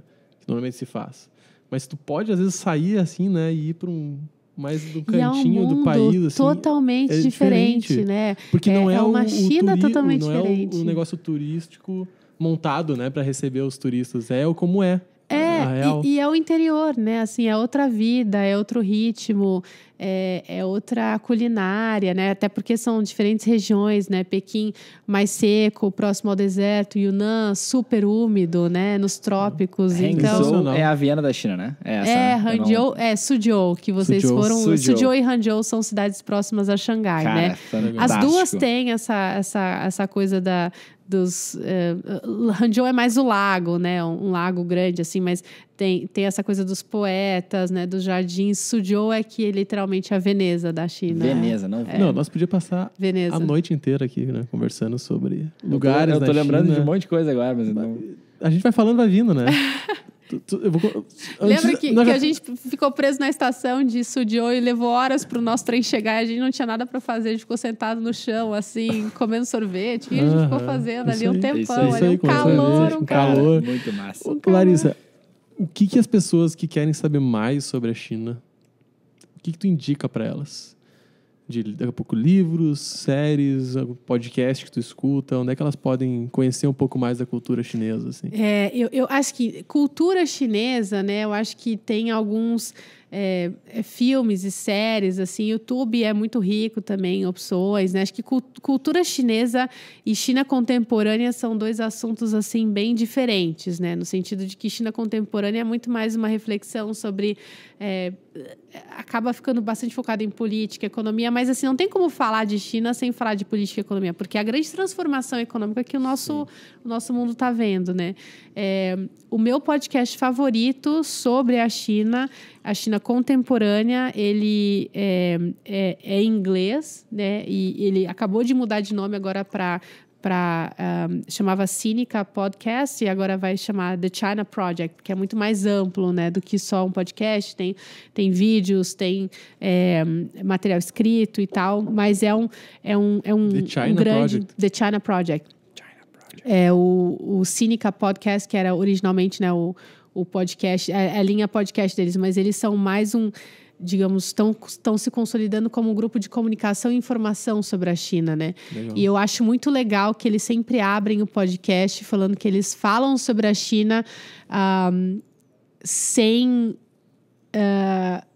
normalmente se faz. Mas tu pode, às vezes, sair assim, né? E ir para um mais do cantinho é um do país. Assim, totalmente é diferente, diferente, né? Porque é, não é, é, é uma o, China o totalmente não diferente. É o, o, negócio turístico montado, né, para receber os turistas. É o como é. É, e, e, é o interior, né? Assim, é outra vida, é outro ritmo, é, é, outra culinária, né? Até porque são diferentes regiões, né? Pequim mais seco, próximo ao deserto, Yunnan super úmido, né? Nos trópicos. É então é a Viena da China, né? É, essa, é, né? é Hangzhou, não... é Suzhou, que vocês Suzhou, foram. Suzhou. Suzhou. e Hangzhou são cidades próximas a Xangai, né? Cara, né? As duas têm essa, essa, essa coisa da, dos uh, Hangzhou é mais o lago, né? Um, um, lago grande assim, mas tem, tem essa coisa dos poetas, né? Dos jardins. Suzhou é que é literalmente a Veneza da China. Veneza, não? É. Não, nós podíamos passar Veneza. a noite inteira aqui, né? Conversando sobre lugares. Eu tô, eu tô lembrando China. de um monte de coisa agora, mas não. A gente vai falando, vai vindo, né? <laughs> Vou... Lembra que, que, a gente ficou preso na estação de sudiou e levou horas para o nosso trem chegar e a gente não tinha nada para fazer, a gente ficou sentado no chão, assim, comendo sorvete. E a gente ficou fazendo ali um tempão, ali, um calor, um calor. Muito massa. Larissa, o que, que as pessoas que querem saber mais sobre a China, o que, que tu indica para elas? de daqui a pouco livros, séries, podcast que tu escuta, onde é que elas podem conhecer um pouco mais da cultura chinesa? Assim? É, eu, eu acho que cultura chinesa, né? Eu acho que tem alguns é, é filmes e séries, assim, YouTube é muito rico também, opções, né? Acho que cultura chinesa e China contemporânea são dois assuntos, assim, bem diferentes, né? No sentido de que China contemporânea é muito mais uma reflexão sobre... É, acaba ficando bastante focado em política, economia, mas assim, não tem como falar de China sem falar de política e economia, porque é a grande transformação econômica que o nosso, o nosso mundo está vendo, né? É, o meu podcast favorito sobre a China, a China contemporânea, ele é, é, é em inglês, né? E ele acabou de mudar de nome agora para para um, chamava Cínica Podcast e agora vai chamar The China Project, que é muito mais amplo, né, do que só um podcast. Tem tem vídeos, tem é, material escrito e tal, mas é um é um é um, um grande Project. The China Project. China Project. É o, o Cínica Podcast que era originalmente, né, o, o podcast, a, é, é a linha podcast deles, mas eles são mais um digamos, estão, estão se consolidando como um grupo de comunicação e informação sobre a China, né? Legal. E eu acho muito legal que eles sempre abrem o podcast falando que eles falam sobre a China um, sem, uh,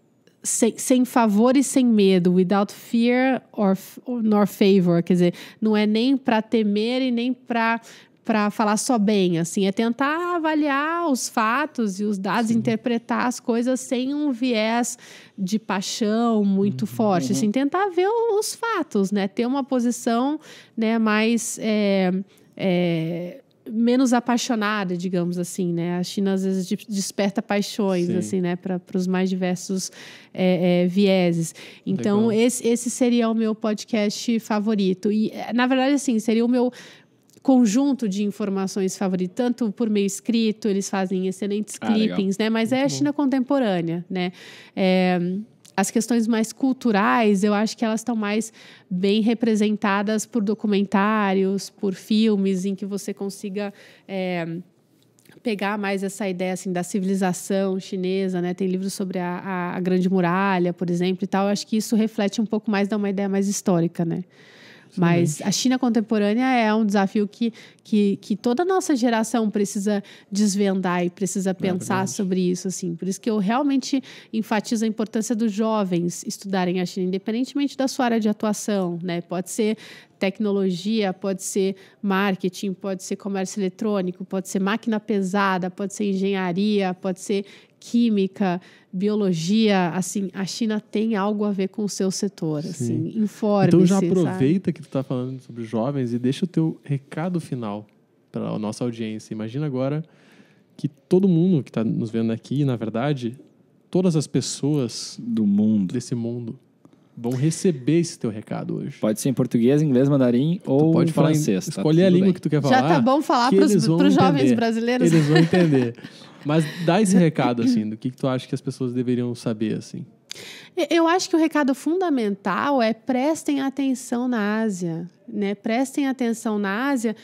sem, sem favor e sem medo, without fear or, nor favor, quer dizer, não é nem para temer e nem para para falar só bem, assim, é tentar avaliar os fatos e os dados, Sim. interpretar as coisas sem um viés de paixão muito uhum. forte, uhum. assim, tentar ver os fatos, né, ter uma posição, né, mais é, é, menos apaixonada, digamos assim, né? A China às vezes desperta paixões, Sim. assim, né, para os mais diversos é, é, vieses. Então esse, esse seria o meu podcast favorito e na verdade assim seria o meu conjunto de informações favoritas, tanto por meio escrito, eles fazem excelentes ah, clippings, legal. né? Mas é Muito é a China bom. contemporânea, né? É, as questões mais culturais, eu acho que elas estão mais bem representadas por documentários, por filmes em que você consiga é, pegar mais essa ideia assim da civilização chinesa, né? Tem livros sobre a, a, a, Grande Muralha, por exemplo, e tal. Eu acho que isso reflete um pouco mais, dá uma ideia mais histórica, né? Mas a China contemporânea é um desafio que, que, que toda a nossa geração precisa desvendar e precisa é pensar é sobre isso. assim. Por isso que eu realmente enfatizo a importância dos jovens estudarem a China, independentemente da sua área de atuação. Né? Pode ser tecnologia, pode ser marketing, pode ser comércio eletrônico, pode ser máquina pesada, pode ser engenharia, pode ser química, biologia, assim, a China tem algo a ver com o seu setor, Sim. assim, informe Então já aproveita sabe? que tu está falando sobre jovens e deixa o teu recado final para a nossa audiência. Imagina agora que todo mundo que está nos vendo aqui, na verdade, todas as pessoas do mundo, desse mundo, vão receber esse teu recado hoje. Pode ser em português, inglês, mandarim tu ou pode francês. tá escolher a língua bem. que tu quer falar. Já tá bom falar para os jovens brasileiros. Eles vão entender. <laughs> Mas dá esse recado, assim, do que, que tu acha que as pessoas deveriam saber, assim. Eu acho que o recado fundamental é prestem atenção na Ásia, né? Prestem atenção na Ásia,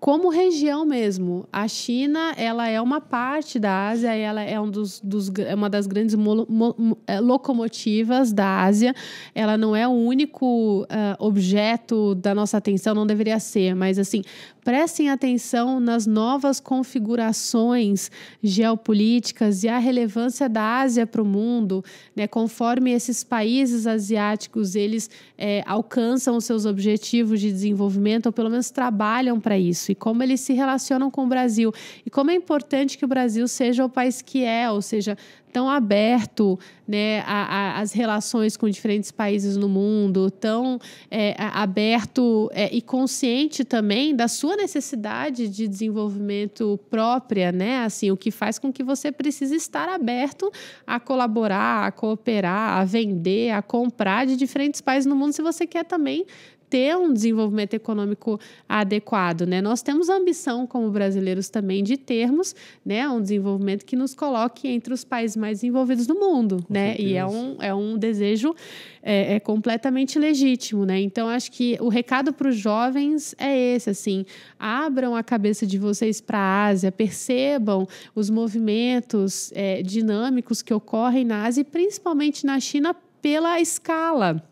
como região mesmo. A China, ela é uma parte da Ásia, ela é um dos, dos é uma das grandes mo, mo, é, locomotivas da Ásia. Ela não é o único uh, objeto da nossa atenção, não deveria ser, mas assim, prestem atenção nas novas configurações geopolíticas e a relevância da Ásia para o mundo, né? Conforme esses países asiáticos, eles é, alcançam os seus objetivos de desenvolvimento, ou pelo menos trabalham para isso e como eles se relacionam com o Brasil e como é importante que o Brasil seja o país que é, ou seja, tão aberto né, às relações com diferentes países no mundo, tão é, aberto é, e consciente também da sua necessidade de desenvolvimento própria, né? Assim, o que faz com que você precise estar aberto a colaborar, a cooperar, a vender, a comprar de diferentes países no mundo se você quer também ter um desenvolvimento econômico adequado, né? Nós temos a ambição como brasileiros também de termos, né, um desenvolvimento que nos coloque entre os países mais desenvolvidos do mundo, Com né? Certeza. E é um, é um desejo é, é completamente legítimo, né? Então acho que o recado para os jovens é esse, assim, abram a cabeça de vocês para a Ásia, percebam os movimentos é, dinâmicos que ocorrem na Ásia e principalmente na China pela escala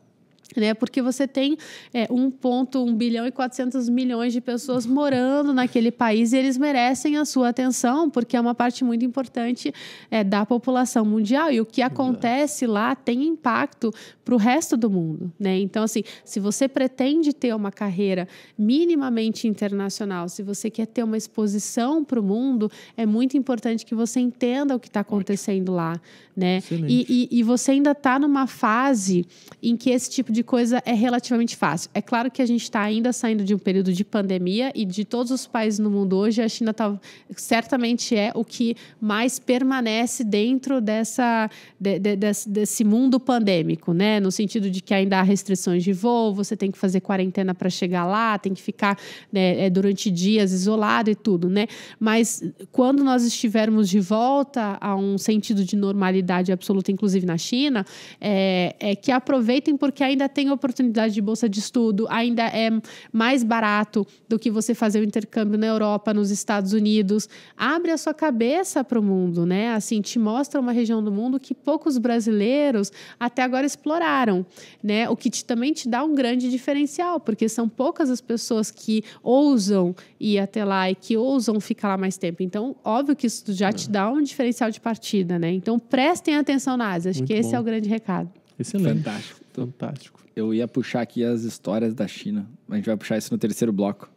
né? Porque você tem é, 1,1 bilhão e 400 milhões de pessoas morando naquele país e eles merecem a sua atenção, porque é uma parte muito importante é, da população mundial. E o que acontece lá tem impacto para o resto do mundo, né? Então, assim, se você pretende ter uma carreira minimamente internacional, se você quer ter uma exposição para o mundo, é muito importante que você entenda o que está acontecendo lá, né? E, e, e você ainda está numa fase em que esse tipo de de coisa é relativamente fácil. É claro que a gente está ainda saindo de um período de pandemia e de todos os países no mundo hoje, a China tá, certamente é o que mais permanece dentro dessa, de, de, desse, desse mundo pandêmico, né? No sentido de que ainda há restrições de voo, você tem que fazer quarentena para chegar lá, tem que ficar né, é, durante dias isolado e tudo, né? Mas quando nós estivermos de volta a um sentido de normalidade absoluta, inclusive na China, é, é que aproveitem porque ainda tem oportunidade de bolsa de estudo, ainda é mais barato do que você fazer o intercâmbio na Europa, nos Estados Unidos. Abre a sua cabeça para o mundo, né? Assim, te mostra uma região do mundo que poucos brasileiros até agora exploraram, né? O que te, também te dá um grande diferencial, porque são poucas as pessoas que ousam ir até lá e que ousam ficar lá mais tempo. Então, óbvio que isso já te dá um diferencial de partida, né? Então, prestem atenção na Ásia. Acho Muito que esse é bom. é o grande recado. Excelente. Fantástico. Então, Fantástico. Eu ia puxar aqui as histórias da China. A gente vai puxar isso no terceiro bloco.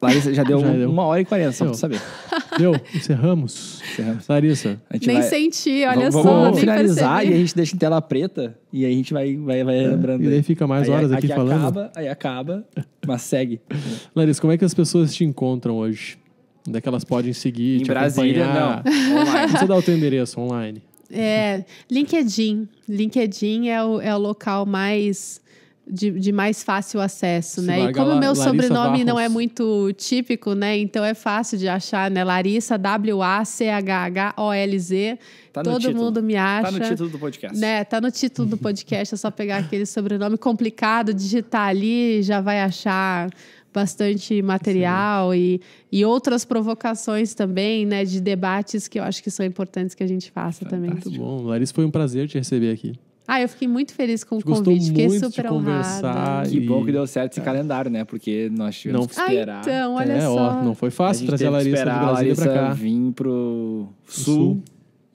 Larissa, já deu, <laughs> já deu. uma hora e quarenta, só para pra saber. <laughs> Deu, encerramos. encerramos. Larissa. nem vai... senti, olha vamos, só. Vamos finalizar percebi. e a gente deixa em tela preta e a gente vai, vai, vai é, lembrando. E daí fica mais aí, horas aqui, aqui falando. Acaba, aí acaba, mas segue. <laughs> Larissa, como é que as pessoas te encontram hoje? Onde é que elas podem seguir? Em Brasília, acompanhar? não. Online. Você dá o teu endereço online. É, LinkedIn. LinkedIn é o, é o local mais. De, de mais fácil acesso, Se né? E como o meu Larissa sobrenome Barros. não é muito típico, né? Então é fácil de achar, né? Larissa W-A-C-H-H-O-L-Z. Tá Todo mundo me acha. Tá no título do podcast. Né? Tá no título do podcast. é só pegar aquele sobrenome complicado, digitar ali, já vai achar bastante material e, e outras provocações também, né? De debates que eu acho que são importantes que a gente faça Fantástico. também. Muito bom. Larissa, foi um prazer te receber aqui. Ah, eu fiquei muito feliz com o convite, fiquei muito super honrada. Que bom que deu certo esse é. calendário, né? Porque nós tivemos não. que esperar. Ah, então, olha é, só. Ó, não foi fácil trazer a Larissa do Brasil para cá. vir pro sul. sul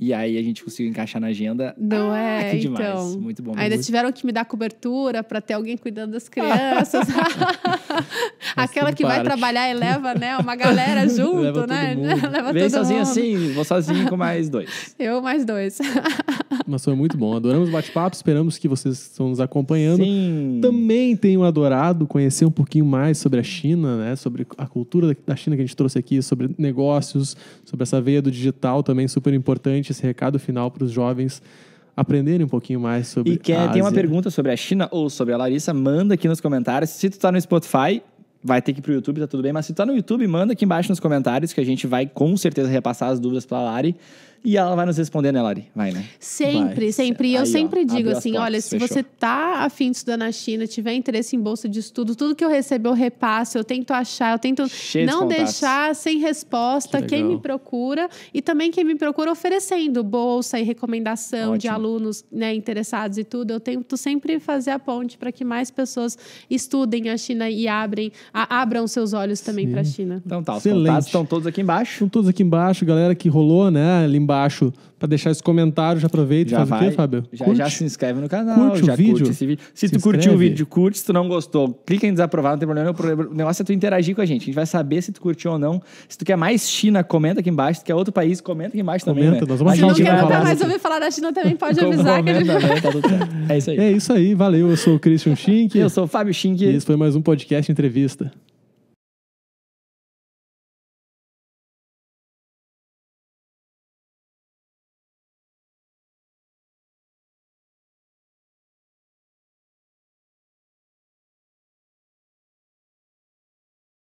e aí a gente conseguiu encaixar na agenda. Não ah, é? Que demais. Então, Muito bom. Ainda muito. tiveram que me dar cobertura para ter alguém cuidando das ah. crianças. <laughs> <laughs> Aquela que parte. vai trabalhar e leva, né? Uma <laughs> galera junto, leva né? leva Vem todo sozinho mundo. assim, vou sozinho com mais dois. Eu mais dois. Mas foi muito bom. Adoramos o bate-papo, esperamos que vocês estão nos acompanhando. Sim. Também tenho adorado conhecer um pouquinho mais sobre a China, né? Sobre a cultura da China que a gente trouxe aqui, sobre negócios, sobre essa veia do digital também, super importante. Esse recado final para os jovens aprenderem um pouquinho mais sobre e quer, a tem uma pergunta sobre a China ou sobre a Larissa, manda aqui nos comentários. Se tu tá no Spotify, vai ter que ir pro YouTube, tá tudo bem. Mas se tu tá no YouTube, manda aqui embaixo nos comentários que a gente vai com certeza repassar as dúvidas pra Lari. E ela vai nos responder, né, Lari? Vai, né? Sempre, vai. sempre. E eu Aí, sempre ó, digo assim: portas, olha, se você tá afim de estudar na China, tiver interesse em bolsa de estudo, tudo que eu recebo eu repasso, eu tento achar, eu tento Cheio não de deixar sem resposta que quem me procura e também quem me procura oferecendo bolsa e recomendação Ótimo. de alunos né, interessados e tudo. Eu tento sempre fazer a ponte para que mais pessoas estudem a China e abrem, a, abram seus olhos também para a China. Então tá, os Excelente. contatos estão todos aqui embaixo. Estão todos aqui embaixo, galera que rolou, né? Ali embaixo para deixar esse comentário. Já aproveita já faz vai, o quê, Fábio? Já, curte. já se inscreve no canal, curte já o vídeo. curte esse vídeo. Se, se tu inscreve. curtiu o vídeo, curte. Se tu não gostou, clica em desaprovar, não tem problema nenhum. O negócio é tu interagir com a gente. A gente vai saber se tu curtiu ou não. Se tu quer mais China, comenta aqui embaixo. Se tu quer outro país, comenta aqui embaixo comenta, também. Comenta, né? nós vamos Se não quer mais ouvir falar da China, também pode avisar. que a gente... Né? <laughs> Tá é isso aí. É isso aí, valeu. Eu sou o Christian Schink. Eu sou o Fábio Schink. E esse foi mais um podcast entrevista.